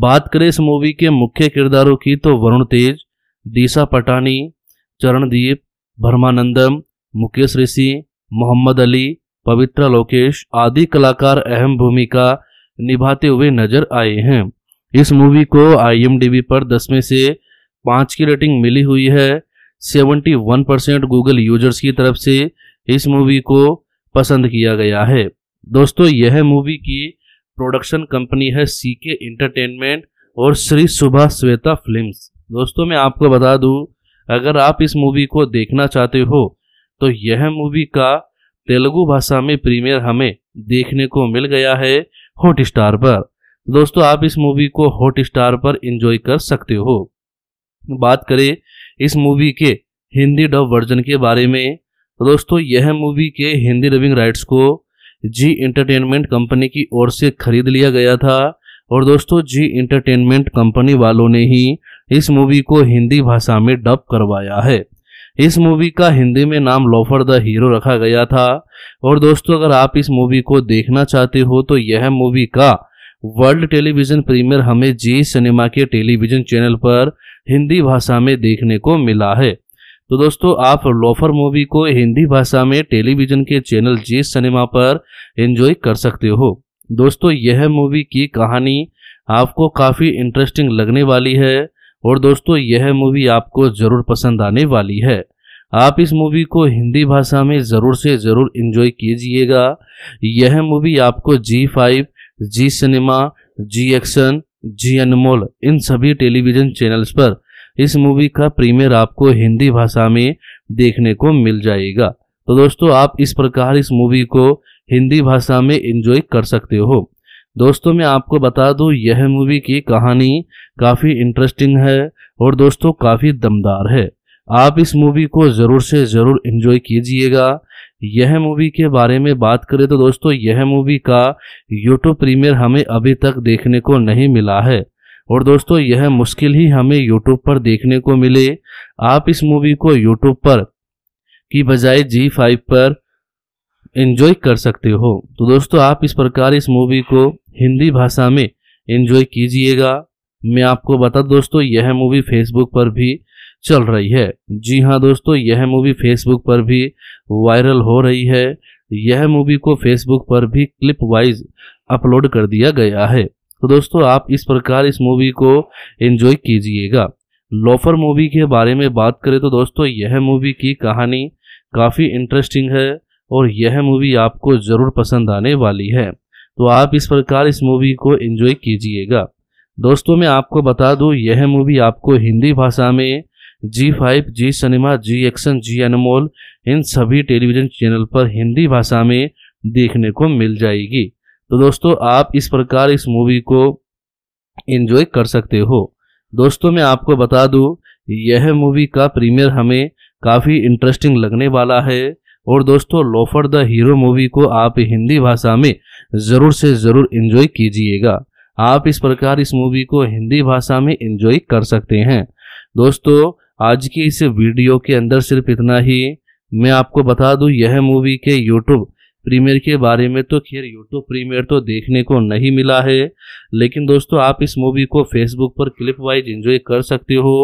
S2: बात करें इस मूवी के मुख्य किरदारों की तो वरुण तेज दिशा पटानी चरणदीप भरमानंदम मुकेश ऋषि मोहम्मद अली पवित्रा लोकेश आदि कलाकार अहम भूमिका निभाते हुए नजर आए हैं इस मूवी को आई पर दस में से पाँच की रेटिंग मिली हुई है 71 परसेंट गूगल यूजर्स की तरफ से इस मूवी को पसंद किया गया है दोस्तों यह मूवी की प्रोडक्शन कंपनी है सी के एंटरटेनमेंट और श्री सुबह श्वेता फिल्म्स दोस्तों मैं आपको बता दूं अगर आप इस मूवी को देखना चाहते हो तो यह मूवी का तेलुगु भाषा में प्रीमियर हमें देखने को मिल गया है हॉट स्टार पर दोस्तों आप इस मूवी को हॉट स्टार पर इंजॉय कर सकते हो बात करें इस मूवी के हिंदी डब वर्जन के बारे में तो दोस्तों यह मूवी के हिंदी डबिंग राइट्स को जी इंटरटेनमेंट कंपनी की ओर से खरीद लिया गया था और दोस्तों जी इंटरटेनमेंट कंपनी वालों ने ही इस मूवी को हिंदी भाषा में डब करवाया है इस मूवी का हिंदी में नाम लोफर द हीरो रखा गया था और दोस्तों अगर आप इस मूवी को देखना चाहते हो तो यह मूवी का वर्ल्ड टेलीविजन प्रीमियर हमें जी सिनेमा के टेलीविजन चैनल पर हिंदी भाषा में देखने को मिला है तो दोस्तों आप लोफर मूवी को हिंदी भाषा में टेलीविजन के चैनल जी सिनेमा पर एंजॉय कर सकते हो दोस्तों यह मूवी की कहानी आपको काफ़ी इंटरेस्टिंग लगने वाली है और दोस्तों यह मूवी आपको ज़रूर पसंद आने वाली है आप इस मूवी को हिंदी भाषा में ज़रूर से ज़रूर इन्जॉय कीजिएगा यह मूवी आपको Zee five Zee cinema Zee action Zee Anmol इन सभी टेलीविजन चैनल्स पर इस मूवी का प्रीमियर आपको हिंदी भाषा में देखने को मिल जाएगा तो दोस्तों आप इस प्रकार इस मूवी को हिंदी भाषा में इंजॉय कर सकते हो दोस्तों मैं आपको बता दूं यह मूवी की कहानी काफ़ी इंटरेस्टिंग है और दोस्तों काफ़ी दमदार है आप इस मूवी को ज़रूर से ज़रूर इन्जॉय कीजिएगा यह मूवी के बारे में बात करें तो दोस्तों यह मूवी का यूट्यूब प्रीमियर हमें अभी तक देखने को नहीं मिला है और दोस्तों यह मुश्किल ही हमें यूट्यूब पर देखने को मिले आप इस मूवी को यूट्यूब पर की बजाय जी फाइव पर इन्जॉय कर सकते हो तो दोस्तों आप इस प्रकार इस मूवी को हिंदी भाषा में इन्जॉय कीजिएगा मैं आपको बता दोस्तों यह मूवी फेसबुक पर भी चल रही है जी हाँ दोस्तों यह मूवी फेसबुक पर भी वायरल हो रही है यह मूवी को फेसबुक पर भी क्लिप वाइज अपलोड कर दिया गया है तो दोस्तों आप इस प्रकार इस मूवी को एंजॉय कीजिएगा लोफर मूवी के बारे में बात करें तो दोस्तों यह मूवी की कहानी काफ़ी इंटरेस्टिंग है और यह मूवी आपको ज़रूर पसंद आने वाली है तो आप इस प्रकार इस मूवी को एंजॉय कीजिएगा दोस्तों मैं आपको बता दूं यह मूवी आपको हिंदी भाषा में Zee five Zee cinema Zee action Zee Anmol इन सभी टेलीविज़न चैनल पर हिंदी भाषा में देखने को मिल जाएगी तो दोस्तों आप इस प्रकार इस मूवी को एंजॉय कर सकते हो दोस्तों मैं आपको बता दूं यह मूवी का प्रीमियर हमें काफ़ी इंटरेस्टिंग लगने वाला है और दोस्तों लोफर द हीरो मूवी को आप हिंदी भाषा में ज़रूर से ज़रूर इन्जॉय कीजिएगा आप इस प्रकार इस मूवी को हिंदी भाषा में इन्जॉय कर सकते हैं दोस्तों आज की इस वीडियो के अंदर सिर्फ इतना ही मैं आपको बता दूं यह मूवी के यूट्यूब प्रीमियर के बारे में तो खैर यूट्यूब प्रीमियर तो देखने को नहीं मिला है लेकिन दोस्तों आप इस मूवी को फेसबुक पर क्लिप वाइज एंजॉय कर सकते हो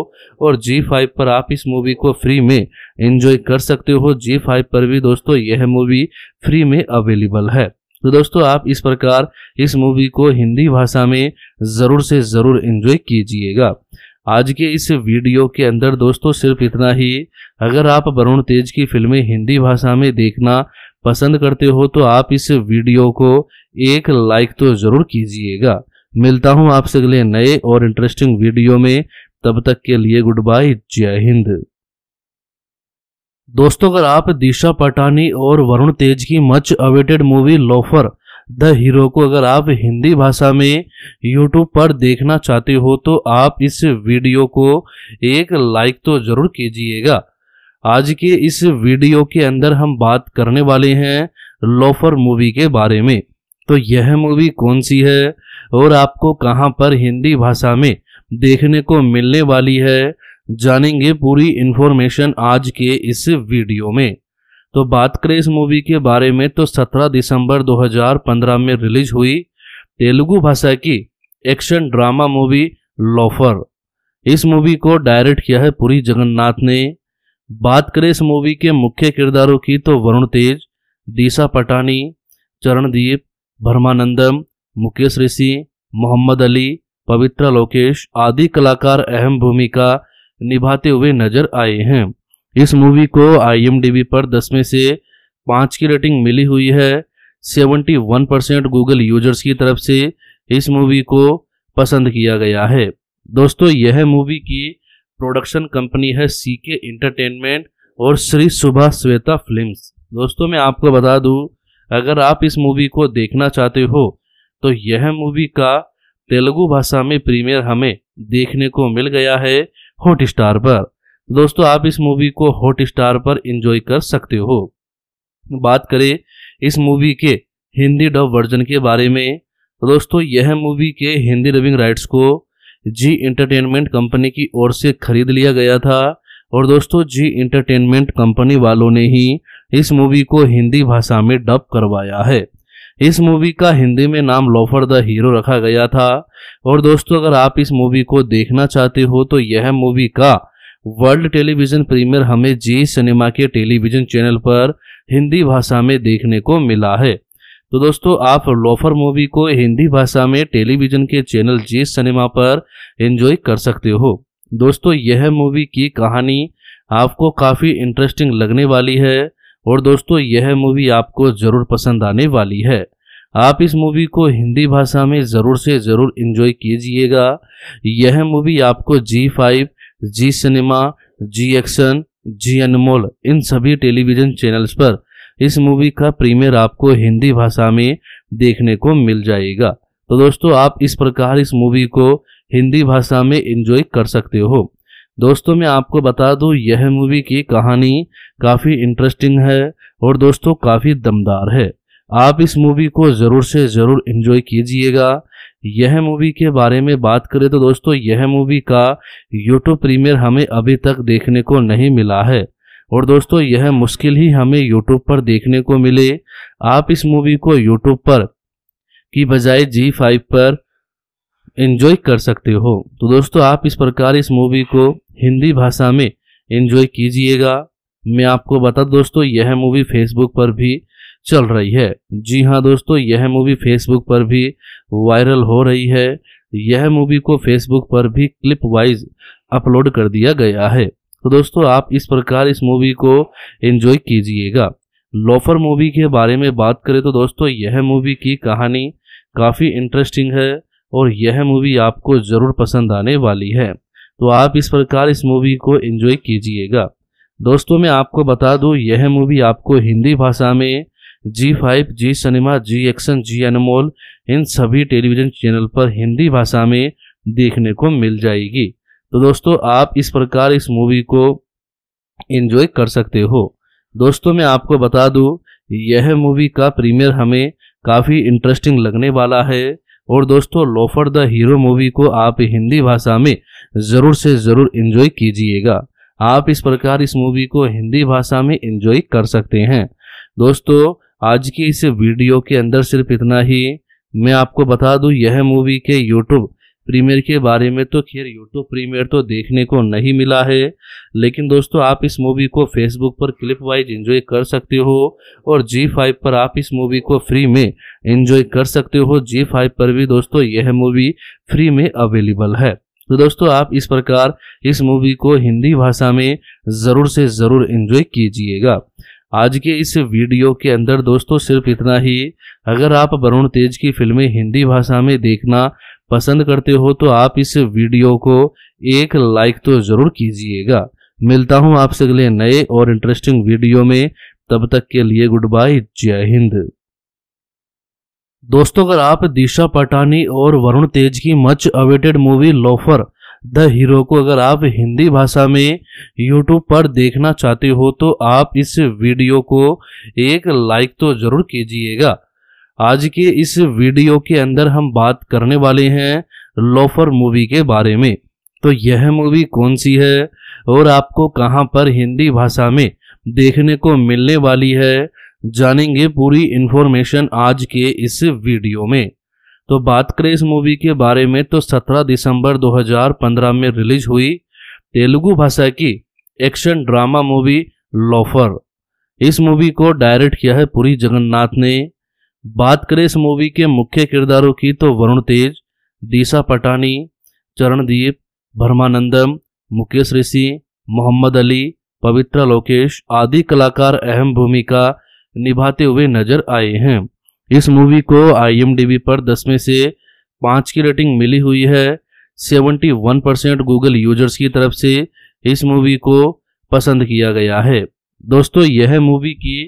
S2: और जी फाइव पर आप इस मूवी को फ्री में एंजॉय कर सकते हो जी फाइव पर भी दोस्तों यह मूवी फ्री में अवेलेबल है तो दोस्तों आप इस प्रकार इस मूवी को हिंदी भाषा में ज़रूर से ज़रूर इंजॉय कीजिएगा आज के इस वीडियो के अंदर दोस्तों सिर्फ इतना ही अगर आप वरुण तेज की फिल्में हिंदी भाषा में देखना पसंद करते हो तो आप इस वीडियो को एक लाइक तो ज़रूर कीजिएगा मिलता हूं आपसे अगले नए और इंटरेस्टिंग वीडियो में तब तक के लिए गुड बाय जय हिंद दोस्तों अगर आप दिशा पटानी और वरुण तेज की much awaited movie loafer the hero को अगर आप हिंदी भाषा में यूट्यूब पर देखना चाहते हो तो आप इस वीडियो को एक लाइक तो ज़रूर कीजिएगा आज के इस वीडियो के अंदर हम बात करने वाले हैं लोफर मूवी के बारे में तो यह मूवी कौन सी है और आपको कहां पर हिंदी भाषा में देखने को मिलने वाली है जानेंगे पूरी इन्फॉर्मेशन आज के इस वीडियो में तो बात करें इस मूवी के बारे में तो 17 दिसंबर 2015 में रिलीज हुई तेलुगु भाषा की एक्शन ड्रामा मूवी लॉफर इस मूवी को डायरेक्ट किया है पुरी जगन्नाथ ने बात करें इस मूवी के मुख्य किरदारों की तो वरुण तेज दिशा पटानी चरणदीप भरमानंदम मुकेश ऋषि मोहम्मद अली पवित्रा लोकेश आदि कलाकार अहम भूमिका निभाते हुए नजर आए हैं इस मूवी को आई पर दस में से पाँच की रेटिंग मिली हुई है 71 परसेंट गूगल यूजर्स की तरफ से इस मूवी को पसंद किया गया है दोस्तों यह मूवी की प्रोडक्शन कंपनी है सी के इंटरटेनमेंट और श्री सुबह श्वेता फिल्म्स दोस्तों मैं आपको बता दूं अगर आप इस मूवी को देखना चाहते हो तो यह मूवी का तेलुगु भाषा में प्रीमियर हमें देखने को मिल गया है हॉट पर दोस्तों आप इस मूवी को हॉट स्टार पर इंजॉय कर सकते हो बात करें इस मूवी के हिंदी डब वर्जन के बारे में तो दोस्तों यह मूवी के हिंदी डबिंग राइट्स को जी इंटरटेनमेंट कंपनी की ओर से खरीद लिया गया था और दोस्तों जी इंटरटेनमेंट कंपनी वालों ने ही इस मूवी को हिंदी भाषा में डब करवाया है इस मूवी का हिंदी में नाम लोफर द हीरो रखा गया था और दोस्तों अगर आप इस मूवी को देखना चाहते हो तो यह मूवी का वर्ल्ड टेलीविजन प्रीमियर हमें जी सिनेमा के टेलीविजन चैनल पर हिंदी भाषा में देखने को मिला है तो दोस्तों आप लोफर मूवी को हिंदी भाषा में टेलीविजन के चैनल जी सिनेमा पर एंजॉय कर सकते हो दोस्तों यह मूवी की कहानी आपको काफ़ी इंटरेस्टिंग लगने वाली है और दोस्तों यह मूवी आपको ज़रूर पसंद आने वाली है आप इस मूवी को हिंदी भाषा में ज़रूर से ज़रूर इन्जॉय कीजिएगा यह मूवी आपको Zee five Zee cinema Zee action Zee Anmol इन सभी टेलीविजन चैनल्स पर इस मूवी का प्रीमियर आपको हिंदी भाषा में देखने को मिल जाएगा तो दोस्तों आप इस प्रकार इस मूवी को हिंदी भाषा में एंजॉय कर सकते हो दोस्तों मैं आपको बता दूं यह मूवी की कहानी काफ़ी इंटरेस्टिंग है और दोस्तों काफ़ी दमदार है आप इस मूवी को ज़रूर से ज़रूर एंजॉय कीजिएगा यह मूवी के बारे में बात करें तो दोस्तों यह मूवी का यूट्यूब प्रीमियर हमें अभी तक देखने को नहीं मिला है और दोस्तों यह मुश्किल ही हमें यूट्यूब पर देखने को मिले आप इस मूवी को यूट्यूब पर की बजाय जी फाइव पर इन्जॉय कर सकते हो तो दोस्तों आप इस प्रकार इस मूवी को हिंदी भाषा में इन्जॉय कीजिएगा मैं आपको बता दोस्तों यह मूवी फेसबुक पर भी चल रही है जी हाँ दोस्तों यह मूवी फेसबुक पर भी वायरल हो रही है यह मूवी को फेसबुक पर भी क्लिप वाइज अपलोड कर दिया गया है तो दोस्तों आप इस प्रकार इस मूवी को एंजॉय कीजिएगा लोफर मूवी के बारे में बात करें तो दोस्तों यह मूवी की कहानी काफ़ी इंटरेस्टिंग है और यह मूवी आपको ज़रूर पसंद आने वाली है तो आप इस प्रकार इस मूवी को एंजॉय कीजिएगा दोस्तों मैं आपको बता दूं यह मूवी आपको हिंदी भाषा में Zee five Zee cinema Zee action Zee Anmol इन सभी टेलीविज़न चैनल पर हिंदी भाषा में देखने को मिल जाएगी तो दोस्तों आप इस प्रकार इस मूवी को इन्जॉय कर सकते हो दोस्तों मैं आपको बता दूँ यह मूवी का प्रीमियर हमें काफ़ी इंटरेस्टिंग लगने वाला है और दोस्तों लोफर द हीरो मूवी को आप हिंदी भाषा में ज़रूर से ज़रूर इन्जॉय कीजिएगा आप इस प्रकार इस मूवी को हिंदी भाषा में इन्जॉय कर सकते हैं दोस्तों आज की इस वीडियो के अंदर सिर्फ इतना ही मैं आपको बता दूं यह मूवी के यूट्यूब प्रीमियर के बारे में तो खैर यूट्यूब प्रीमियर तो देखने को नहीं मिला है लेकिन दोस्तों आप इस मूवी को फेसबुक पर क्लिप वाइज एंजॉय कर सकते हो और जी फाइव पर आप इस मूवी को फ्री में एंजॉय कर सकते हो जी फाइव पर भी दोस्तों यह मूवी फ्री में अवेलेबल है तो दोस्तों आप इस प्रकार इस मूवी को हिंदी भाषा में ज़रूर से ज़रूर इंजॉय कीजिएगा आज के इस वीडियो के अंदर दोस्तों सिर्फ इतना ही अगर आप वरुण तेज की फिल्में हिंदी भाषा में देखना पसंद करते हो तो आप इस वीडियो को एक लाइक तो ज़रूर कीजिएगा मिलता हूँ आपसे अगले नए और इंटरेस्टिंग वीडियो में तब तक के लिए गुड बाय जय हिंद दोस्तों अगर आप दिशा पटानी और वरुण तेज की much awaited movie loafer the hero को अगर आप हिंदी भाषा में यूट्यूब पर देखना चाहते हो तो आप इस वीडियो को एक लाइक तो ज़रूर कीजिएगा आज के इस वीडियो के अंदर हम बात करने वाले हैं लोफर मूवी के बारे में तो यह मूवी कौन सी है और आपको कहाँ पर हिंदी भाषा में देखने को मिलने वाली है जानेंगे पूरी इन्फॉर्मेशन आज के इस वीडियो में तो बात करें इस मूवी के बारे में तो 17 दिसंबर 2015 में रिलीज हुई तेलुगु भाषा की एक्शन ड्रामा मूवी लॉफर इस मूवी को डायरेक्ट किया है पुरी जगन्नाथ ने बात करें इस मूवी के मुख्य किरदारों की तो वरुण तेज दिशा पटानी चरणदीप भरमानंदम मुकेश ऋषि मोहम्मद अली पवित्रा लोकेश आदि कलाकार अहम भूमिका निभाते हुए नजर आए हैं इस मूवी को आई पर दस में से पाँच की रेटिंग मिली हुई है 71 परसेंट गूगल यूजर्स की तरफ से इस मूवी को पसंद किया गया है दोस्तों यह मूवी की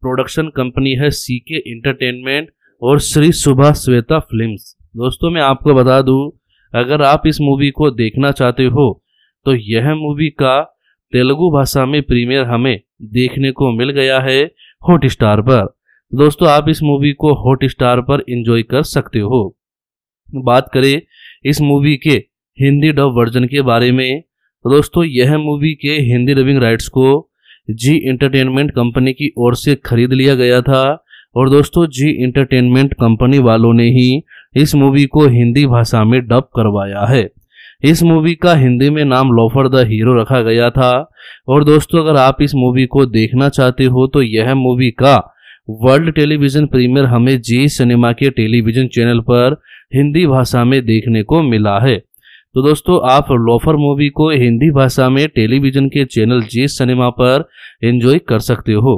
S2: प्रोडक्शन कंपनी है सी के इंटरटेनमेंट और श्री सुबह श्वेता फिल्म्स दोस्तों मैं आपको बता दूं अगर आप इस मूवी को देखना चाहते हो तो यह मूवी का तेलुगु भाषा में प्रीमियर हमें देखने को मिल गया है हॉट स्टार पर दोस्तों आप इस मूवी को हॉट स्टार पर इंजॉय कर सकते हो बात करें इस मूवी के हिंदी डब वर्जन के बारे में तो दोस्तों यह मूवी के हिंदी डबिंग राइट्स को जी इंटरटेनमेंट कंपनी की ओर से खरीद लिया गया था और दोस्तों जी इंटरटेनमेंट कंपनी वालों ने ही इस मूवी को हिंदी भाषा में डब करवाया है इस मूवी का हिंदी में नाम लोफर द हीरो रखा गया था और दोस्तों अगर आप इस मूवी को देखना चाहते हो तो यह मूवी का वर्ल्ड टेलीविजन प्रीमियर हमें जी सिनेमा के टेलीविजन चैनल पर हिंदी भाषा में देखने को मिला है तो दोस्तों आप लोफर मूवी को हिंदी भाषा में टेलीविजन के चैनल जी सिनेमा पर एंजॉय कर सकते हो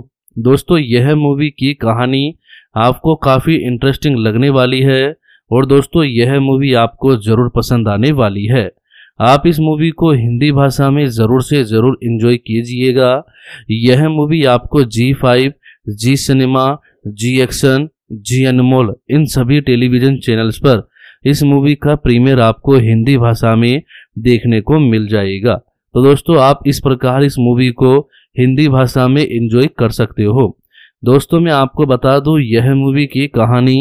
S2: दोस्तों यह मूवी की कहानी आपको काफ़ी इंटरेस्टिंग लगने वाली है और दोस्तों यह मूवी आपको ज़रूर पसंद आने वाली है आप इस मूवी को हिंदी भाषा में ज़रूर से ज़रूर इन्जॉय कीजिएगा यह मूवी आपको Zee five Zee cinema Zee action Zee Anmol इन सभी टेलीविजन चैनल्स पर इस मूवी का प्रीमियर आपको हिंदी भाषा में देखने को मिल जाएगा तो दोस्तों आप इस प्रकार इस मूवी को हिंदी भाषा में इंजॉय कर सकते हो दोस्तों मैं आपको बता दूं यह मूवी की कहानी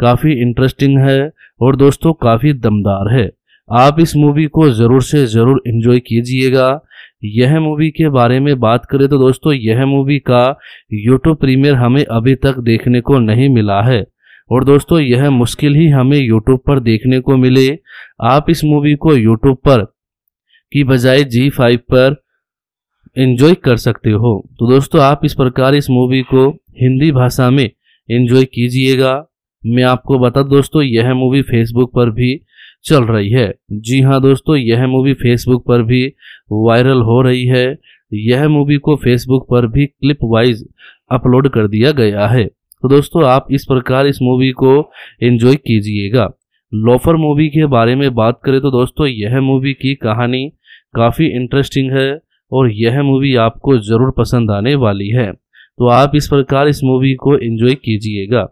S2: काफ़ी इंटरेस्टिंग है और दोस्तों काफ़ी दमदार है आप इस मूवी को ज़रूर से ज़रूर इन्जॉय कीजिएगा यह मूवी के बारे में बात करें तो दोस्तों यह मूवी का यूट्यूब प्रीमियर हमें अभी तक देखने को नहीं मिला है और दोस्तों यह मुश्किल ही हमें यूट्यूब पर देखने को मिले आप इस मूवी को यूट्यूब पर की बजाय जी फाइव पर इन्जॉय कर सकते हो तो दोस्तों आप इस प्रकार इस मूवी को हिंदी भाषा में इन्जॉय कीजिएगा मैं आपको बता दोस्तों यह मूवी फेसबुक पर भी चल रही है जी हाँ दोस्तों यह मूवी फेसबुक पर भी वायरल हो रही है यह मूवी को फेसबुक पर भी क्लिप वाइज अपलोड कर दिया गया है तो दोस्तों आप इस प्रकार इस मूवी को एंजॉय कीजिएगा लोफर मूवी के बारे में बात करें तो दोस्तों यह मूवी की कहानी काफ़ी इंटरेस्टिंग है और यह मूवी आपको ज़रूर पसंद आने वाली है तो आप इस प्रकार इस मूवी को एंजॉय कीजिएगा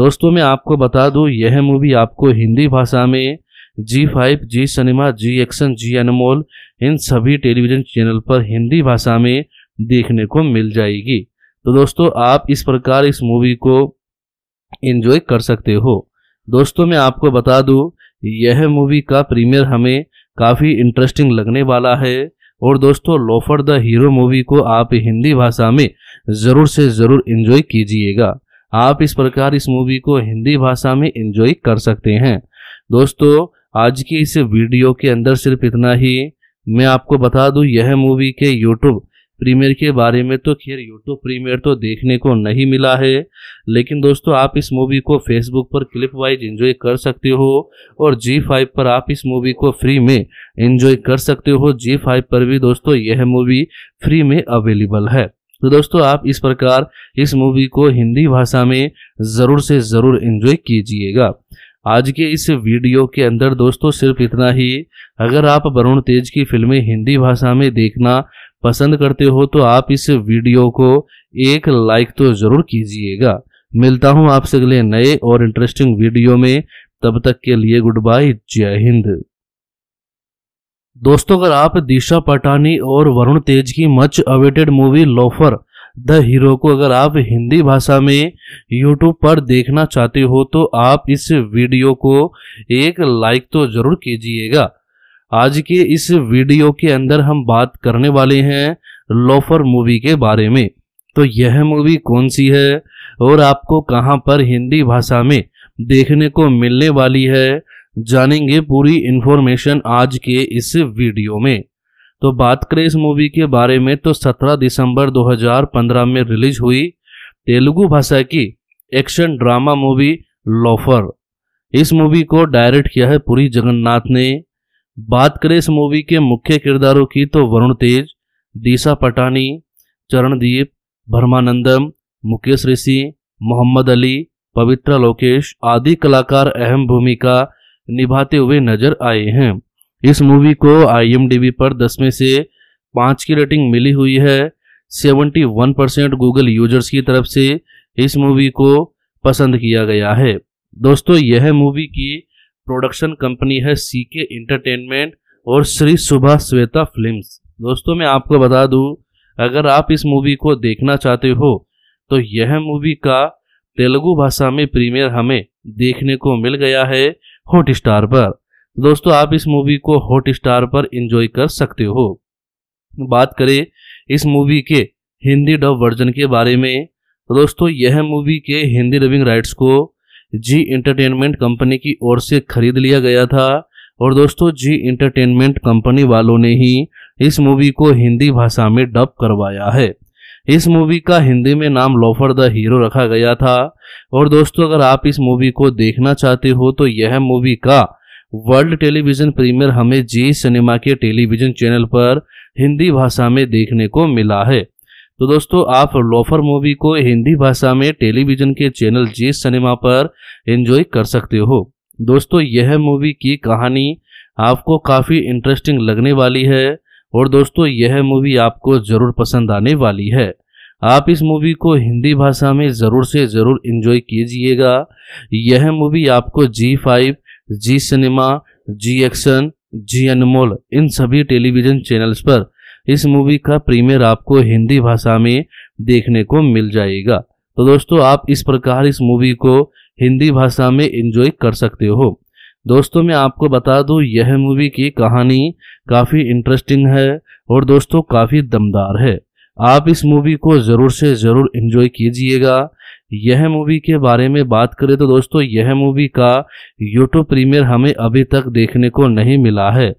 S2: दोस्तों मैं आपको बता दूं यह मूवी आपको हिंदी भाषा में Zee five Zee cinema Zee action Zee Anmol इन सभी टेलीविज़न चैनल पर हिंदी भाषा में देखने को मिल जाएगी तो दोस्तों आप इस प्रकार इस मूवी को इन्जॉय कर सकते हो दोस्तों मैं आपको बता दूँ यह मूवी का प्रीमियर हमें काफ़ी इंटरेस्टिंग लगने वाला है और दोस्तों लोफर द हीरो मूवी को आप हिंदी भाषा में ज़रूर से ज़रूर इन्जॉय कीजिएगा आप इस प्रकार इस मूवी को हिंदी भाषा में इन्जॉय कर सकते हैं दोस्तों आज की इस वीडियो के अंदर सिर्फ इतना ही मैं आपको बता दूं यह मूवी के यूट्यूब प्रीमियर के बारे में तो खैर यूट्यूब प्रीमियर तो देखने को नहीं मिला है लेकिन दोस्तों आप इस मूवी को फेसबुक पर क्लिप वाइज एंजॉय कर सकते हो और जी फाइव पर आप इस मूवी को फ्री में एंजॉय कर सकते हो जी फाइव पर भी दोस्तों यह मूवी फ्री में अवेलेबल है तो दोस्तों आप इस प्रकार इस मूवी को हिंदी भाषा में ज़रूर से ज़रूर इन्जॉय कीजिएगा आज के इस वीडियो के अंदर दोस्तों सिर्फ इतना ही अगर आप वरुण तेज की फिल्में हिंदी भाषा में देखना पसंद करते हो तो आप इस वीडियो को एक लाइक तो ज़रूर कीजिएगा मिलता हूँ आपसे अगले नए और इंटरेस्टिंग वीडियो में तब तक के लिए गुड बाय जय हिंद दोस्तों अगर आप दिशा पटानी और वरुण तेज की much awaited movie loafer the hero को अगर आप हिंदी भाषा में यूट्यूब पर देखना चाहते हो तो आप इस वीडियो को एक लाइक तो ज़रूर कीजिएगा आज के इस वीडियो के अंदर हम बात करने वाले हैं लोफर मूवी के बारे में तो यह मूवी कौन सी है और आपको कहां पर हिंदी भाषा में देखने को मिलने वाली है जानेंगे पूरी इन्फॉर्मेशन आज के इस वीडियो में तो बात करें इस मूवी के बारे में तो 17 दिसंबर 2015 में रिलीज हुई तेलुगु भाषा की एक्शन ड्रामा मूवी लॉफर इस मूवी को डायरेक्ट किया है पूरी जगन्नाथ ने बात करें इस मूवी के मुख्य किरदारों की तो वरुण तेज दिशा पटानी चरणदीप भरमानंदम मुकेश ऋषि मोहम्मद अली पवित्रा लोकेश आदि कलाकार अहम भूमिका निभाते हुए नजर आए हैं इस मूवी को आई पर दस में से पाँच की रेटिंग मिली हुई है 71 परसेंट गूगल यूजर्स की तरफ से इस मूवी को पसंद किया गया है दोस्तों यह मूवी की प्रोडक्शन कंपनी है सी के इंटरटेनमेंट और श्री सुबह श्वेता फिल्म्स दोस्तों मैं आपको बता दूं अगर आप इस मूवी को देखना चाहते हो तो यह मूवी का तेलुगु भाषा में प्रीमियर हमें देखने को मिल गया है हॉट पर दोस्तों आप इस मूवी को हॉट स्टार पर इंजॉय कर सकते हो बात करें इस मूवी के हिंदी डब वर्जन के बारे में तो दोस्तों यह मूवी के हिंदी डबिंग राइट्स को जी इंटरटेनमेंट कंपनी की ओर से खरीद लिया गया था और दोस्तों जी इंटरटेनमेंट कंपनी वालों ने ही इस मूवी को हिंदी भाषा में डब करवाया है इस मूवी का हिंदी में नाम लोफर द हीरो रखा गया था और दोस्तों अगर आप इस मूवी को देखना चाहते हो तो यह मूवी का वर्ल्ड टेलीविजन प्रीमियर हमें जी सिनेमा के टेलीविजन चैनल पर हिंदी भाषा में देखने को मिला है तो दोस्तों आप लोफर मूवी को हिंदी भाषा में टेलीविजन के चैनल जी सिनेमा पर एंजॉय कर सकते हो दोस्तों यह मूवी की कहानी आपको काफ़ी इंटरेस्टिंग लगने वाली है और दोस्तों यह मूवी आपको ज़रूर पसंद आने वाली है आप इस मूवी को हिंदी भाषा में ज़रूर से ज़रूर इन्जॉय कीजिएगा यह मूवी आपको Zee five Zee cinema Zee action Zee Anmol इन सभी टेलीविजन चैनल्स पर इस मूवी का प्रीमियर आपको हिंदी भाषा में देखने को मिल जाएगा तो दोस्तों आप इस प्रकार इस मूवी को हिंदी भाषा में एंजॉय कर सकते हो दोस्तों मैं आपको बता दूं यह मूवी की कहानी काफ़ी इंटरेस्टिंग है और दोस्तों काफ़ी दमदार है आप इस मूवी को ज़रूर से ज़रूर एंजॉय कीजिएगा यह मूवी के बारे में बात करें तो दोस्तों यह मूवी का यूट्यूब प्रीमियर हमें अभी तक देखने को नहीं मिला है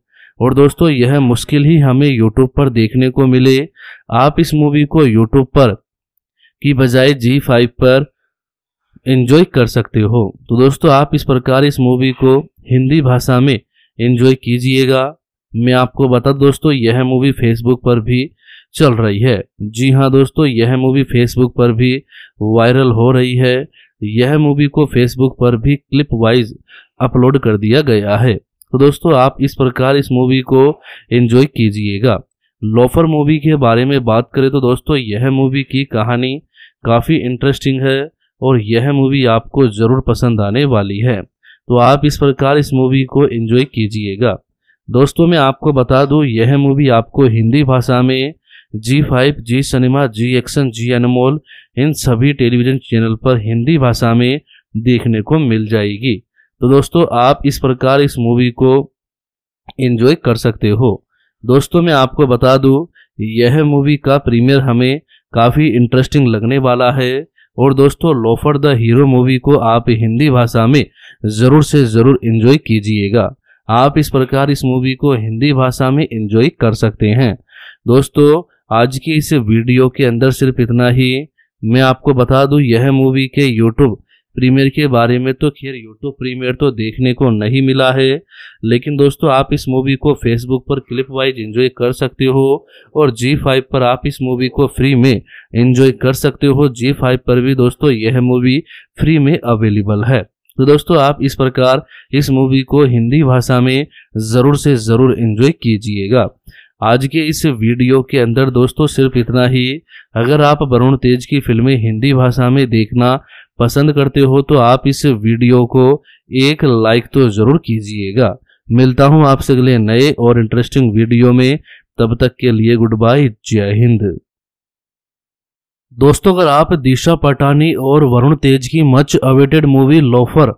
S2: और दोस्तों यह मुश्किल ही हमें यूट्यूब पर देखने को मिले आप इस मूवी को यूट्यूब पर की बजाय जी फाइव पर इन्जॉय कर सकते हो तो दोस्तों आप इस प्रकार इस मूवी को हिंदी भाषा में इन्जॉय कीजिएगा मैं आपको बता दोस्तों यह मूवी फेसबुक पर भी चल रही है जी हाँ दोस्तों यह मूवी फेसबुक पर भी वायरल हो रही है यह मूवी को फेसबुक पर भी क्लिप वाइज अपलोड कर दिया गया है तो दोस्तों आप इस प्रकार इस मूवी को एंजॉय कीजिएगा लोफर मूवी के बारे में बात करें तो दोस्तों यह मूवी की कहानी काफ़ी इंटरेस्टिंग है और यह मूवी आपको ज़रूर पसंद आने वाली है तो आप इस प्रकार इस मूवी को एंजॉय कीजिएगा दोस्तों मैं आपको बता दूं यह मूवी आपको हिंदी भाषा में Zee five Zee cinema Zee action Zee Anmol इन सभी टेलीविज़न चैनल पर हिंदी भाषा में देखने को मिल जाएगी तो दोस्तों आप इस प्रकार इस मूवी को इन्जॉय कर सकते हो दोस्तों मैं आपको बता दूँ यह मूवी का प्रीमियर हमें काफ़ी इंटरेस्टिंग लगने वाला है और दोस्तों लोफर द हीरो मूवी को आप हिंदी भाषा में ज़रूर से ज़रूर इन्जॉय कीजिएगा आप इस प्रकार इस मूवी को हिंदी भाषा में इन्जॉय कर सकते हैं दोस्तों आज की इस वीडियो के अंदर सिर्फ इतना ही मैं आपको बता दूं यह मूवी के यूट्यूब प्रीमियर के बारे में तो खैर यूट्यूब प्रीमियर तो देखने को नहीं मिला है लेकिन दोस्तों आप इस मूवी को फेसबुक पर क्लिप वाइज एंजॉय कर सकते हो और जी फाइव पर आप इस मूवी को फ्री में एंजॉय कर सकते हो जी फाइव पर भी दोस्तों यह मूवी फ्री में अवेलेबल है तो दोस्तों आप इस प्रकार इस मूवी को हिंदी भाषा में ज़रूर से ज़रूर इंजॉय कीजिएगा आज के इस वीडियो के अंदर दोस्तों सिर्फ इतना ही अगर आप वरुण तेज की फिल्में हिंदी भाषा में देखना पसंद करते हो तो आप इस वीडियो को एक लाइक तो ज़रूर कीजिएगा मिलता हूँ आपसे अगले नए और इंटरेस्टिंग वीडियो में तब तक के लिए गुड बाय जय हिंद दोस्तों अगर आप दिशा पटानी और वरुण तेज की much awaited movie loafer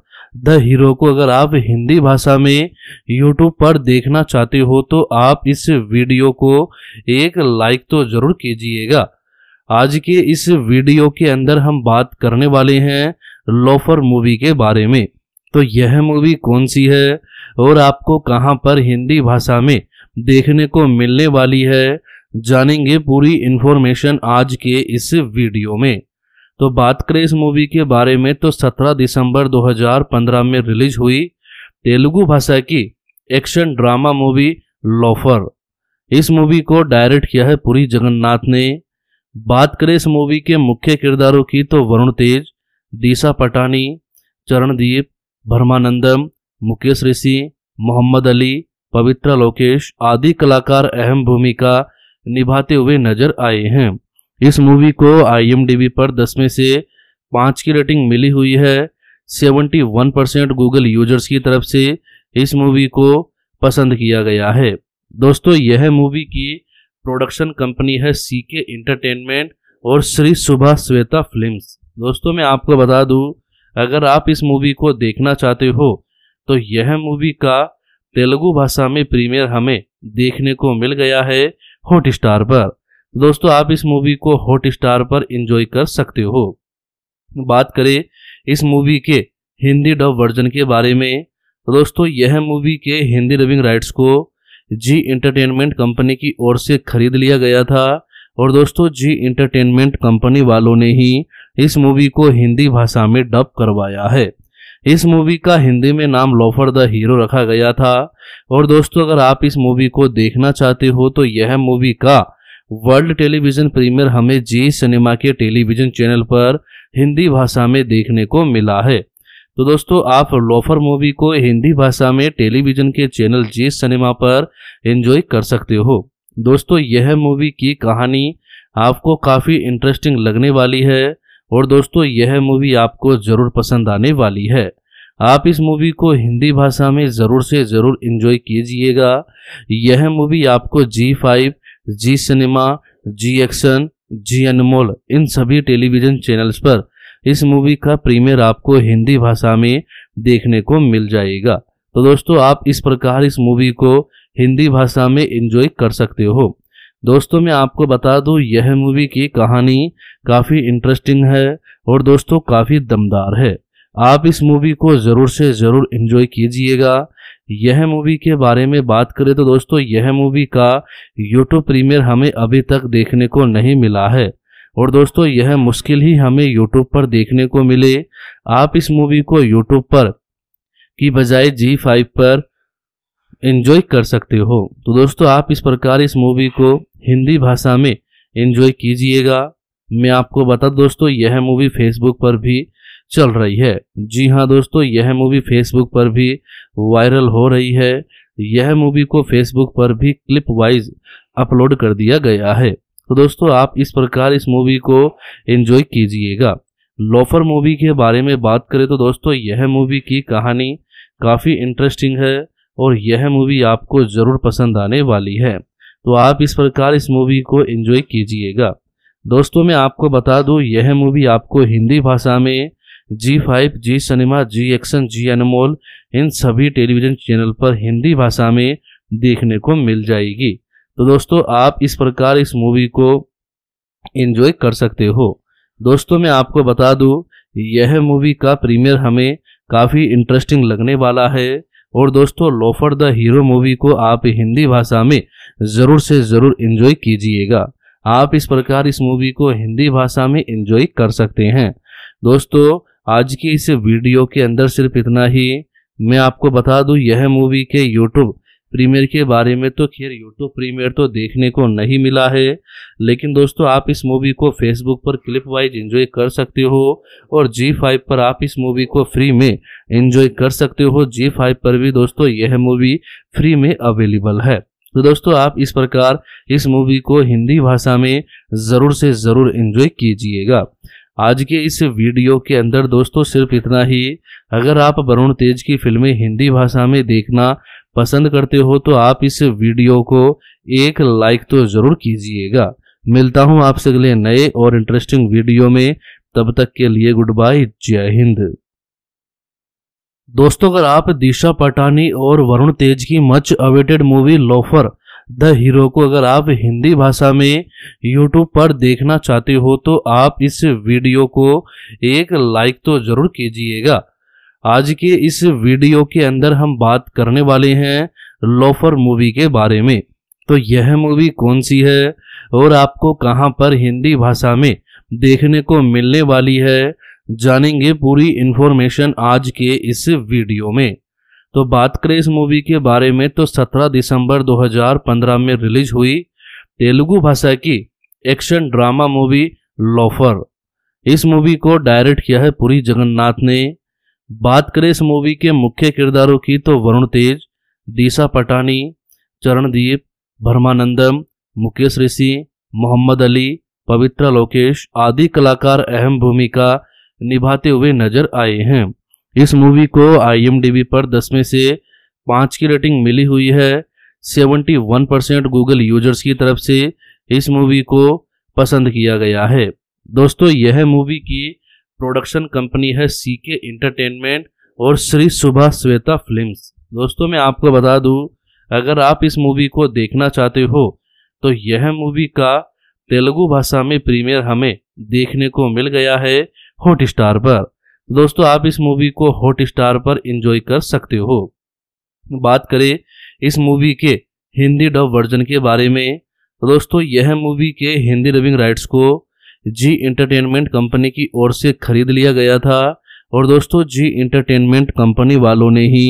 S2: the hero को अगर आप हिंदी भाषा में यूट्यूब पर देखना चाहते हो तो आप इस वीडियो को एक लाइक तो ज़रूर कीजिएगा आज के इस वीडियो के अंदर हम बात करने वाले हैं लोफर मूवी के बारे में तो यह मूवी कौन सी है और आपको कहां पर हिंदी भाषा में देखने को मिलने वाली है जानेंगे पूरी इन्फॉर्मेशन आज के इस वीडियो में तो बात करें इस मूवी के बारे में तो 17 दिसंबर 2015 में रिलीज हुई तेलुगु भाषा की एक्शन ड्रामा मूवी लॉफर इस मूवी को डायरेक्ट किया है पुरी जगन्नाथ ने बात करें इस मूवी के मुख्य किरदारों की तो वरुण तेज दिशा पटानी चरणदीप भरमानंदम मुकेश ऋषि मोहम्मद अली पवित्रा लोकेश आदि कलाकार अहम भूमिका निभाते हुए नजर आए हैं इस मूवी को आई पर दस में से पाँच की रेटिंग मिली हुई है 71 परसेंट गूगल यूजर्स की तरफ से इस मूवी को पसंद किया गया है दोस्तों यह मूवी की प्रोडक्शन कंपनी है सी के इंटरटेनमेंट और श्री सुबह श्वेता फिल्म्स दोस्तों मैं आपको बता दूं अगर आप इस मूवी को देखना चाहते हो तो यह मूवी का तेलुगु भाषा में प्रीमियर हमें देखने को मिल गया है हॉट स्टार पर दोस्तों आप इस मूवी को हॉट स्टार पर इंजॉय कर सकते हो बात करें इस मूवी के हिंदी डब वर्जन के बारे में तो दोस्तों यह मूवी के हिंदी डबिंग राइट्स को जी इंटरटेनमेंट कंपनी की ओर से खरीद लिया गया था और दोस्तों जी इंटरटेनमेंट कंपनी वालों ने ही इस मूवी को हिंदी भाषा में डब करवाया है इस मूवी का हिंदी में नाम लोफर द हीरो रखा गया था और दोस्तों अगर आप इस मूवी को देखना चाहते हो तो यह मूवी का वर्ल्ड टेलीविजन प्रीमियर हमें जी सिनेमा के टेलीविजन चैनल पर हिंदी भाषा में देखने को मिला है तो दोस्तों आप लोफर मूवी को हिंदी भाषा में टेलीविजन के चैनल जी सिनेमा पर एंजॉय कर सकते हो दोस्तों यह मूवी की कहानी आपको काफ़ी इंटरेस्टिंग लगने वाली है और दोस्तों यह मूवी आपको ज़रूर पसंद आने वाली है आप इस मूवी को हिंदी भाषा में ज़रूर से ज़रूर इन्जॉय कीजिएगा यह मूवी आपको Zee five Zee cinema Zee action Zee Anmol इन सभी टेलीविजन चैनल्स पर इस मूवी का प्रीमियर आपको हिंदी भाषा में देखने को मिल जाएगा तो दोस्तों आप इस प्रकार इस मूवी को हिंदी भाषा में इंजॉय कर सकते हो दोस्तों मैं आपको बता दूं यह मूवी की कहानी काफ़ी इंटरेस्टिंग है और दोस्तों काफ़ी दमदार है आप इस मूवी को ज़रूर से ज़रूर इन्जॉय कीजिएगा यह मूवी के बारे में बात करें तो दोस्तों यह मूवी का यूट्यूब प्रीमियर हमें अभी तक देखने को नहीं मिला है और दोस्तों यह मुश्किल ही हमें यूट्यूब पर देखने को मिले आप इस मूवी को यूट्यूब पर की बजाय जी फाइव पर इन्जॉय कर सकते हो तो दोस्तों आप इस प्रकार इस मूवी को हिंदी भाषा में इन्जॉय कीजिएगा मैं आपको बता दोस्तों यह मूवी फेसबुक पर भी चल रही है जी हाँ दोस्तों यह मूवी फेसबुक पर भी वायरल हो रही है यह मूवी को फेसबुक पर भी क्लिप वाइज अपलोड कर दिया गया है तो दोस्तों आप इस प्रकार इस मूवी को एंजॉय कीजिएगा लोफर मूवी के बारे में बात करें तो दोस्तों यह मूवी की कहानी काफ़ी इंटरेस्टिंग है और यह मूवी आपको ज़रूर पसंद आने वाली है तो आप इस प्रकार इस मूवी को एंजॉय कीजिएगा दोस्तों मैं आपको बता दूं यह मूवी आपको हिंदी भाषा में Zee five Zee cinema Zee action Zee Anmol इन सभी टेलीविज़न चैनल पर हिंदी भाषा में देखने को मिल जाएगी तो दोस्तों आप इस प्रकार इस मूवी को एंजॉय कर सकते हो दोस्तों मैं आपको बता दूं यह मूवी का प्रीमियर हमें काफ़ी इंटरेस्टिंग लगने वाला है और दोस्तों लोफर द हीरो मूवी को आप हिंदी भाषा में ज़रूर से ज़रूर इन्जॉय कीजिएगा आप इस प्रकार इस मूवी को हिंदी भाषा में इन्जॉय कर सकते हैं दोस्तों आज की इस वीडियो के अंदर सिर्फ इतना ही मैं आपको बता दूं यह मूवी के यूट्यूब प्रीमियर के बारे में तो खैर यूट्यूब प्रीमियर तो देखने को नहीं मिला है लेकिन दोस्तों आप इस मूवी को फेसबुक पर क्लिप वाइज एंजॉय कर सकते हो और जी फाइव पर आप इस मूवी को फ्री में एंजॉय कर सकते हो जी फाइव पर भी दोस्तों यह मूवी फ्री में अवेलेबल है तो दोस्तों आप इस प्रकार इस मूवी को हिंदी भाषा में ज़रूर से ज़रूर इंजॉय कीजिएगा आज के इस वीडियो के अंदर दोस्तों सिर्फ इतना ही अगर आप वरुण तेज की फिल्में हिंदी भाषा में देखना पसंद करते हो तो आप इस वीडियो को एक लाइक तो ज़रूर कीजिएगा मिलता हूँ आपसे अगले नए और इंटरेस्टिंग वीडियो में तब तक के लिए गुड बाय जय हिंद दोस्तों अगर आप दिशा पटानी और वरुण तेज की much awaited movie loafer the hero को अगर आप हिंदी भाषा में यूट्यूब पर देखना चाहते हो तो आप इस वीडियो को एक लाइक तो ज़रूर कीजिएगा आज के इस वीडियो के अंदर हम बात करने वाले हैं लोफर मूवी के बारे में तो यह मूवी कौन सी है और आपको कहां पर हिंदी भाषा में देखने को मिलने वाली है जानेंगे पूरी इन्फॉर्मेशन आज के इस वीडियो में तो बात करें इस मूवी के बारे में तो 17 दिसंबर 2015 में रिलीज हुई तेलुगु भाषा की एक्शन ड्रामा मूवी लॉफर इस मूवी को डायरेक्ट किया है पुरी जगन्नाथ ने बात करें इस मूवी के मुख्य किरदारों की तो वरुण तेज दिशा पटानी चरणदीप भरमानंदम मुकेश ऋषि मोहम्मद अली पवित्रा लोकेश आदि कलाकार अहम भूमिका निभाते हुए नजर आए हैं इस मूवी को आई पर दस में से पाँच की रेटिंग मिली हुई है 71 परसेंट गूगल यूजर्स की तरफ से इस मूवी को पसंद किया गया है दोस्तों यह मूवी की प्रोडक्शन कंपनी है सी के इंटरटेनमेंट और श्री सुबह श्वेता फिल्म्स दोस्तों मैं आपको बता दूं अगर आप इस मूवी को देखना चाहते हो तो यह मूवी का तेलुगु भाषा में प्रीमियर हमें देखने को मिल गया है हॉट पर दोस्तों आप इस मूवी को हॉट स्टार पर इंजॉय कर सकते हो बात करें इस मूवी के हिंदी डब वर्जन के बारे में दोस्तों यह मूवी के हिंदी डबिंग राइट्स को जी इंटरटेनमेंट कंपनी की ओर से खरीद लिया गया था और दोस्तों जी इंटरटेनमेंट कंपनी वालों ने ही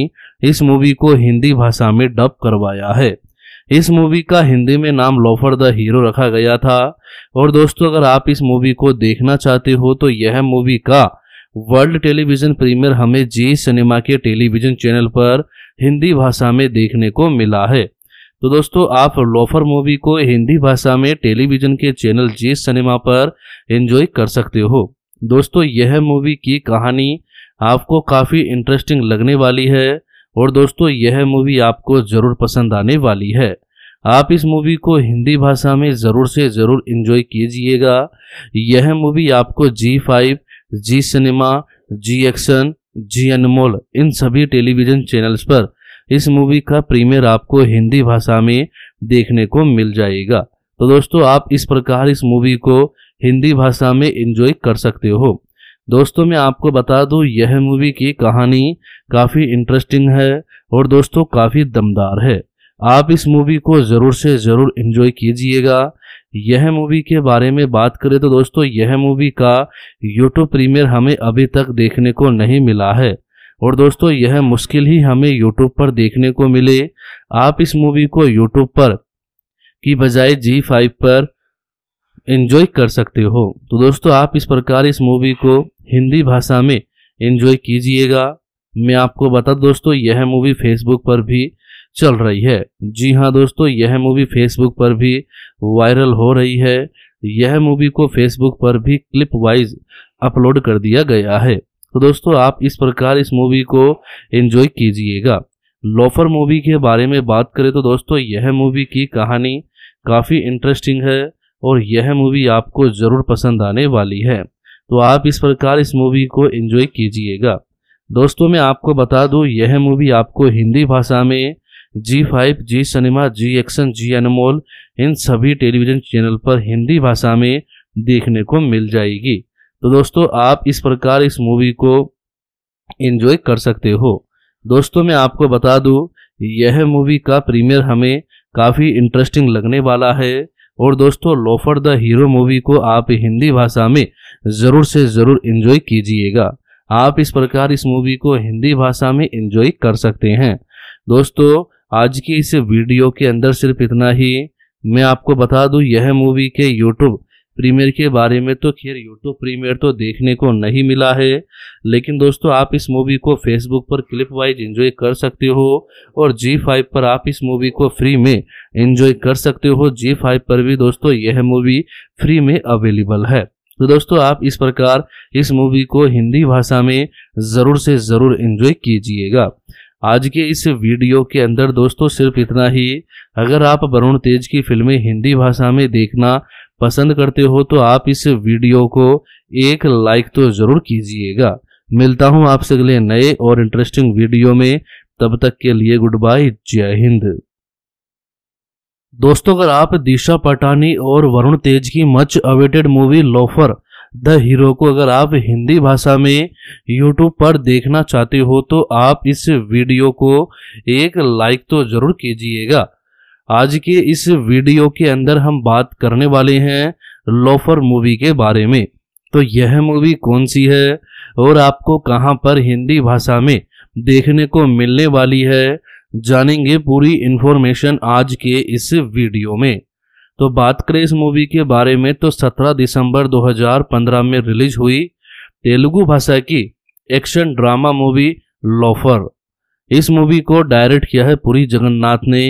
S2: इस मूवी को हिंदी भाषा में डब करवाया है इस मूवी का हिंदी में नाम लोफर द हीरो रखा गया था और दोस्तों अगर आप इस मूवी को देखना चाहते हो तो यह मूवी का वर्ल्ड टेलीविजन प्रीमियर हमें जी सिनेमा के टेलीविजन चैनल पर हिंदी भाषा में देखने को मिला है तो दोस्तों आप लोफर मूवी को हिंदी भाषा में टेलीविजन के चैनल जी सिनेमा पर एंजॉय कर सकते हो दोस्तों यह मूवी की कहानी आपको काफ़ी इंटरेस्टिंग लगने वाली है और दोस्तों यह मूवी आपको ज़रूर पसंद आने वाली है आप इस मूवी को हिंदी भाषा में ज़रूर से ज़रूर इन्जॉय कीजिएगा यह मूवी आपको Zee five Zee cinema Zee action Zee Anmol इन सभी टेलीविजन चैनल्स पर इस मूवी का प्रीमियर आपको हिंदी भाषा में देखने को मिल जाएगा तो दोस्तों आप इस प्रकार इस मूवी को हिंदी भाषा में एंजॉय कर सकते हो दोस्तों मैं आपको बता दूं यह मूवी की कहानी काफ़ी इंटरेस्टिंग है और दोस्तों काफ़ी दमदार है आप इस मूवी को ज़रूर से ज़रूर एंजॉय कीजिएगा यह मूवी के बारे में बात करें तो दोस्तों यह मूवी का यूट्यूब प्रीमियर हमें अभी तक देखने को नहीं मिला है और दोस्तों यह मुश्किल ही हमें यूट्यूब पर देखने को मिले आप इस मूवी को यूट्यूब पर की बजाय जी फाइव पर इन्जॉय कर सकते हो तो दोस्तों आप इस प्रकार इस मूवी को हिंदी भाषा में इन्जॉय कीजिएगा मैं आपको बता दोस्तों यह मूवी फेसबुक पर भी चल रही है जी हाँ दोस्तों यह मूवी फेसबुक पर भी वायरल हो रही है यह मूवी को फेसबुक पर भी क्लिप वाइज अपलोड कर दिया गया है तो दोस्तों आप इस प्रकार इस मूवी को एंजॉय कीजिएगा लोफर मूवी के बारे में बात करें तो दोस्तों यह मूवी की कहानी काफ़ी इंटरेस्टिंग है और यह मूवी आपको ज़रूर पसंद आने वाली है तो आप इस प्रकार इस मूवी को एंजॉय कीजिएगा दोस्तों मैं आपको बता दूं यह मूवी आपको हिंदी भाषा में Zee five Zee cinema Zee action Zee Anmol इन सभी टेलीविज़न चैनल पर हिंदी भाषा में देखने को मिल जाएगी तो दोस्तों आप इस प्रकार इस मूवी को इन्जॉय कर सकते हो दोस्तों मैं आपको बता दूँ यह मूवी का प्रीमियर हमें काफ़ी इंटरेस्टिंग लगने वाला है और दोस्तों लोफर द हीरो मूवी को आप हिंदी भाषा में ज़रूर से ज़रूर इन्जॉय कीजिएगा आप इस प्रकार इस मूवी को हिंदी भाषा में इन्जॉय कर सकते हैं दोस्तों आज की इस वीडियो के अंदर सिर्फ इतना ही मैं आपको बता दूं यह मूवी के यूट्यूब प्रीमियर के बारे में तो खैर यूट्यूब प्रीमियर तो देखने को नहीं मिला है लेकिन दोस्तों आप इस मूवी को फेसबुक पर क्लिप वाइज एंजॉय कर सकते हो और जी फाइव पर आप इस मूवी को फ्री में एंजॉय कर सकते हो जी फाइव पर भी दोस्तों यह मूवी फ्री में अवेलेबल है तो दोस्तों आप इस प्रकार इस मूवी को हिंदी भाषा में ज़रूर से ज़रूर इंजॉय कीजिएगा आज के इस वीडियो के अंदर दोस्तों सिर्फ इतना ही अगर आप वरुण तेज की फिल्में हिंदी भाषा में देखना पसंद करते हो तो आप इस वीडियो को एक लाइक तो ज़रूर कीजिएगा मिलता हूँ आपसे अगले नए और इंटरेस्टिंग वीडियो में तब तक के लिए गुड बाय जय हिंद दोस्तों अगर आप दिशा पटानी और वरुण तेज की much awaited movie loafer the hero को अगर आप हिंदी भाषा में यूट्यूब पर देखना चाहते हो तो आप इस वीडियो को एक लाइक तो ज़रूर कीजिएगा आज के इस वीडियो के अंदर हम बात करने वाले हैं लोफर मूवी के बारे में तो यह मूवी कौन सी है और आपको कहां पर हिंदी भाषा में देखने को मिलने वाली है जानेंगे पूरी इन्फॉर्मेशन आज के इस वीडियो में तो बात करें इस मूवी के बारे में तो 17 दिसंबर 2015 में रिलीज हुई तेलुगु भाषा की एक्शन ड्रामा मूवी लॉफर इस मूवी को डायरेक्ट किया है पुरी जगन्नाथ ने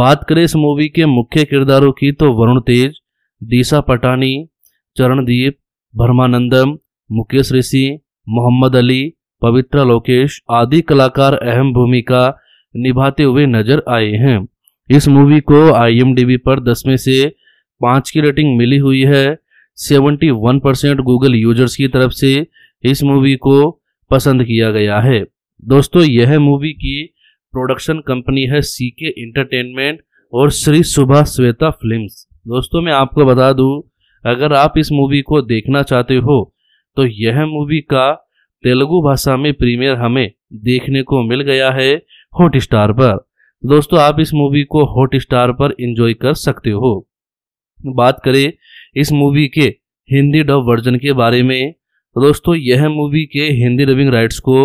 S2: बात करें इस मूवी के मुख्य किरदारों की तो वरुण तेज दिशा पटानी चरणदीप भरमानंदम मुकेश ऋषि मोहम्मद अली पवित्रा लोकेश आदि कलाकार अहम भूमिका निभाते हुए नजर आए हैं इस मूवी को आई पर दस में से पाँच की रेटिंग मिली हुई है 71 परसेंट गूगल यूजर्स की तरफ से इस मूवी को पसंद किया गया है दोस्तों यह मूवी की प्रोडक्शन कंपनी है सी के एंटरटेनमेंट और श्री सुबह श्वेता फिल्म्स दोस्तों मैं आपको बता दूं अगर आप इस मूवी को देखना चाहते हो तो यह मूवी का तेलुगु भाषा में प्रीमियर हमें देखने को मिल गया है
S3: हॉट स्टार पर
S2: दोस्तों आप इस मूवी को हॉट स्टार पर इंजॉय कर सकते हो बात करें इस मूवी के हिंदी डब वर्जन के बारे में तो दोस्तों यह मूवी के हिंदी डबिंग राइट्स को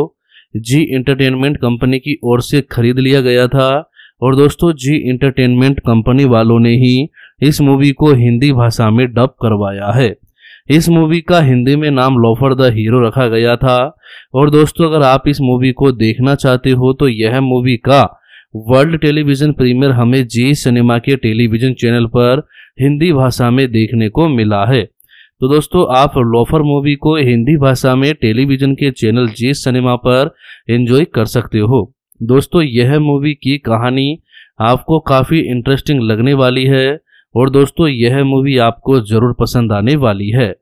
S2: जी इंटरटेनमेंट कंपनी की ओर से खरीद लिया गया था और दोस्तों जी इंटरटेनमेंट कंपनी वालों ने ही इस मूवी को हिंदी भाषा में डब करवाया है इस मूवी का हिंदी में नाम लोफर द हीरो रखा गया था और दोस्तों अगर आप इस मूवी को देखना चाहते हो तो यह मूवी का वर्ल्ड टेलीविजन प्रीमियर हमें जी सिनेमा के टेलीविजन चैनल पर हिंदी भाषा में देखने को मिला है तो दोस्तों आप लोफर मूवी को हिंदी भाषा में टेलीविजन के चैनल जी सिनेमा पर एंजॉय कर सकते हो दोस्तों यह मूवी की कहानी आपको काफ़ी इंटरेस्टिंग लगने वाली है और दोस्तों यह मूवी आपको ज़रूर पसंद आने वाली है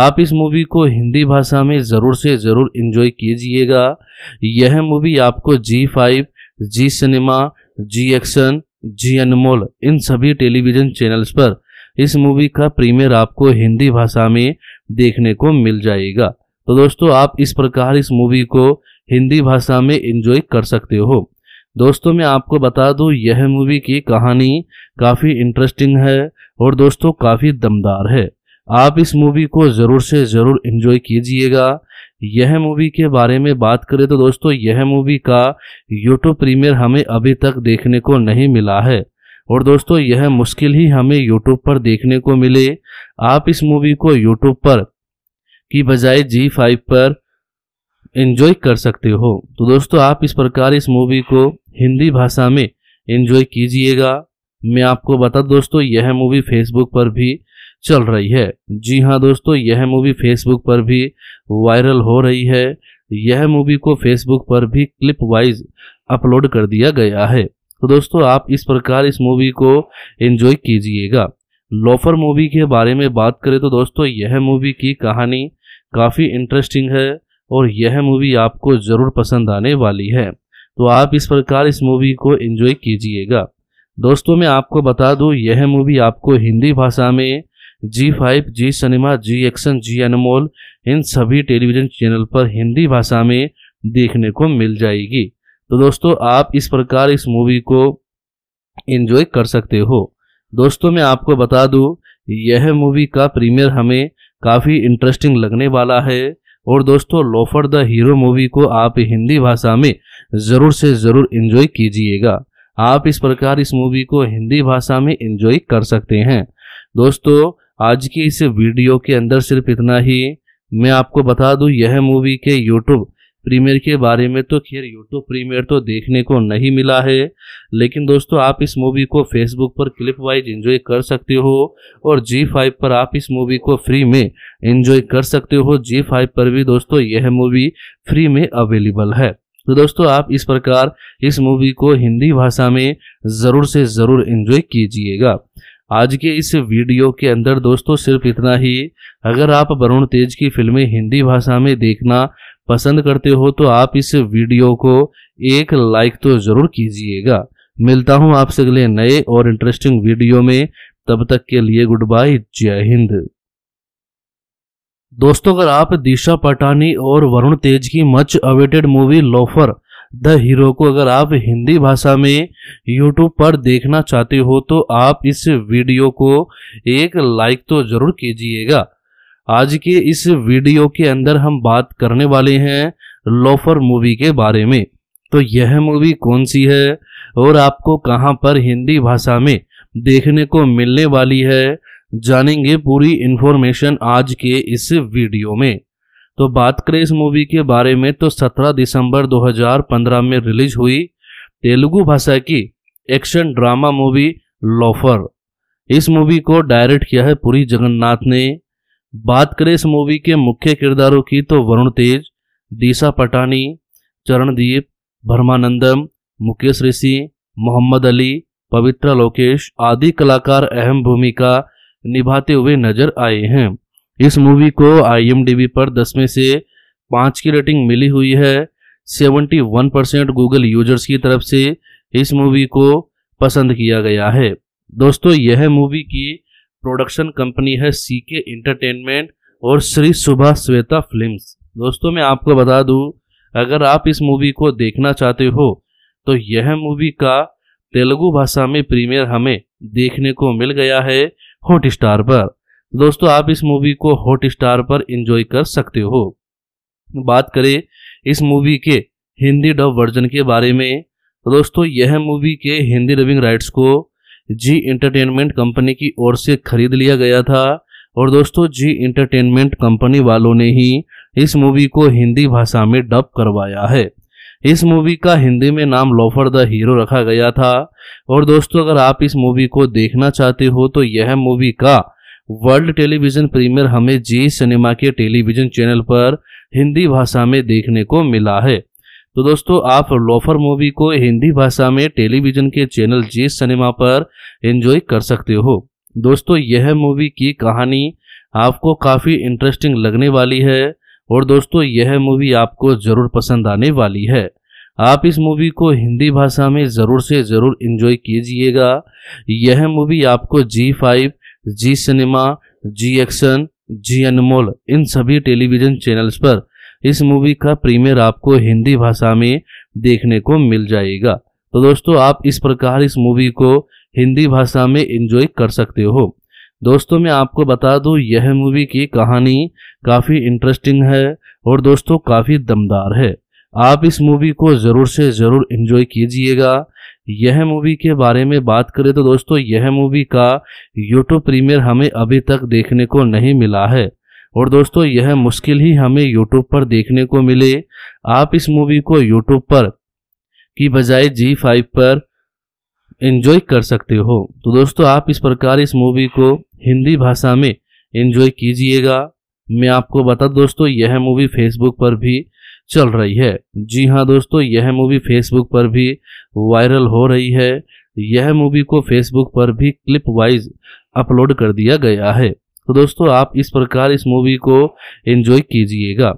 S2: आप इस मूवी को हिंदी भाषा में ज़रूर से ज़रूर इन्जॉय कीजिएगा यह मूवी आपको Zee five Zee cinema Zee action Zee Anmol इन सभी टेलीविजन चैनल्स पर इस मूवी का प्रीमियर आपको हिंदी भाषा में देखने को मिल जाएगा तो दोस्तों आप इस प्रकार इस मूवी को हिंदी भाषा में इंजॉय कर सकते हो दोस्तों मैं आपको बता दूं यह मूवी की कहानी काफ़ी इंटरेस्टिंग है और दोस्तों काफ़ी दमदार है आप इस मूवी को ज़रूर से ज़रूर इन्जॉय कीजिएगा यह मूवी के बारे में बात करें तो दोस्तों यह मूवी का यूट्यूब प्रीमियर हमें अभी तक देखने को नहीं मिला है और दोस्तों यह मुश्किल ही हमें यूट्यूब पर देखने को मिले आप इस मूवी को यूट्यूब पर की बजाय जी फाइव पर इन्जॉय कर सकते हो तो दोस्तों आप इस प्रकार इस मूवी को हिंदी भाषा में इन्जॉय कीजिएगा मैं आपको बता दोस्तों यह मूवी फेसबुक पर भी चल रही है जी हाँ दोस्तों यह मूवी फेसबुक पर भी वायरल हो रही है यह मूवी को फेसबुक पर भी क्लिप वाइज अपलोड कर दिया गया है तो दोस्तों आप इस प्रकार इस मूवी को एंजॉय कीजिएगा लोफर मूवी के बारे में बात करें तो दोस्तों यह मूवी की कहानी काफ़ी इंटरेस्टिंग है और यह मूवी आपको ज़रूर पसंद आने वाली है तो आप इस प्रकार इस मूवी को एंजॉय कीजिएगा दोस्तों मैं आपको बता दूं यह मूवी आपको हिंदी भाषा में Zee five Zee cinema Zee action Zee Anmol इन सभी टेलीविज़न चैनल पर हिंदी भाषा में देखने को मिल जाएगी तो दोस्तों आप इस प्रकार इस मूवी को इन्जॉय कर सकते हो दोस्तों मैं आपको बता दूँ यह मूवी का प्रीमियर हमें काफ़ी इंटरेस्टिंग लगने वाला है और दोस्तों लोफर द हीरो मूवी को आप हिंदी भाषा में ज़रूर से ज़रूर इन्जॉय कीजिएगा आप इस प्रकार इस मूवी को हिंदी भाषा में इन्जॉय कर सकते हैं दोस्तों आज की इस वीडियो के अंदर सिर्फ इतना ही मैं आपको बता दूं यह मूवी के यूट्यूब प्रीमियर के बारे में तो खैर यूट्यूब प्रीमियर तो देखने को नहीं मिला है लेकिन दोस्तों आप इस मूवी को फेसबुक पर क्लिप वाइज एंजॉय कर सकते हो और जी फाइव पर आप इस मूवी को फ्री में एंजॉय कर सकते हो जी फाइव पर भी दोस्तों यह मूवी फ्री में अवेलेबल है तो दोस्तों आप इस प्रकार इस मूवी को हिंदी भाषा में ज़रूर से ज़रूर इंजॉय कीजिएगा आज के इस वीडियो के अंदर दोस्तों सिर्फ इतना ही अगर आप वरुण तेज की फिल्में हिंदी भाषा में देखना पसंद करते हो तो आप इस वीडियो को एक लाइक तो ज़रूर कीजिएगा मिलता हूं आपसे अगले नए और इंटरेस्टिंग वीडियो में तब तक के लिए गुड बाय जय हिंद दोस्तों अगर आप दिशा पटानी और वरुण तेज की much awaited movie loafer the hero को अगर आप हिंदी भाषा में यूट्यूब पर देखना चाहते हो तो आप इस वीडियो को एक लाइक तो ज़रूर कीजिएगा आज के इस वीडियो के अंदर हम बात करने वाले हैं लोफर मूवी के बारे में तो यह मूवी कौन सी है और आपको कहां पर हिंदी भाषा में देखने को मिलने वाली है जानेंगे पूरी इन्फॉर्मेशन आज के इस वीडियो में तो बात करें इस मूवी के बारे में तो 17 दिसंबर 2015 में रिलीज हुई तेलुगु भाषा की एक्शन ड्रामा मूवी लॉफर इस मूवी को डायरेक्ट किया है पूरी जगन्नाथ ने बात करें इस मूवी के मुख्य किरदारों की तो वरुण तेज दिशा पटानी चरणदीप भरमानंदम मुकेश ऋषि मोहम्मद अली पवित्रा लोकेश आदि कलाकार अहम भूमिका निभाते हुए नजर आए हैं इस मूवी को आई पर दस में से पाँच की रेटिंग मिली हुई है 71 परसेंट गूगल यूजर्स की तरफ से इस मूवी को पसंद किया गया है दोस्तों यह मूवी की प्रोडक्शन कंपनी है सी के इंटरटेनमेंट और श्री सुबह श्वेता फिल्म्स दोस्तों मैं आपको बता दूं अगर आप इस मूवी को देखना चाहते हो तो यह मूवी का तेलुगु भाषा में प्रीमियर हमें देखने को मिल गया है हॉट पर दोस्तों आप इस मूवी को हॉट स्टार पर इंजॉय कर सकते हो बात करें इस मूवी के हिंदी डब वर्जन के बारे में तो दोस्तों यह मूवी के हिंदी डबिंग राइट्स को जी इंटरटेनमेंट कंपनी की ओर से खरीद लिया गया था और दोस्तों जी इंटरटेनमेंट कंपनी वालों ने ही इस मूवी को हिंदी भाषा में डब करवाया है इस मूवी का हिंदी में नाम लोफर द हीरो रखा गया था और दोस्तों अगर आप इस मूवी को देखना चाहते हो तो यह मूवी का वर्ल्ड टेलीविजन प्रीमियर हमें जी सिनेमा के टेलीविजन चैनल पर हिंदी भाषा में देखने को मिला है तो दोस्तों आप लोफर मूवी को हिंदी भाषा में टेलीविजन के चैनल जी सिनेमा पर एंजॉय कर सकते हो दोस्तों यह मूवी की कहानी आपको काफ़ी इंटरेस्टिंग लगने वाली है और दोस्तों यह मूवी आपको ज़रूर पसंद आने वाली है आप इस मूवी को हिंदी भाषा में ज़रूर से ज़रूर इन्जॉय कीजिएगा यह मूवी आपको Zee five Zee cinema Zee action Zee Anmol इन सभी टेलीविजन चैनल्स पर इस मूवी का प्रीमियर आपको हिंदी भाषा में देखने को मिल जाएगा तो दोस्तों आप इस प्रकार इस मूवी को हिंदी भाषा में एंजॉय कर सकते हो दोस्तों मैं आपको बता दूं यह मूवी की कहानी काफ़ी इंटरेस्टिंग है और दोस्तों काफ़ी दमदार है आप इस मूवी को ज़रूर से ज़रूर एंजॉय कीजिएगा यह मूवी के बारे में बात करें तो दोस्तों यह मूवी का यूट्यूब प्रीमियर हमें अभी तक देखने को नहीं मिला है और दोस्तों यह मुश्किल ही हमें यूट्यूब पर देखने को मिले आप इस मूवी को यूट्यूब पर की बजाय जी फाइव पर इन्जॉय कर सकते हो तो दोस्तों आप इस प्रकार इस मूवी को हिंदी भाषा में इन्जॉय कीजिएगा मैं आपको बता दोस्तों यह मूवी फेसबुक पर भी चल रही है जी हाँ दोस्तों यह मूवी फेसबुक पर भी वायरल हो रही है यह मूवी को फेसबुक पर भी क्लिप वाइज अपलोड कर दिया गया है तो दोस्तों आप इस प्रकार इस मूवी को एंजॉय कीजिएगा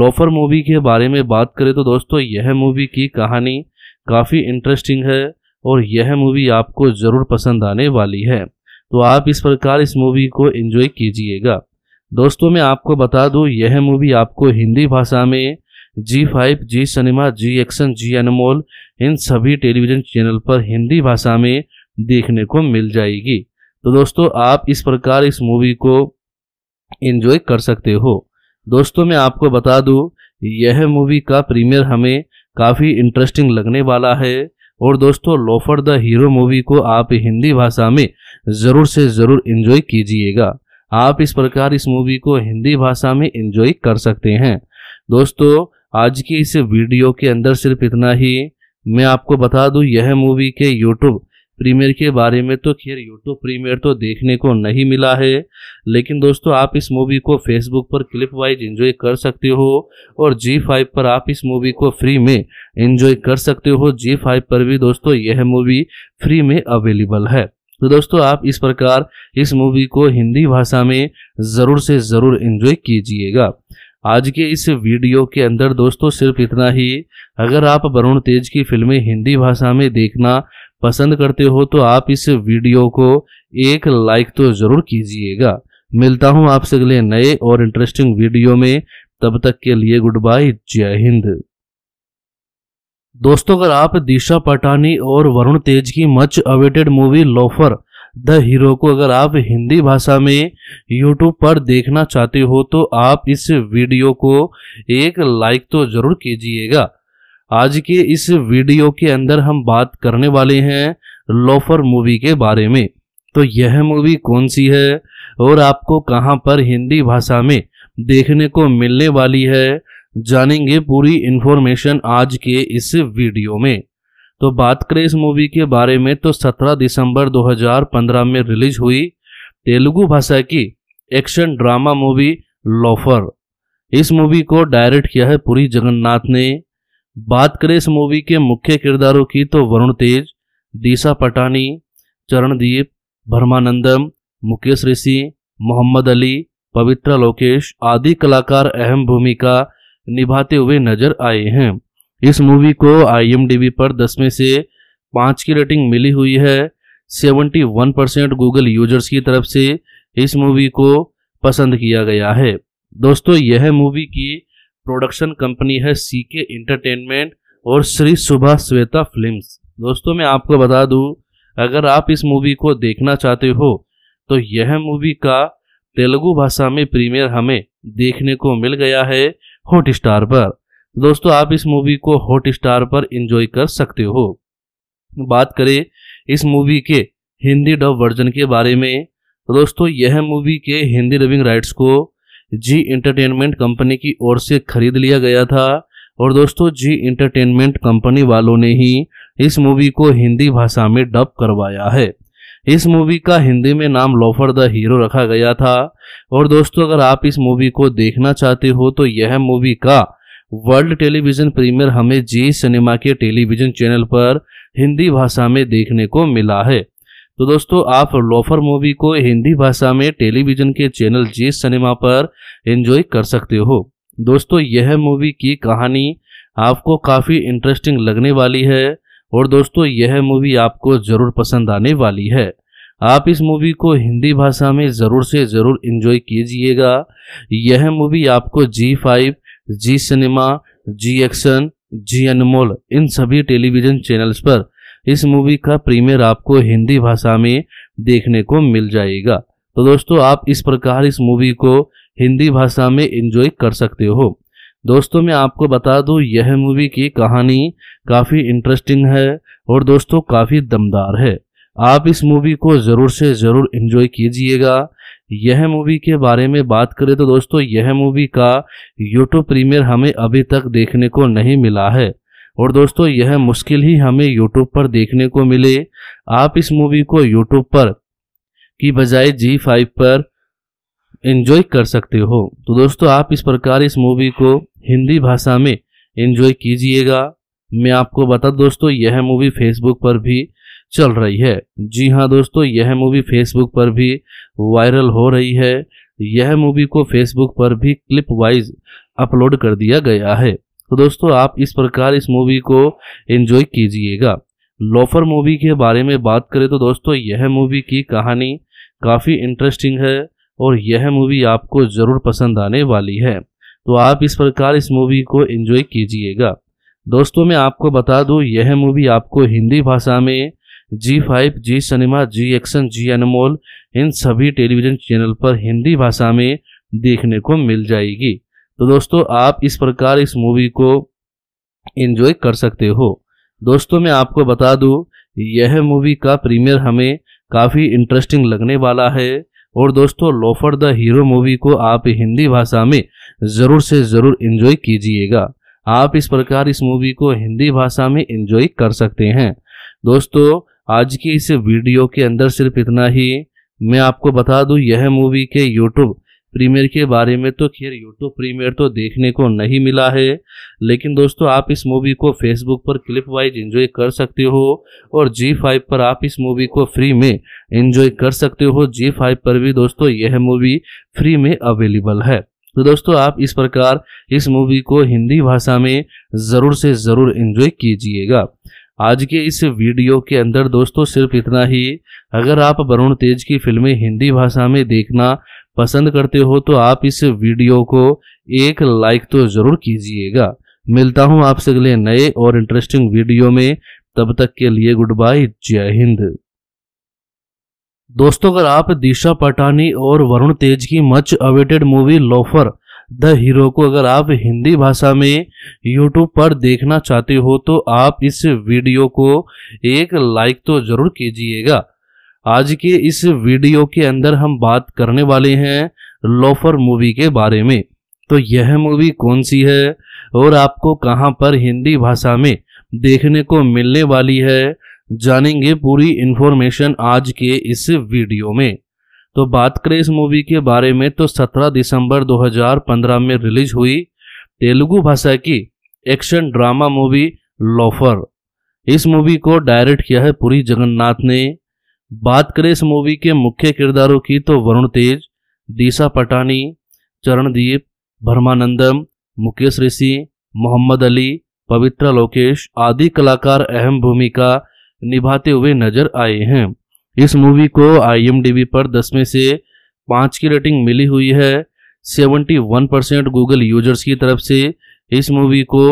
S2: लोफर मूवी के बारे में बात करें तो दोस्तों यह मूवी की कहानी काफ़ी इंटरेस्टिंग है और यह मूवी आपको ज़रूर पसंद आने वाली है तो आप इस प्रकार इस मूवी को एंजॉय कीजिएगा दोस्तों मैं आपको बता दूं यह मूवी आपको हिंदी भाषा में Zee five Zee cinema Zee action Zee Anmol इन सभी टेलीविज़न चैनल पर हिंदी भाषा में देखने को मिल जाएगी तो दोस्तों आप इस प्रकार इस मूवी को इन्जॉय कर सकते हो दोस्तों मैं आपको बता दूँ यह मूवी का प्रीमियर हमें काफ़ी इंटरेस्टिंग लगने वाला है और दोस्तों लोफर द हीरो मूवी को आप हिंदी भाषा में ज़रूर से ज़रूर इन्जॉय कीजिएगा आप इस प्रकार इस मूवी को हिंदी भाषा में इन्जॉय कर सकते हैं दोस्तों आज की इस वीडियो के अंदर सिर्फ इतना ही मैं आपको बता दूं यह मूवी के यूट्यूब प्रीमियर के बारे में तो खैर यूट्यूब प्रीमियर तो देखने को नहीं मिला है लेकिन दोस्तों आप इस मूवी को फेसबुक पर क्लिप वाइज एंजॉय कर सकते हो और जी फाइव पर आप इस मूवी को फ्री में एंजॉय कर सकते हो जी फाइव पर भी दोस्तों यह मूवी फ्री में अवेलेबल है तो दोस्तों आप इस प्रकार इस मूवी को हिंदी भाषा में ज़रूर से ज़रूर इंजॉय कीजिएगा आज के इस वीडियो के अंदर दोस्तों सिर्फ इतना ही अगर आप वरुण तेज की फिल्में हिंदी भाषा में देखना पसंद करते हो तो आप इस वीडियो को एक लाइक तो ज़रूर कीजिएगा मिलता हूँ आपसे अगले नए और इंटरेस्टिंग वीडियो में तब तक के लिए गुड बाय जय हिंद दोस्तों अगर आप दिशा पटानी और वरुण तेज की much awaited movie loafer the hero को अगर आप हिंदी भाषा में यूट्यूब पर देखना चाहते हो तो आप इस वीडियो को एक लाइक तो ज़रूर कीजिएगा आज के इस वीडियो के अंदर हम बात करने वाले हैं लोफर मूवी के बारे में तो यह मूवी कौन सी है और आपको कहाँ पर हिंदी भाषा में देखने को मिलने वाली है जानेंगे पूरी इन्फॉर्मेशन आज के इस वीडियो में तो बात करें इस मूवी के बारे में तो 17 दिसंबर 2015 में रिलीज हुई तेलुगु भाषा की एक्शन ड्रामा मूवी लॉफर इस मूवी को डायरेक्ट किया है पुरी जगन्नाथ ने बात करें इस मूवी के मुख्य किरदारों की तो वरुण तेज दिशा पटानी चरणदीप भरमानंदम मुकेश ऋषि मोहम्मद अली पवित्रा लोकेश आदि कलाकार अहम भूमिका निभाते हुए नजर आए हैं इस मूवी को आई पर दस में से पाँच की रेटिंग मिली हुई है 71 परसेंट गूगल यूजर्स की तरफ से इस मूवी को पसंद किया गया है दोस्तों यह मूवी की प्रोडक्शन कंपनी है सी के एंटरटेनमेंट और श्री सुबह श्वेता फिल्म्स दोस्तों मैं आपको बता दूं अगर आप इस मूवी को देखना चाहते हो तो यह मूवी का तेलुगु भाषा में प्रीमियर हमें देखने को मिल गया है हॉट स्टार पर दोस्तों आप इस मूवी को हॉट स्टार पर इंजॉय कर सकते हो बात करें इस मूवी के हिंदी डब वर्जन के बारे में तो दोस्तों यह मूवी के हिंदी डबिंग राइट्स को जी इंटरटेनमेंट कंपनी की ओर से खरीद लिया गया था और दोस्तों जी इंटरटेनमेंट कंपनी वालों ने ही इस मूवी को हिंदी भाषा में डब करवाया है इस मूवी का हिंदी में नाम लोफर द हीरो रखा गया था और दोस्तों अगर आप इस मूवी को देखना चाहते हो तो यह मूवी का वर्ल्ड टेलीविजन प्रीमियर हमें जी सिनेमा के टेलीविजन चैनल पर हिंदी भाषा में देखने को मिला है तो दोस्तों आप लोफर मूवी को हिंदी भाषा में टेलीविजन के चैनल जी सिनेमा पर एंजॉय कर सकते हो दोस्तों यह मूवी की कहानी आपको काफ़ी इंटरेस्टिंग लगने वाली है और दोस्तों यह मूवी आपको ज़रूर पसंद आने वाली है आप इस मूवी को हिंदी भाषा में ज़रूर से ज़रूर इन्जॉय कीजिएगा यह मूवी आपको Zee five Zee cinema Zee action Zee Anmol इन सभी टेलीविजन चैनल्स पर इस मूवी का प्रीमियर आपको हिंदी भाषा में देखने को मिल जाएगा तो दोस्तों आप इस प्रकार इस मूवी को हिंदी भाषा में इंजॉय कर सकते हो दोस्तों मैं आपको बता दूं यह मूवी की कहानी काफ़ी इंटरेस्टिंग है और दोस्तों काफ़ी दमदार है आप इस मूवी को ज़रूर से ज़रूर इन्जॉय कीजिएगा यह मूवी के बारे में बात करें तो दोस्तों यह मूवी का यूट्यूब प्रीमियर हमें अभी तक देखने को नहीं मिला है और दोस्तों यह मुश्किल ही हमें यूट्यूब पर देखने को मिले आप इस मूवी को यूट्यूब पर की बजाय जी फाइव पर इन्जॉय कर सकते हो तो दोस्तों आप इस प्रकार इस मूवी को हिंदी भाषा में इन्जॉय कीजिएगा मैं आपको बता दोस्तों यह मूवी फेसबुक पर भी चल रही है जी हाँ दोस्तों यह मूवी फेसबुक पर भी वायरल हो रही है यह मूवी को फेसबुक पर भी क्लिप वाइज अपलोड कर दिया गया है तो दोस्तों आप इस प्रकार इस मूवी को एंजॉय कीजिएगा लोफर मूवी के बारे में बात करें तो दोस्तों यह मूवी की कहानी काफ़ी इंटरेस्टिंग है और यह मूवी आपको ज़रूर पसंद आने वाली है तो आप इस प्रकार इस मूवी को एंजॉय कीजिएगा दोस्तों मैं आपको बता दूं यह मूवी आपको हिंदी भाषा में Zee five Zee cinema Zee action Zee Anmol इन सभी टेलीविज़न चैनल पर हिंदी भाषा में देखने को मिल जाएगी तो दोस्तों आप इस प्रकार इस मूवी को एंजॉय कर सकते हो दोस्तों मैं आपको बता दूं यह मूवी का प्रीमियर हमें काफ़ी इंटरेस्टिंग लगने वाला है और दोस्तों लोफर द हीरो मूवी को आप हिंदी भाषा में ज़रूर से ज़रूर इन्जॉय कीजिएगा आप इस प्रकार इस मूवी को हिंदी भाषा में इन्जॉय कर सकते हैं दोस्तों आज की इस वीडियो के अंदर सिर्फ इतना ही मैं आपको बता दूं यह मूवी के यूट्यूब प्रीमियर के बारे में तो खैर यूट्यूब प्रीमियर तो देखने को नहीं मिला है लेकिन दोस्तों आप इस मूवी को फेसबुक पर क्लिप वाइज एंजॉय कर सकते हो और जी फाइव पर आप इस मूवी को फ्री में एंजॉय कर सकते हो जी फाइव पर भी दोस्तों यह मूवी फ्री में अवेलेबल है तो दोस्तों आप इस प्रकार इस मूवी को हिंदी भाषा में ज़रूर से ज़रूर इंजॉय कीजिएगा आज के इस वीडियो के अंदर दोस्तों सिर्फ इतना ही अगर आप वरुण तेज की फिल्में हिंदी भाषा में देखना पसंद करते हो तो आप इस वीडियो को एक लाइक तो ज़रूर कीजिएगा मिलता हूँ आपसे अगले नए और इंटरेस्टिंग वीडियो में तब तक के लिए गुड बाय जय हिंद दोस्तों अगर आप दिशा पटानी और वरुण तेज की much awaited movie loafer the hero को अगर आप हिंदी भाषा में यूट्यूब पर देखना चाहते हो तो आप इस वीडियो को एक लाइक तो जरूर कीजिएगा आज के इस वीडियो के अंदर हम बात करने वाले हैं लोफर मूवी के बारे में तो यह मूवी कौन सी है और आपको कहां पर हिंदी भाषा में देखने को मिलने वाली है जानेंगे पूरी इन्फॉर्मेशन आज के इस वीडियो में तो बात करें इस मूवी के बारे में तो 17 दिसंबर 2015 में रिलीज हुई तेलुगु भाषा की एक्शन ड्रामा मूवी लॉफर इस मूवी को डायरेक्ट किया है पुरी जगन्नाथ ने बात करें इस मूवी के मुख्य किरदारों की तो वरुण तेज दिशा पटानी चरणदीप भरमानंदम मुकेश ऋषि मोहम्मद अली पवित्रा लोकेश आदि कलाकार अहम भूमिका निभाते हुए नजर आए हैं इस मूवी को आई पर दस में से पाँच की रेटिंग मिली हुई है 71 परसेंट गूगल यूजर्स की तरफ से इस मूवी को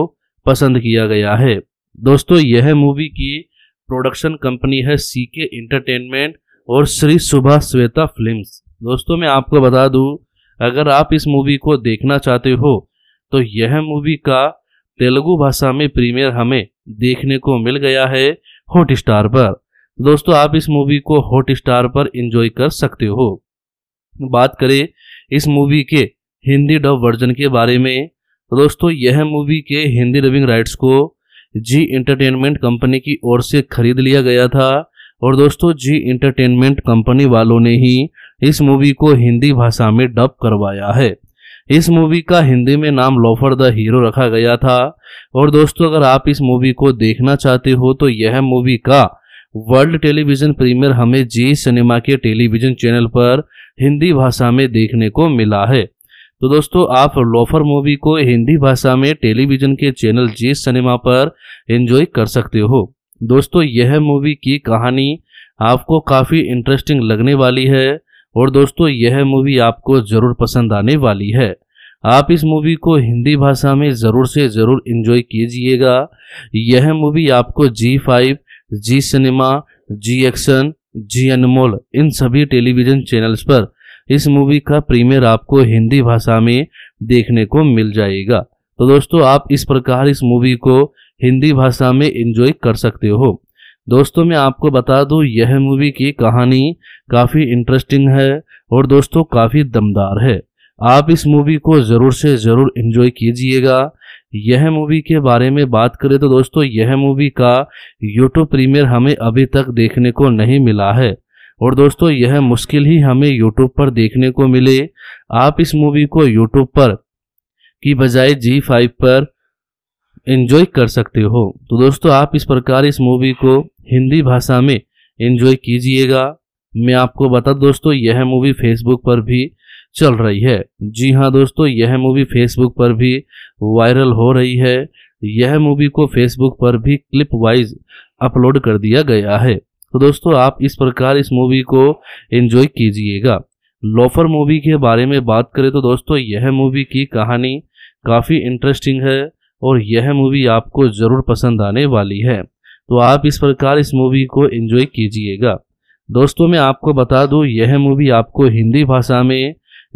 S2: पसंद किया गया है दोस्तों यह मूवी की प्रोडक्शन कंपनी है सी के इंटरटेनमेंट और श्री सुबह श्वेता फिल्म्स दोस्तों मैं आपको बता दूं अगर आप इस मूवी को देखना चाहते हो तो यह मूवी का तेलुगु भाषा में प्रीमियर हमें देखने को मिल गया है हॉट पर दोस्तों आप इस मूवी को हॉट स्टार पर इंजॉय कर सकते हो बात करें इस मूवी के हिंदी डब वर्जन के बारे में दोस्तों यह मूवी के हिंदी डबिंग राइट्स को जी इंटरटेनमेंट कंपनी की ओर से खरीद लिया गया था और दोस्तों जी इंटरटेनमेंट कंपनी वालों ने ही इस मूवी को हिंदी भाषा में डब करवाया है इस मूवी का हिंदी में नाम लोफर द हीरो रखा गया था और दोस्तों अगर आप इस मूवी को देखना चाहते हो तो यह मूवी का वर्ल्ड टेलीविजन प्रीमियर हमें जी सिनेमा के टेलीविजन चैनल पर हिंदी भाषा में देखने को मिला है तो दोस्तों आप लोफर मूवी को हिंदी भाषा में टेलीविजन के चैनल जी सिनेमा पर एंजॉय कर सकते हो दोस्तों यह मूवी की कहानी आपको काफ़ी इंटरेस्टिंग लगने वाली है और दोस्तों यह मूवी आपको ज़रूर पसंद आने वाली है आप इस मूवी को हिंदी भाषा में ज़रूर से ज़रूर इन्जॉय कीजिएगा यह मूवी आपको Zee five Zee cinema Zee action Zee Anmol इन सभी टेलीविजन चैनल्स पर इस मूवी का प्रीमियर आपको हिंदी भाषा में देखने को मिल जाएगा तो दोस्तों आप इस प्रकार इस मूवी को हिंदी भाषा में एंजॉय कर सकते हो दोस्तों मैं आपको बता दूं यह मूवी की कहानी काफ़ी इंटरेस्टिंग है और दोस्तों काफ़ी दमदार है आप इस मूवी को ज़रूर से ज़रूर एंजॉय कीजिएगा यह मूवी के बारे में बात करें तो दोस्तों यह मूवी का यूट्यूब प्रीमियर हमें अभी तक देखने को नहीं मिला है और दोस्तों यह मुश्किल ही हमें यूट्यूब पर देखने को मिले आप इस मूवी को यूट्यूब पर की बजाय जी फाइव पर इन्जॉय कर सकते हो तो दोस्तों आप इस प्रकार इस मूवी को हिंदी भाषा में इन्जॉय कीजिएगा मैं आपको बता दोस्तों यह मूवी फेसबुक पर भी चल रही है जी हाँ दोस्तों यह मूवी फेसबुक पर भी वायरल हो रही है यह मूवी को फेसबुक पर भी क्लिप वाइज अपलोड कर दिया गया है तो दोस्तों आप इस प्रकार इस मूवी को एंजॉय कीजिएगा लोफर मूवी के बारे में बात करें तो दोस्तों यह मूवी की कहानी काफ़ी इंटरेस्टिंग है और यह मूवी आपको ज़रूर पसंद आने वाली है तो आप इस प्रकार इस मूवी को एंजॉय कीजिएगा दोस्तों मैं आपको बता दूं यह मूवी आपको हिंदी भाषा में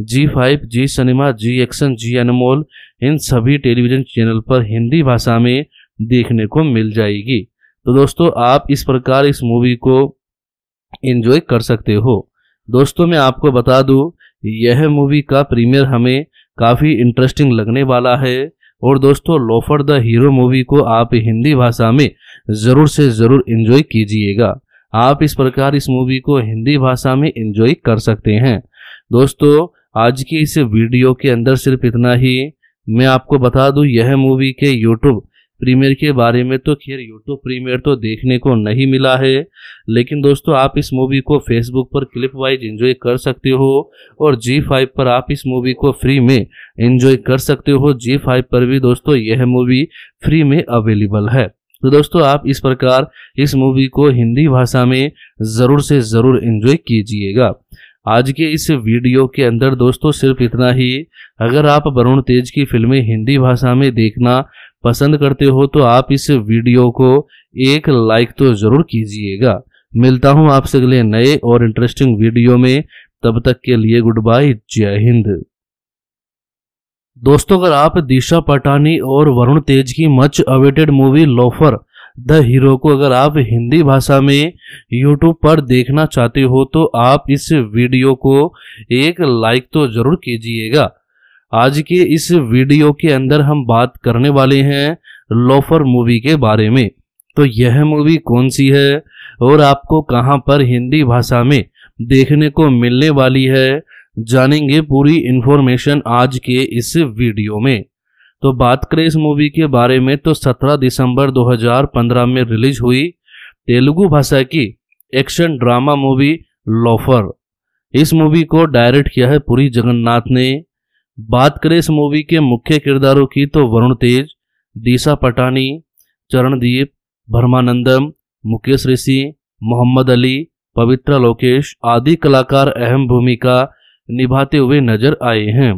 S2: Zee five Zee cinema Zee action Zee Anmol इन सभी टेलीविज़न चैनल पर हिंदी भाषा में देखने को मिल जाएगी तो दोस्तों आप इस प्रकार इस मूवी को इन्जॉय कर सकते हो दोस्तों मैं आपको बता दूँ यह मूवी का प्रीमियर हमें काफ़ी इंटरेस्टिंग लगने वाला है और दोस्तों लोफर द हीरो मूवी को आप हिंदी भाषा में ज़रूर से ज़रूर इन्जॉय कीजिएगा आप इस प्रकार इस मूवी को हिंदी भाषा में इन्जॉय कर सकते हैं दोस्तों आज की इस वीडियो के अंदर सिर्फ इतना ही मैं आपको बता दूं यह मूवी के यूट्यूब प्रीमियर के बारे में तो खैर यूट्यूब प्रीमियर तो देखने को नहीं मिला है लेकिन दोस्तों आप इस मूवी को फेसबुक पर क्लिप वाइज एंजॉय कर सकते हो और जी फाइव पर आप इस मूवी को फ्री में एंजॉय कर सकते हो जी फाइव पर भी दोस्तों यह मूवी फ्री में अवेलेबल है तो दोस्तों आप इस प्रकार इस मूवी को हिंदी भाषा में ज़रूर से ज़रूर इंजॉय कीजिएगा आज के इस वीडियो के अंदर दोस्तों सिर्फ इतना ही अगर आप वरुण तेज की फिल्में हिंदी भाषा में देखना पसंद करते हो तो आप इस वीडियो को एक लाइक तो ज़रूर कीजिएगा मिलता हूँ आपसे अगले नए और इंटरेस्टिंग वीडियो में तब तक के लिए गुड बाय जय हिंद दोस्तों अगर आप दिशा पटानी और वरुण तेज की much awaited movie loafer the hero को अगर आप हिंदी भाषा में यूट्यूब पर देखना चाहते हो तो आप इस वीडियो को एक लाइक तो ज़रूर कीजिएगा आज के इस वीडियो के अंदर हम बात करने वाले हैं लोफर मूवी के बारे में तो यह मूवी कौन सी है और आपको कहां पर हिंदी भाषा में देखने को मिलने वाली है जानेंगे पूरी इन्फॉर्मेशन आज के इस वीडियो में तो बात करें इस मूवी के बारे में तो 17 दिसंबर 2015 में रिलीज हुई तेलुगु भाषा की एक्शन ड्रामा मूवी लॉफर इस मूवी को डायरेक्ट किया है पुरी जगन्नाथ ने बात करें इस मूवी के मुख्य किरदारों की तो वरुण तेज दिशा पटानी चरणदीप भरमानंदम मुकेश ऋषि मोहम्मद अली पवित्रा लोकेश आदि कलाकार अहम भूमिका निभाते हुए नजर आए हैं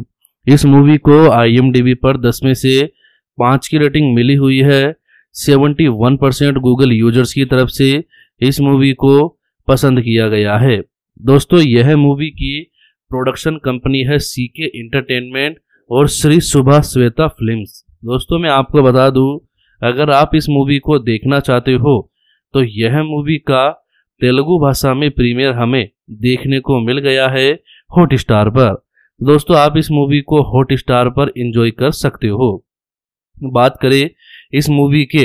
S2: इस मूवी को आई पर दस में से पाँच की रेटिंग मिली हुई है 71 परसेंट गूगल यूजर्स की तरफ से इस मूवी को पसंद किया गया है दोस्तों यह मूवी की प्रोडक्शन कंपनी है सी के एंटरटेनमेंट और श्री सुबह श्वेता फिल्म्स दोस्तों मैं आपको बता दूं अगर आप इस मूवी को देखना चाहते हो तो यह मूवी का तेलुगु भाषा में प्रीमियर हमें देखने को मिल गया है हॉट स्टार पर दोस्तों आप इस मूवी को हॉट स्टार पर इंजॉय कर सकते हो बात करें इस मूवी के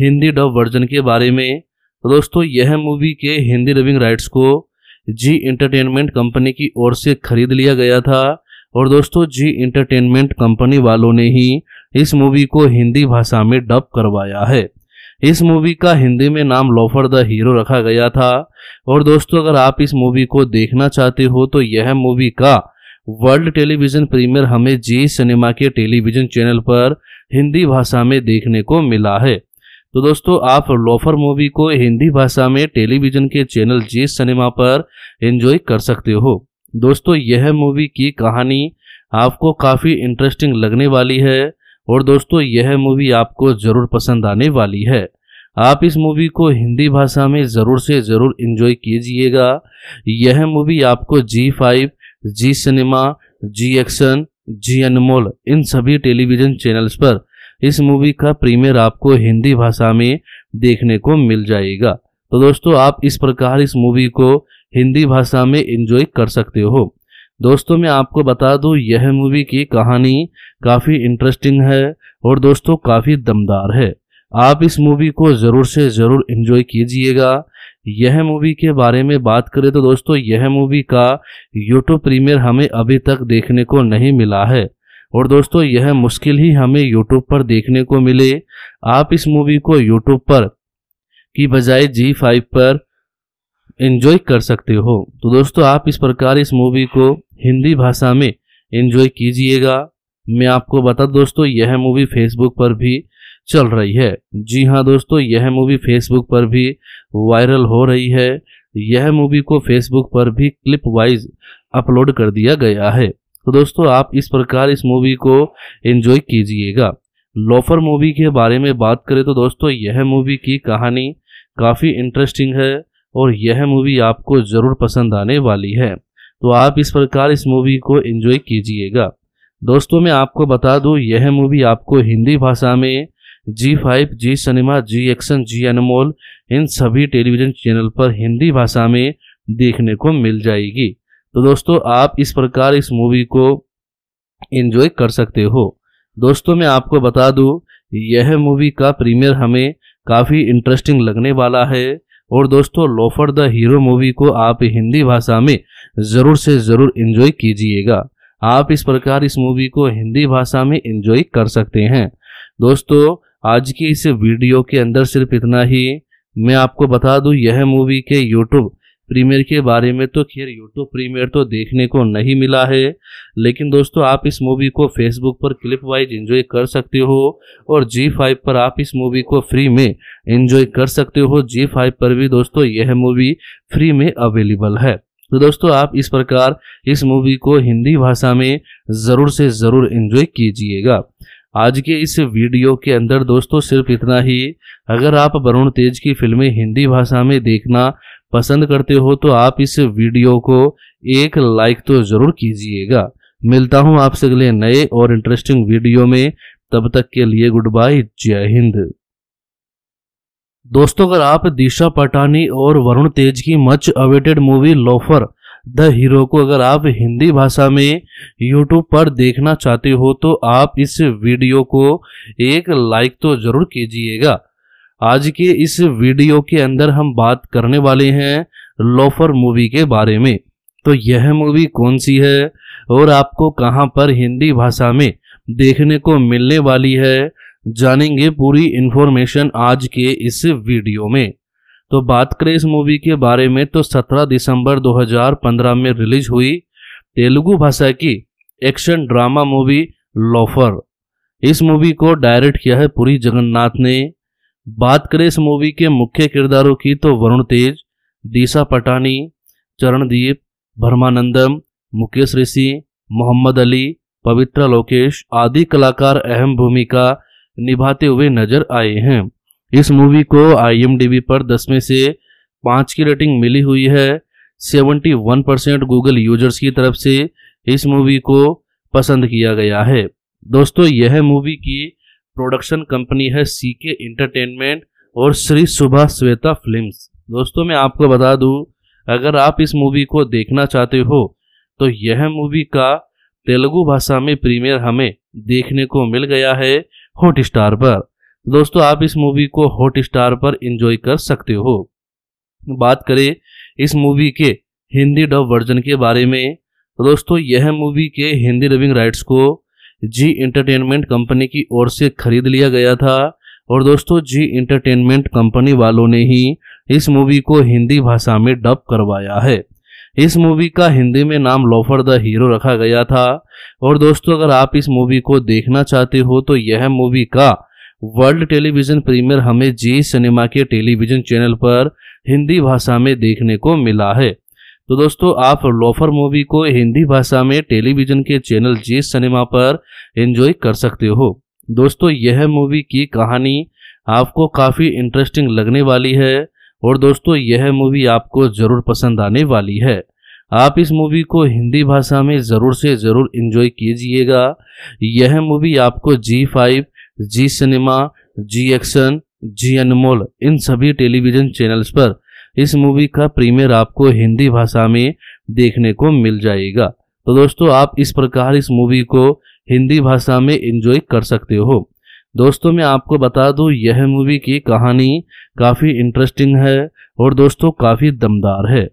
S2: हिंदी डब वर्जन के बारे में तो दोस्तों यह मूवी के हिंदी डबिंग राइट्स को जी इंटरटेनमेंट कंपनी की ओर से खरीद लिया गया था और दोस्तों जी इंटरटेनमेंट कंपनी वालों ने ही इस मूवी को हिंदी भाषा में डब करवाया है इस मूवी का हिंदी में नाम लॉफर द हीरो रखा गया था और दोस्तों अगर आप इस मूवी को देखना चाहते हो तो यह मूवी का वर्ल्ड टेलीविजन प्रीमियर हमें जी सिनेमा के टेलीविजन चैनल पर हिंदी भाषा में देखने को मिला है तो दोस्तों आप लोफर मूवी को हिंदी भाषा में टेलीविजन के चैनल जी सिनेमा पर एंजॉय कर सकते हो दोस्तों यह मूवी की कहानी आपको काफ़ी इंटरेस्टिंग लगने वाली है और दोस्तों यह मूवी आपको ज़रूर पसंद आने वाली है आप इस मूवी को हिंदी भाषा में ज़रूर से ज़रूर इन्जॉय कीजिएगा यह मूवी आपको Zee five Zee cinema Zee action Zee Anmol इन सभी टेलीविजन चैनल्स पर इस मूवी का प्रीमियर आपको हिंदी भाषा में देखने को मिल जाएगा तो दोस्तों आप इस प्रकार इस मूवी को हिंदी भाषा में इंजॉय कर सकते हो दोस्तों मैं आपको बता दूं यह मूवी की कहानी काफ़ी इंटरेस्टिंग है और दोस्तों काफ़ी दमदार है आप इस मूवी को ज़रूर से ज़रूर इन्जॉय कीजिएगा यह मूवी के बारे में बात करें तो दोस्तों यह मूवी का यूट्यूब प्रीमियर हमें अभी तक देखने को नहीं मिला है और दोस्तों यह मुश्किल ही हमें यूट्यूब पर देखने को मिले आप इस मूवी को यूट्यूब पर की बजाय जी फाइव पर इन्जॉय कर सकते हो तो दोस्तों आप इस प्रकार इस मूवी को हिंदी भाषा में इन्जॉय कीजिएगा मैं आपको बता दोस्तों यह मूवी फेसबुक पर भी चल रही है जी हाँ दोस्तों यह मूवी फेसबुक पर भी वायरल हो रही है यह मूवी को फेसबुक पर भी क्लिप वाइज अपलोड कर दिया गया है तो दोस्तों आप इस प्रकार इस मूवी को एंजॉय कीजिएगा लोफर मूवी के बारे में बात करें तो दोस्तों यह मूवी की कहानी काफ़ी इंटरेस्टिंग है और यह मूवी आपको ज़रूर पसंद आने वाली है तो आप इस प्रकार इस मूवी को एंजॉय कीजिएगा दोस्तों मैं आपको बता दूं यह मूवी आपको हिंदी भाषा में Zee five Zee cinema Zee action Zee Anmol इन सभी टेलीविज़न चैनल पर हिंदी भाषा में देखने को मिल जाएगी तो दोस्तों आप इस प्रकार इस मूवी को इन्जॉय कर सकते हो दोस्तों मैं आपको बता दूँ यह मूवी का प्रीमियर हमें काफ़ी इंटरेस्टिंग लगने वाला है और दोस्तों लोफर द हीरो मूवी को आप हिंदी भाषा में ज़रूर से ज़रूर इन्जॉय कीजिएगा आप इस प्रकार इस मूवी को हिंदी भाषा में इन्जॉय कर सकते हैं दोस्तों आज की इस वीडियो के अंदर सिर्फ इतना ही मैं आपको बता दूं यह मूवी के यूट्यूब प्रीमियर के बारे में तो खैर यूट्यूब प्रीमियर तो देखने को नहीं मिला है लेकिन दोस्तों आप इस मूवी को फेसबुक पर क्लिप वाइज एंजॉय कर सकते हो और जी फाइव पर आप इस मूवी को फ्री में एंजॉय कर सकते हो जी फाइव पर भी दोस्तों यह मूवी फ्री में अवेलेबल है तो दोस्तों आप इस प्रकार इस मूवी को हिंदी भाषा में ज़रूर से ज़रूर इंजॉय कीजिएगा आज के इस वीडियो के अंदर दोस्तों सिर्फ इतना ही अगर आप वरुण तेज की फिल्में हिंदी भाषा में देखना पसंद करते हो तो आप इस वीडियो को एक लाइक तो ज़रूर कीजिएगा मिलता हूं आपसे अगले नए और इंटरेस्टिंग वीडियो में तब तक के लिए गुड बाय जय हिंद दोस्तों अगर आप दिशा पटानी और वरुण तेज की much awaited movie loafer the hero को अगर आप हिंदी भाषा में यूट्यूब पर देखना चाहते हो तो आप इस वीडियो को एक लाइक तो ज़रूर कीजिएगा आज के इस वीडियो के अंदर हम बात करने वाले हैं लोफर मूवी के बारे में तो यह मूवी कौन सी है और आपको कहां पर हिंदी भाषा में देखने को मिलने वाली है जानेंगे पूरी इन्फॉर्मेशन आज के इस वीडियो में तो बात करें इस मूवी के बारे में तो 17 दिसंबर 2015 में रिलीज हुई तेलुगु भाषा की एक्शन ड्रामा मूवी लॉफर इस मूवी को डायरेक्ट किया है पुरी जगन्नाथ ने बात करें इस मूवी के मुख्य किरदारों की तो वरुण तेज दिशा पटानी चरणदीप भरमानंदम मुकेश ऋषि मोहम्मद अली पवित्रा लोकेश आदि कलाकार अहम भूमिका निभाते हुए नजर आए हैं इस मूवी को आई पर दस में से पाँच की रेटिंग मिली हुई है 71 परसेंट गूगल यूजर्स की तरफ से इस मूवी को पसंद किया गया है दोस्तों यह मूवी की प्रोडक्शन कंपनी है सी के इंटरटेनमेंट और श्री सुबह श्वेता फिल्म्स दोस्तों मैं आपको बता दूं अगर आप इस मूवी को देखना चाहते हो तो यह मूवी का तेलुगु भाषा में प्रीमियर हमें देखने को मिल गया है हॉट पर दोस्तों आप इस मूवी को हॉट स्टार पर इंजॉय कर सकते हो बात करें इस मूवी के हिंदी डब वर्जन के बारे में दोस्तों यह मूवी के हिंदी डबिंग राइट्स को जी इंटरटेनमेंट कंपनी की ओर से खरीद लिया गया था और दोस्तों जी इंटरटेनमेंट कंपनी वालों ने ही इस मूवी को हिंदी भाषा में डब करवाया है इस मूवी का हिंदी में नाम लोफर द हीरो रखा गया था और दोस्तों अगर आप इस मूवी को देखना चाहते हो तो यह मूवी का वर्ल्ड टेलीविजन प्रीमियर हमें जी सिनेमा के टेलीविजन चैनल पर हिंदी भाषा में देखने को मिला है तो दोस्तों आप लोफर मूवी को हिंदी भाषा में टेलीविजन के चैनल जी सिनेमा पर एंजॉय कर सकते हो दोस्तों यह मूवी की कहानी आपको काफ़ी इंटरेस्टिंग लगने वाली है और दोस्तों यह मूवी आपको ज़रूर पसंद आने वाली है आप इस मूवी को हिंदी भाषा में ज़रूर से ज़रूर इन्जॉय कीजिएगा यह मूवी आपको Zee five Zee cinema Zee action Zee Anmol इन सभी टेलीविजन चैनल्स पर इस मूवी का प्रीमियर आपको हिंदी भाषा में देखने को मिल जाएगा तो दोस्तों आप इस प्रकार इस मूवी को हिंदी भाषा में एंजॉय कर सकते हो दोस्तों मैं आपको बता दूं यह मूवी की कहानी काफ़ी इंटरेस्टिंग है और दोस्तों काफ़ी दमदार है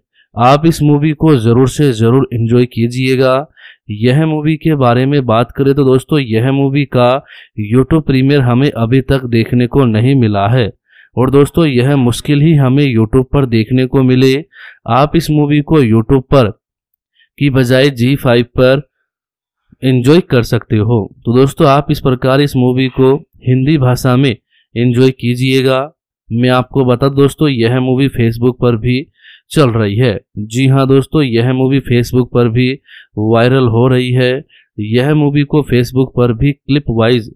S2: आप इस मूवी को ज़रूर से ज़रूर एंजॉय कीजिएगा यह मूवी के बारे में बात करें तो दोस्तों यह मूवी का यूट्यूब प्रीमियर हमें अभी तक देखने को नहीं मिला है और दोस्तों यह मुश्किल ही हमें यूट्यूब पर देखने को मिले आप इस मूवी को यूट्यूब पर की बजाय जी फाइव पर इन्जॉय कर सकते हो तो दोस्तों आप इस प्रकार इस मूवी को हिंदी भाषा में इन्जॉय कीजिएगा मैं आपको बता दोस्तों यह मूवी फेसबुक पर भी चल रही है जी हाँ दोस्तों यह मूवी फेसबुक पर भी वायरल हो रही है यह मूवी को फेसबुक पर भी क्लिप वाइज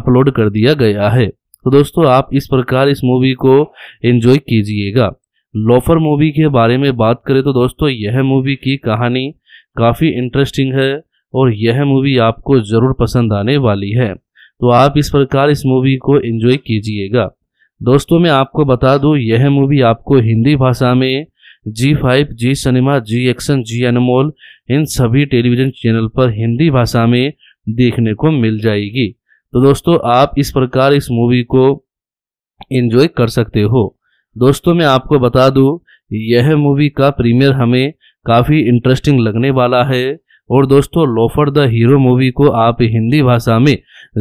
S2: अपलोड कर दिया गया है तो दोस्तों आप इस प्रकार इस मूवी को एंजॉय कीजिएगा लोफर मूवी के बारे में बात करें तो दोस्तों यह मूवी की कहानी काफ़ी इंटरेस्टिंग है और यह मूवी आपको ज़रूर पसंद आने वाली है तो आप इस प्रकार इस मूवी को एंजॉय कीजिएगा दोस्तों मैं आपको बता दूं यह मूवी आपको हिंदी भाषा में Zee five Zee cinema Zee action Zee Anmol इन सभी टेलीविज़न चैनल पर हिंदी भाषा में देखने को मिल जाएगी तो दोस्तों आप इस प्रकार इस मूवी को इन्जॉय कर सकते हो दोस्तों मैं आपको बता दूँ यह मूवी का प्रीमियर हमें काफ़ी इंटरेस्टिंग लगने वाला है और दोस्तों लोफर द हीरो मूवी को आप हिंदी भाषा में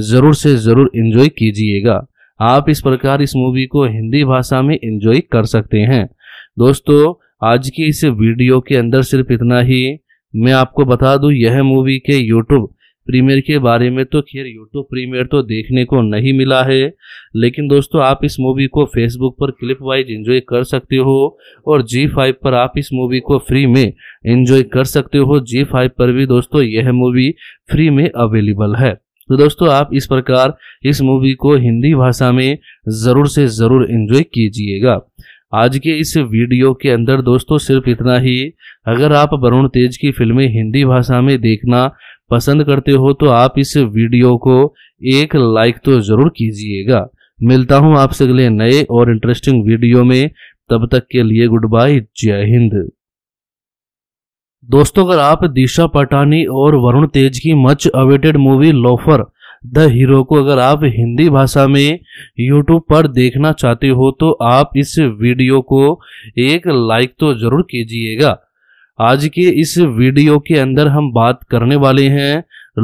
S2: ज़रूर से ज़रूर इन्जॉय कीजिएगा आप इस प्रकार इस मूवी को हिंदी भाषा में इन्जॉय कर सकते हैं दोस्तों आज की इस वीडियो के अंदर सिर्फ इतना ही मैं आपको बता दूं यह मूवी के यूट्यूब प्रीमियर के बारे में तो खैर यूट्यूब प्रीमियर तो देखने को नहीं मिला है लेकिन दोस्तों आप इस मूवी को फेसबुक पर क्लिप वाइज एंजॉय कर सकते हो और जी फाइव पर आप इस मूवी को फ्री में एंजॉय कर सकते हो जी फाइव पर भी दोस्तों यह मूवी फ्री में अवेलेबल है तो दोस्तों आप इस प्रकार इस मूवी को हिंदी भाषा में ज़रूर से ज़रूर इंजॉय कीजिएगा आज के इस वीडियो के अंदर दोस्तों सिर्फ इतना ही अगर आप वरुण तेज की फिल्में हिंदी भाषा में देखना पसंद करते हो तो आप इस वीडियो को एक लाइक तो ज़रूर कीजिएगा मिलता हूँ आपसे अगले नए और इंटरेस्टिंग वीडियो में तब तक के लिए गुड बाय जय हिंद दोस्तों अगर आप दिशा पटानी और वरुण तेज की much awaited movie loafer the hero को अगर आप हिंदी भाषा में यूट्यूब पर देखना चाहते हो तो आप इस वीडियो को एक लाइक तो ज़रूर कीजिएगा आज के इस वीडियो के अंदर हम बात करने वाले हैं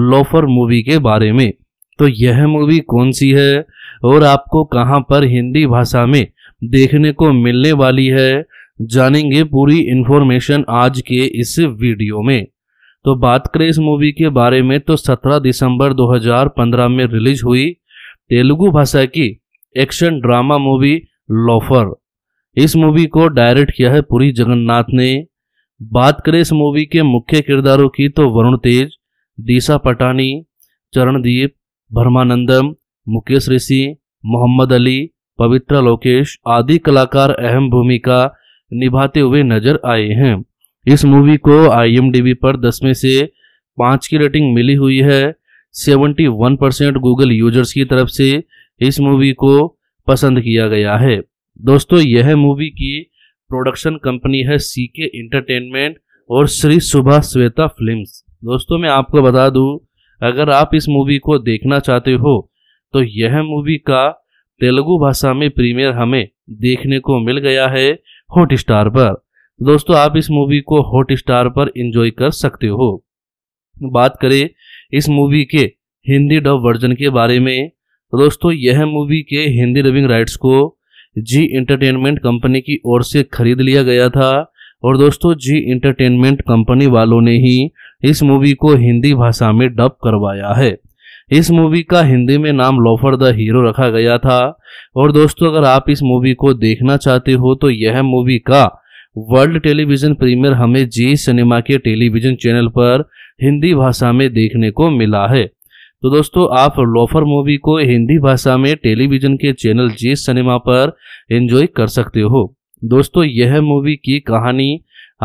S2: लोफर मूवी के बारे में तो यह मूवी कौन सी है और आपको कहां पर हिंदी भाषा में देखने को मिलने वाली है जानेंगे पूरी इन्फॉर्मेशन आज के इस वीडियो में तो बात करें इस मूवी के बारे में तो 17 दिसंबर 2015 में रिलीज हुई तेलुगु भाषा की एक्शन ड्रामा मूवी लॉफर इस मूवी को डायरेक्ट किया है पुरी जगन्नाथ ने बात करें इस मूवी के मुख्य किरदारों की तो वरुण तेज दिशा पटानी चरणदीप भरमानंदम मुकेश ऋषि मोहम्मद अली पवित्रा लोकेश आदि कलाकार अहम भूमिका निभाते हुए नजर आए हैं इस मूवी को आई पर दस में से पाँच की रेटिंग मिली हुई है 71 परसेंट गूगल यूजर्स की तरफ से इस मूवी को पसंद किया गया है दोस्तों यह मूवी की प्रोडक्शन कंपनी है सी के एंटरटेनमेंट और श्री सुबह श्वेता फिल्म्स दोस्तों मैं आपको बता दूं अगर आप इस मूवी को देखना चाहते हो तो यह मूवी का तेलुगु भाषा में प्रीमियर हमें देखने को मिल गया है हॉट स्टार पर दोस्तों आप इस मूवी को हॉट स्टार पर इंजॉय कर सकते हो बात करें इस मूवी के हिंदी डब वर्जन के बारे में तो दोस्तों यह मूवी के हिंदी डबिंग राइट्स को जी इंटरटेनमेंट कंपनी की ओर से खरीद लिया गया था और दोस्तों जी इंटरटेनमेंट कंपनी वालों ने ही इस मूवी को हिंदी भाषा में डब करवाया है इस मूवी का हिंदी में नाम लोफर द हीरो रखा गया था और दोस्तों अगर आप इस मूवी को देखना चाहते हो तो यह मूवी का वर्ल्ड टेलीविजन प्रीमियर हमें जी सिनेमा के टेलीविजन चैनल पर हिंदी भाषा में देखने को मिला है तो दोस्तों आप लोफर मूवी को हिंदी भाषा में टेलीविजन के चैनल जी सिनेमा पर एंजॉय कर सकते हो दोस्तों यह मूवी की कहानी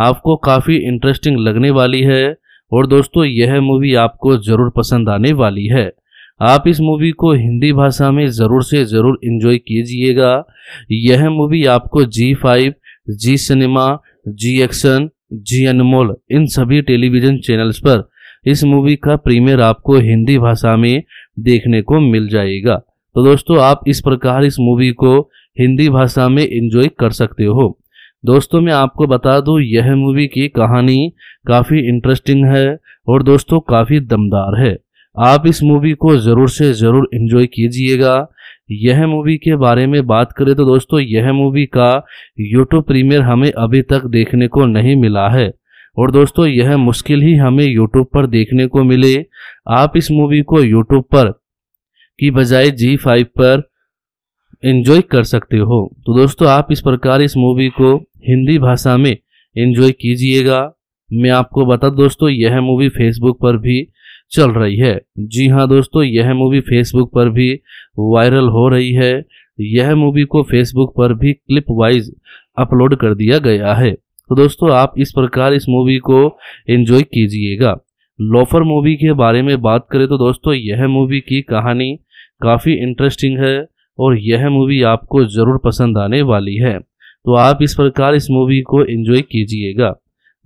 S2: आपको काफ़ी इंटरेस्टिंग लगने वाली है और दोस्तों यह मूवी आपको ज़रूर पसंद आने वाली है आप इस मूवी को हिंदी भाषा में ज़रूर से ज़रूर इन्जॉय कीजिएगा यह मूवी आपको Zee five Zee cinema Zee action Zee Anmol इन सभी टेलीविजन चैनल्स पर इस मूवी का प्रीमियर आपको हिंदी भाषा में देखने को मिल जाएगा तो दोस्तों आप इस प्रकार इस मूवी को हिंदी भाषा में इंजॉय कर सकते हो दोस्तों मैं आपको बता दूं यह मूवी की कहानी काफ़ी इंटरेस्टिंग है और दोस्तों काफ़ी दमदार है आप इस मूवी को ज़रूर से ज़रूर इन्जॉय कीजिएगा यह मूवी के बारे में बात करें तो दोस्तों यह मूवी का यूट्यूब प्रीमियर हमें अभी तक देखने को नहीं मिला है और दोस्तों यह मुश्किल ही हमें यूट्यूब पर देखने को मिले आप इस मूवी को यूट्यूब पर की बजाय जी फाइव पर इन्जॉय कर सकते हो तो दोस्तों आप इस प्रकार इस मूवी को हिंदी भाषा में इन्जॉय कीजिएगा मैं आपको बता दोस्तों यह मूवी फेसबुक पर भी चल रही है जी हाँ दोस्तों यह मूवी फेसबुक पर भी वायरल हो रही है यह मूवी को फेसबुक पर भी क्लिप वाइज अपलोड कर दिया गया है तो दोस्तों आप इस प्रकार इस मूवी को एंजॉय कीजिएगा लोफर मूवी के बारे में बात करें तो दोस्तों यह मूवी की कहानी काफ़ी इंटरेस्टिंग है और यह मूवी आपको ज़रूर पसंद आने वाली है तो आप इस प्रकार इस मूवी को एंजॉय कीजिएगा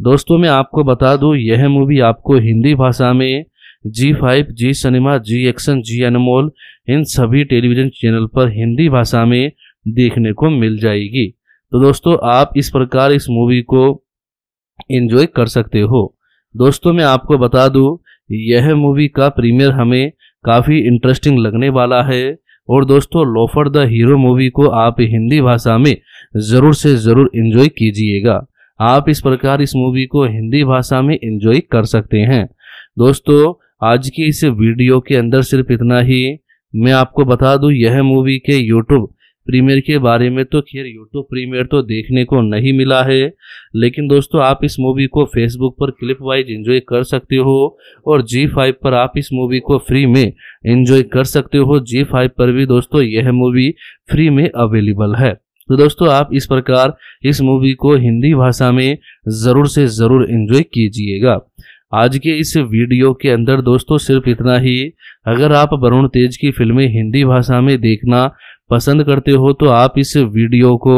S2: दोस्तों मैं आपको बता दूं यह मूवी आपको हिंदी भाषा में Zee five Zee cinema Zee action Zee Anmol इन सभी टेलीविज़न चैनल पर हिंदी भाषा में देखने को मिल जाएगी तो दोस्तों आप इस प्रकार इस मूवी को एंजॉय कर सकते हो दोस्तों मैं आपको बता दूं यह मूवी का प्रीमियर हमें काफ़ी इंटरेस्टिंग लगने वाला है और दोस्तों लोफर द हीरो मूवी को आप हिंदी भाषा में ज़रूर से ज़रूर इन्जॉय कीजिएगा आप इस प्रकार इस मूवी को हिंदी भाषा में इन्जॉय कर सकते हैं दोस्तों आज की इस वीडियो के अंदर सिर्फ इतना ही मैं आपको बता दूं यह मूवी के यूट्यूब प्रीमियर के बारे में तो खैर यूट्यूब प्रीमियर तो देखने को नहीं मिला है लेकिन दोस्तों आप इस मूवी को फेसबुक पर क्लिप वाइज एंजॉय कर सकते हो और जी फाइव पर आप इस मूवी को फ्री में एंजॉय कर सकते हो जी फाइव पर भी दोस्तों यह मूवी फ्री में अवेलेबल है तो दोस्तों आप इस प्रकार इस मूवी को हिंदी भाषा में ज़रूर से ज़रूर इंजॉय कीजिएगा आज के इस वीडियो के अंदर दोस्तों सिर्फ इतना ही अगर आप वरुण तेज की फिल्में हिंदी भाषा में देखना पसंद करते हो तो आप इस वीडियो को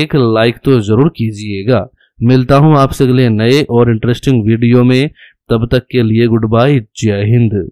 S2: एक लाइक तो ज़रूर कीजिएगा मिलता हूँ आपसे अगले नए और इंटरेस्टिंग वीडियो में तब तक के लिए गुड बाय जय हिंद